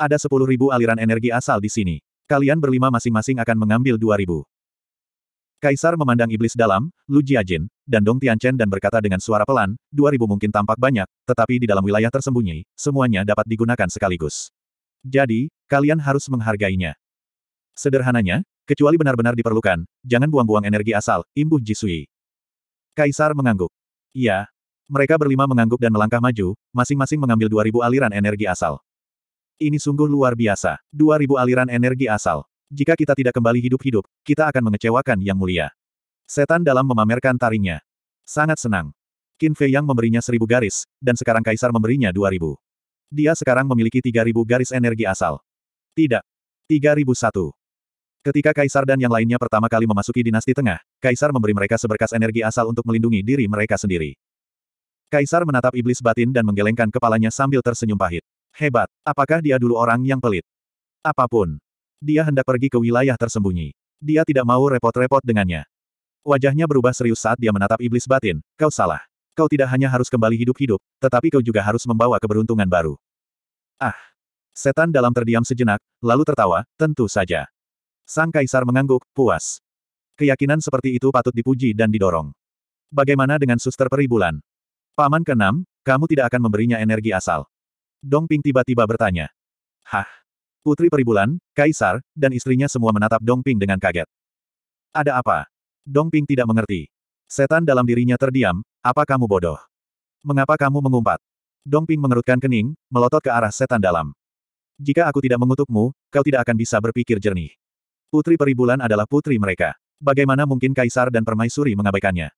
Ada sepuluh ribu aliran energi asal di sini. Kalian berlima masing-masing akan mengambil dua ribu. Kaisar memandang iblis dalam, Lu Jiajin, dan Dong Tianchen dan berkata dengan suara pelan, 2000 mungkin tampak banyak, tetapi di dalam wilayah tersembunyi, semuanya dapat digunakan sekaligus. Jadi, kalian harus menghargainya. Sederhananya, kecuali benar-benar diperlukan, jangan buang-buang energi asal, imbuh Jisui. Kaisar mengangguk. Iya. Mereka berlima mengangguk dan melangkah maju, masing-masing mengambil 2000 aliran energi asal. Ini sungguh luar biasa, 2000 aliran energi asal jika kita tidak kembali hidup-hidup, kita akan mengecewakan Yang Mulia. Setan dalam memamerkan taringnya. Sangat senang. Qin Fei Yang memberinya seribu garis, dan sekarang Kaisar memberinya dua ribu. Dia sekarang memiliki tiga ribu garis energi asal. Tidak. Tiga ribu satu. Ketika Kaisar dan yang lainnya pertama kali memasuki dinasti tengah, Kaisar memberi mereka seberkas energi asal untuk melindungi diri mereka sendiri. Kaisar menatap iblis batin dan menggelengkan kepalanya sambil tersenyum pahit. Hebat, apakah dia dulu orang yang pelit? Apapun. Dia hendak pergi ke wilayah tersembunyi. Dia tidak mau repot-repot dengannya. Wajahnya berubah serius saat dia menatap iblis batin, kau salah. Kau tidak hanya harus kembali hidup-hidup, tetapi kau juga harus membawa keberuntungan baru. Ah! Setan dalam terdiam sejenak, lalu tertawa, tentu saja. Sang kaisar mengangguk, puas. Keyakinan seperti itu patut dipuji dan didorong. Bagaimana dengan suster peribulan? Paman keenam, kamu tidak akan memberinya energi asal. Dong Ping tiba-tiba bertanya. Hah? Putri Peribulan, Kaisar, dan istrinya semua menatap Dongping dengan kaget. Ada apa? Dongping tidak mengerti. Setan dalam dirinya terdiam, apa kamu bodoh? Mengapa kamu mengumpat? Dongping mengerutkan kening, melotot ke arah setan dalam. Jika aku tidak mengutukmu, kau tidak akan bisa berpikir jernih. Putri Peribulan adalah putri mereka. Bagaimana mungkin Kaisar dan Permaisuri mengabaikannya?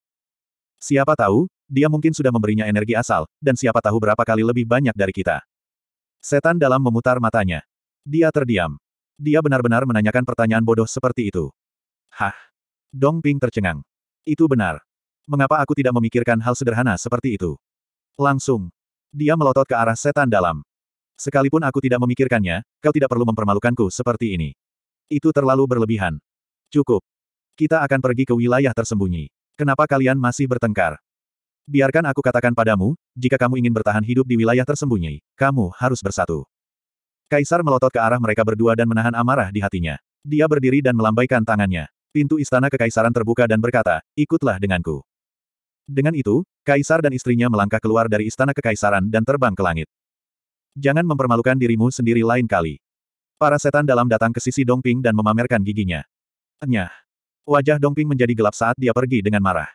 Siapa tahu, dia mungkin sudah memberinya energi asal, dan siapa tahu berapa kali lebih banyak dari kita. Setan dalam memutar matanya. Dia terdiam. Dia benar-benar menanyakan pertanyaan bodoh seperti itu. Hah? Dong Ping tercengang. Itu benar. Mengapa aku tidak memikirkan hal sederhana seperti itu? Langsung. Dia melotot ke arah setan dalam. Sekalipun aku tidak memikirkannya, kau tidak perlu mempermalukanku seperti ini. Itu terlalu berlebihan. Cukup. Kita akan pergi ke wilayah tersembunyi. Kenapa kalian masih bertengkar? Biarkan aku katakan padamu, jika kamu ingin bertahan hidup di wilayah tersembunyi, kamu harus bersatu. Kaisar melotot ke arah mereka berdua dan menahan amarah di hatinya. Dia berdiri dan melambaikan tangannya. Pintu istana kekaisaran terbuka dan berkata, ikutlah denganku. Dengan itu, Kaisar dan istrinya melangkah keluar dari istana kekaisaran dan terbang ke langit. Jangan mempermalukan dirimu sendiri lain kali. Para setan dalam datang ke sisi Dongping dan memamerkan giginya. Enyah. Wajah Dongping menjadi gelap saat dia pergi dengan marah.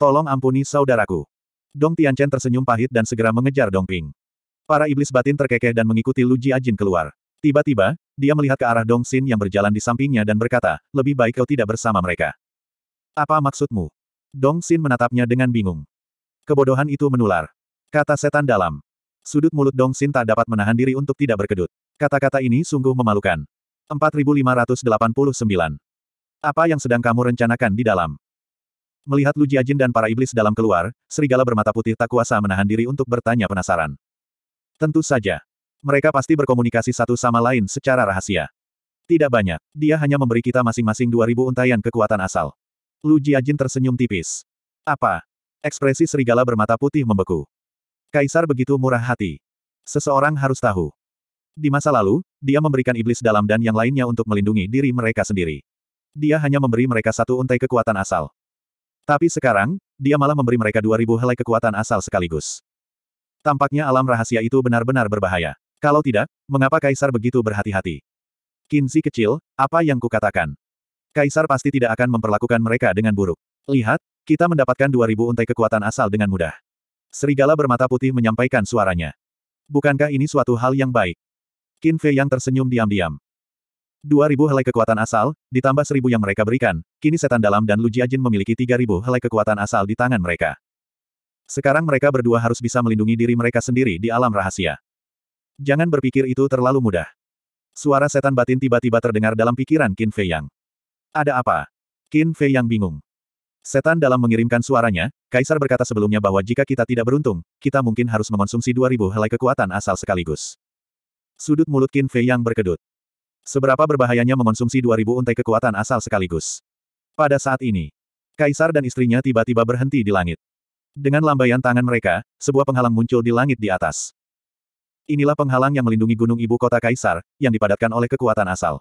Tolong ampuni saudaraku. Dong Tianchen tersenyum pahit dan segera mengejar Dongping. Para iblis batin terkekeh dan mengikuti Lu Ajin keluar. Tiba-tiba, dia melihat ke arah Dong Xin yang berjalan di sampingnya dan berkata, lebih baik kau tidak bersama mereka. Apa maksudmu? Dong Xin menatapnya dengan bingung. Kebodohan itu menular. Kata setan dalam. Sudut mulut Dong Xin tak dapat menahan diri untuk tidak berkedut. Kata-kata ini sungguh memalukan. 4589. Apa yang sedang kamu rencanakan di dalam? Melihat Lu Ajin dan para iblis dalam keluar, serigala bermata putih tak kuasa menahan diri untuk bertanya penasaran. Tentu saja. Mereka pasti berkomunikasi satu sama lain secara rahasia. Tidak banyak. Dia hanya memberi kita masing-masing 2000 untayan kekuatan asal. Lu Jiajin tersenyum tipis. Apa? Ekspresi serigala bermata putih membeku. Kaisar begitu murah hati. Seseorang harus tahu. Di masa lalu, dia memberikan iblis dalam dan yang lainnya untuk melindungi diri mereka sendiri. Dia hanya memberi mereka satu untai kekuatan asal. Tapi sekarang, dia malah memberi mereka 2000 helai kekuatan asal sekaligus. Tampaknya alam rahasia itu benar-benar berbahaya. Kalau tidak, mengapa Kaisar begitu berhati-hati? Kinsi kecil, apa yang kukatakan? Kaisar pasti tidak akan memperlakukan mereka dengan buruk. Lihat, kita mendapatkan 2000 untai kekuatan asal dengan mudah. Serigala bermata putih menyampaikan suaranya. Bukankah ini suatu hal yang baik? Qin Fei yang tersenyum diam-diam. 2000 helai kekuatan asal, ditambah 1000 yang mereka berikan, kini setan dalam dan Lu Jiajin memiliki 3000 helai kekuatan asal di tangan mereka. Sekarang mereka berdua harus bisa melindungi diri mereka sendiri di alam rahasia. Jangan berpikir itu terlalu mudah. Suara setan batin tiba-tiba terdengar dalam pikiran Qin Fei Yang. Ada apa? Qin Fei Yang bingung. Setan dalam mengirimkan suaranya, Kaisar berkata sebelumnya bahwa jika kita tidak beruntung, kita mungkin harus mengonsumsi 2000 helai kekuatan asal sekaligus. Sudut mulut Qin Fei Yang berkedut. Seberapa berbahayanya mengonsumsi 2000 untai kekuatan asal sekaligus. Pada saat ini, Kaisar dan istrinya tiba-tiba berhenti di langit. Dengan lambaian tangan mereka, sebuah penghalang muncul di langit di atas. Inilah penghalang yang melindungi gunung ibu kota Kaisar, yang dipadatkan oleh kekuatan asal.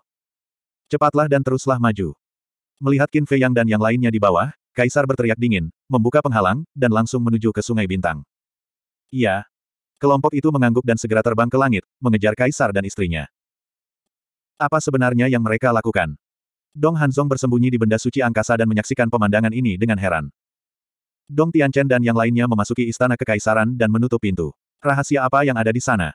Cepatlah dan teruslah maju. Melihat Qin Fei Yang dan yang lainnya di bawah, Kaisar berteriak dingin, membuka penghalang, dan langsung menuju ke Sungai Bintang. Iya. Kelompok itu mengangguk dan segera terbang ke langit, mengejar Kaisar dan istrinya. Apa sebenarnya yang mereka lakukan? Dong Hanzong bersembunyi di benda suci angkasa dan menyaksikan pemandangan ini dengan heran. Dong Tianchen dan yang lainnya memasuki istana kekaisaran dan menutup pintu. Rahasia apa yang ada di sana?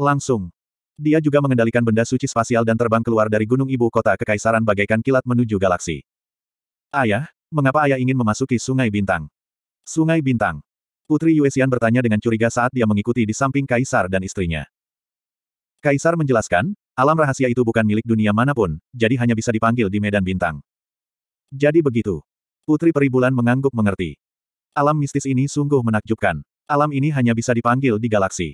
Langsung. Dia juga mengendalikan benda suci spasial dan terbang keluar dari gunung ibu kota kekaisaran bagaikan kilat menuju galaksi. Ayah, mengapa ayah ingin memasuki Sungai Bintang? Sungai Bintang. Putri Yuesian bertanya dengan curiga saat dia mengikuti di samping kaisar dan istrinya. Kaisar menjelaskan, alam rahasia itu bukan milik dunia manapun, jadi hanya bisa dipanggil di medan bintang. Jadi begitu. Putri Peribulan mengangguk mengerti. Alam mistis ini sungguh menakjubkan. Alam ini hanya bisa dipanggil di galaksi.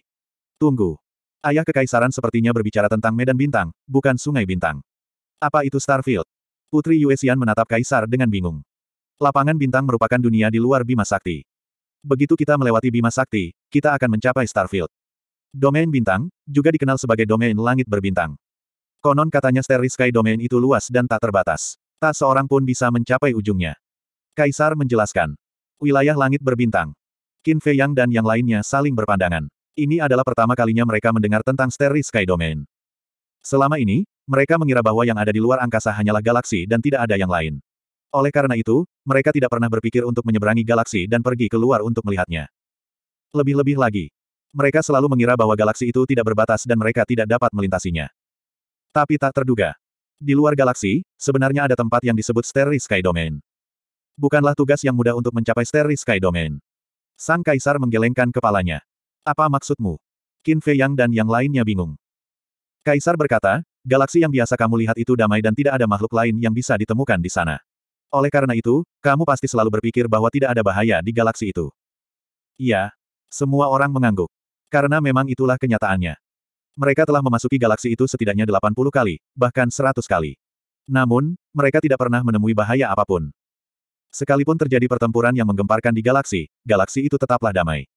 Tunggu. Ayah kekaisaran sepertinya berbicara tentang medan bintang, bukan sungai bintang. Apa itu Starfield? Putri Yuesian menatap kaisar dengan bingung. Lapangan bintang merupakan dunia di luar Bima Sakti. Begitu kita melewati Bima Sakti, kita akan mencapai Starfield. Domain bintang, juga dikenal sebagai domain langit berbintang. Konon katanya Starry Sky domain itu luas dan tak terbatas. Tak seorang pun bisa mencapai ujungnya. Kaisar menjelaskan, Wilayah langit berbintang. Qin Fei Yang dan yang lainnya saling berpandangan. Ini adalah pertama kalinya mereka mendengar tentang Starry Sky Domain. Selama ini, mereka mengira bahwa yang ada di luar angkasa hanyalah galaksi dan tidak ada yang lain. Oleh karena itu, mereka tidak pernah berpikir untuk menyeberangi galaksi dan pergi keluar untuk melihatnya. Lebih-lebih lagi, mereka selalu mengira bahwa galaksi itu tidak berbatas dan mereka tidak dapat melintasinya. Tapi tak terduga. Di luar galaksi, sebenarnya ada tempat yang disebut Starry Sky Domain. Bukanlah tugas yang mudah untuk mencapai Starry Sky Domain. Sang Kaisar menggelengkan kepalanya. Apa maksudmu? Qin Fei Yang dan yang lainnya bingung. Kaisar berkata, galaksi yang biasa kamu lihat itu damai dan tidak ada makhluk lain yang bisa ditemukan di sana. Oleh karena itu, kamu pasti selalu berpikir bahwa tidak ada bahaya di galaksi itu. Iya. Semua orang mengangguk. Karena memang itulah kenyataannya. Mereka telah memasuki galaksi itu setidaknya 80 kali, bahkan 100 kali. Namun, mereka tidak pernah menemui bahaya apapun. Sekalipun terjadi pertempuran yang menggemparkan di galaksi, galaksi itu tetaplah damai.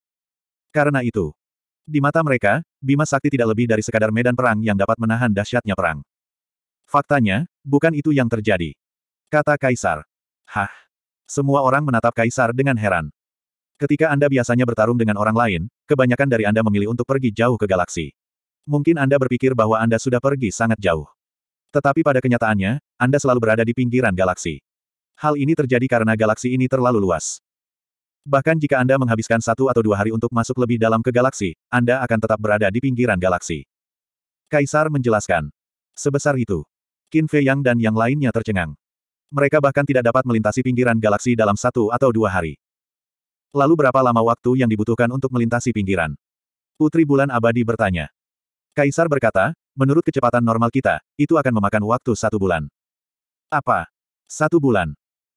Karena itu, di mata mereka, Bima Sakti tidak lebih dari sekadar medan perang yang dapat menahan dahsyatnya perang. Faktanya, bukan itu yang terjadi. Kata Kaisar. Hah? Semua orang menatap Kaisar dengan heran. Ketika Anda biasanya bertarung dengan orang lain, kebanyakan dari Anda memilih untuk pergi jauh ke galaksi. Mungkin Anda berpikir bahwa Anda sudah pergi sangat jauh. Tetapi pada kenyataannya, Anda selalu berada di pinggiran galaksi. Hal ini terjadi karena galaksi ini terlalu luas. Bahkan jika Anda menghabiskan satu atau dua hari untuk masuk lebih dalam ke galaksi, Anda akan tetap berada di pinggiran galaksi. Kaisar menjelaskan. Sebesar itu. Qin Fei Yang dan yang lainnya tercengang. Mereka bahkan tidak dapat melintasi pinggiran galaksi dalam satu atau dua hari. Lalu berapa lama waktu yang dibutuhkan untuk melintasi pinggiran? Putri Bulan Abadi bertanya. Kaisar berkata, menurut kecepatan normal kita, itu akan memakan waktu satu bulan. Apa? Satu bulan.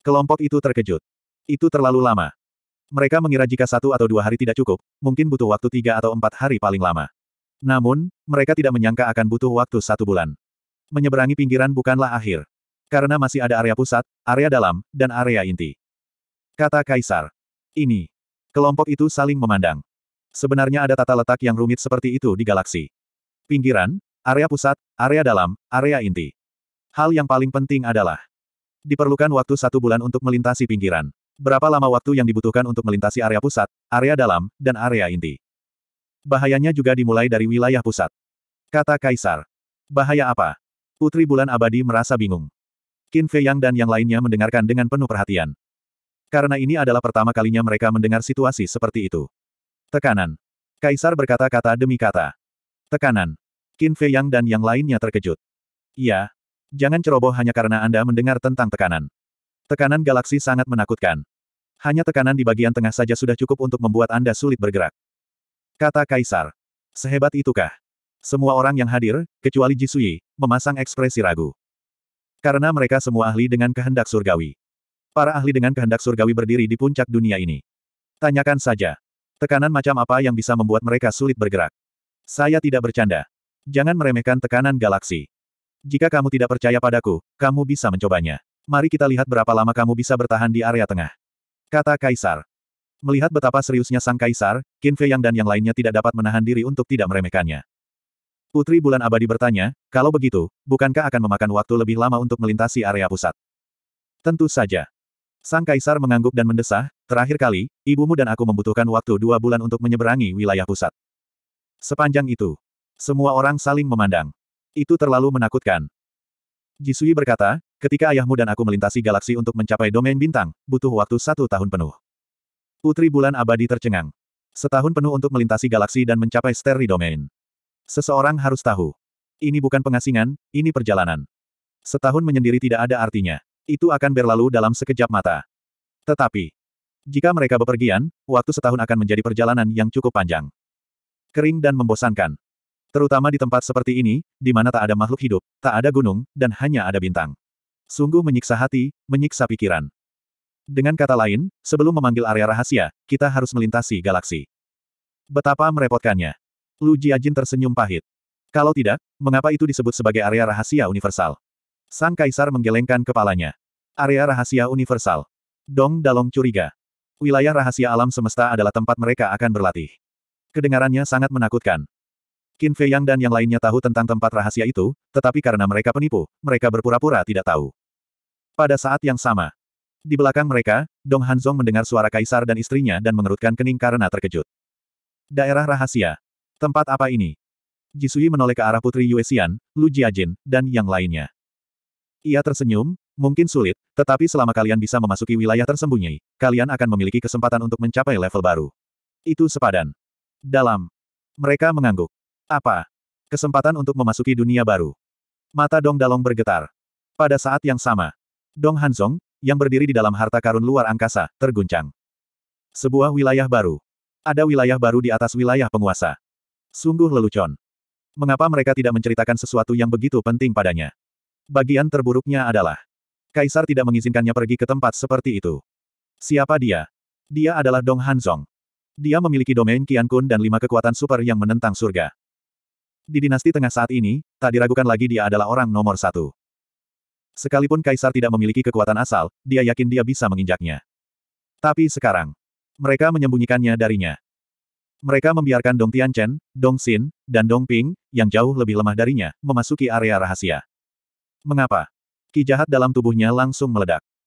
Kelompok itu terkejut. Itu terlalu lama. Mereka mengira jika satu atau dua hari tidak cukup, mungkin butuh waktu tiga atau empat hari paling lama. Namun, mereka tidak menyangka akan butuh waktu satu bulan. Menyeberangi pinggiran bukanlah akhir. Karena masih ada area pusat, area dalam, dan area inti. Kata Kaisar. Ini. Kelompok itu saling memandang. Sebenarnya ada tata letak yang rumit seperti itu di galaksi. Pinggiran, area pusat, area dalam, area inti. Hal yang paling penting adalah Diperlukan waktu satu bulan untuk melintasi pinggiran. Berapa lama waktu yang dibutuhkan untuk melintasi area pusat, area dalam, dan area inti? Bahayanya juga dimulai dari wilayah pusat. Kata Kaisar. Bahaya apa? Putri Bulan Abadi merasa bingung. Qin Fei Yang dan yang lainnya mendengarkan dengan penuh perhatian. Karena ini adalah pertama kalinya mereka mendengar situasi seperti itu. Tekanan. Kaisar berkata kata demi kata. Tekanan. Qin Fei Yang dan yang lainnya terkejut. Iya, Jangan ceroboh hanya karena Anda mendengar tentang tekanan. Tekanan galaksi sangat menakutkan. Hanya tekanan di bagian tengah saja sudah cukup untuk membuat Anda sulit bergerak. Kata Kaisar. Sehebat itukah? Semua orang yang hadir, kecuali Jisui, memasang ekspresi ragu. Karena mereka semua ahli dengan kehendak surgawi. Para ahli dengan kehendak surgawi berdiri di puncak dunia ini. Tanyakan saja. Tekanan macam apa yang bisa membuat mereka sulit bergerak? Saya tidak bercanda. Jangan meremehkan tekanan galaksi. Jika kamu tidak percaya padaku, kamu bisa mencobanya. Mari kita lihat berapa lama kamu bisa bertahan di area tengah. Kata Kaisar. Melihat betapa seriusnya sang Kaisar, Qin Fei Yang dan yang lainnya tidak dapat menahan diri untuk tidak meremehkannya. Putri Bulan Abadi bertanya, kalau begitu, bukankah akan memakan waktu lebih lama untuk melintasi area pusat? Tentu saja. Sang Kaisar mengangguk dan mendesah, terakhir kali, ibumu dan aku membutuhkan waktu dua bulan untuk menyeberangi wilayah pusat. Sepanjang itu, semua orang saling memandang. Itu terlalu menakutkan. Jisui berkata, ketika ayahmu dan aku melintasi galaksi untuk mencapai domain bintang, butuh waktu satu tahun penuh. Putri Bulan Abadi tercengang. Setahun penuh untuk melintasi galaksi dan mencapai steri Domain. Seseorang harus tahu. Ini bukan pengasingan, ini perjalanan. Setahun menyendiri tidak ada artinya. Itu akan berlalu dalam sekejap mata. Tetapi, jika mereka bepergian, waktu setahun akan menjadi perjalanan yang cukup panjang. Kering dan membosankan. Terutama di tempat seperti ini, di mana tak ada makhluk hidup, tak ada gunung, dan hanya ada bintang. Sungguh menyiksa hati, menyiksa pikiran. Dengan kata lain, sebelum memanggil area rahasia, kita harus melintasi galaksi. Betapa merepotkannya. Lu Jiajin tersenyum pahit. Kalau tidak, mengapa itu disebut sebagai area rahasia universal? Sang kaisar menggelengkan kepalanya. Area rahasia universal. Dong Dalong curiga. Wilayah rahasia alam semesta adalah tempat mereka akan berlatih. Kedengarannya sangat menakutkan. Qin Fei Yang dan yang lainnya tahu tentang tempat rahasia itu, tetapi karena mereka penipu, mereka berpura-pura tidak tahu. Pada saat yang sama, di belakang mereka, Dong Hanzong mendengar suara kaisar dan istrinya dan mengerutkan kening karena terkejut. Daerah rahasia. Tempat apa ini? Jisui menoleh ke arah putri Yue Xian, Lu Jiajin, dan yang lainnya. Ia tersenyum, mungkin sulit, tetapi selama kalian bisa memasuki wilayah tersembunyi, kalian akan memiliki kesempatan untuk mencapai level baru. Itu sepadan. Dalam. Mereka mengangguk. Apa? Kesempatan untuk memasuki dunia baru. Mata Dong Dalong bergetar. Pada saat yang sama, Dong Hanzong, yang berdiri di dalam harta karun luar angkasa, terguncang. Sebuah wilayah baru. Ada wilayah baru di atas wilayah penguasa. Sungguh lelucon. Mengapa mereka tidak menceritakan sesuatu yang begitu penting padanya? Bagian terburuknya adalah, Kaisar tidak mengizinkannya pergi ke tempat seperti itu. Siapa dia? Dia adalah Dong Hanzong. Dia memiliki domain Qian Kun dan lima kekuatan super yang menentang surga. Di dinasti tengah saat ini, tak diragukan lagi dia adalah orang nomor satu. Sekalipun Kaisar tidak memiliki kekuatan asal, dia yakin dia bisa menginjaknya. Tapi sekarang, mereka menyembunyikannya darinya. Mereka membiarkan Dong Tianchen, Dong Xin, dan Dong Ping, yang jauh lebih lemah darinya, memasuki area rahasia. Mengapa? Ki jahat dalam tubuhnya langsung meledak.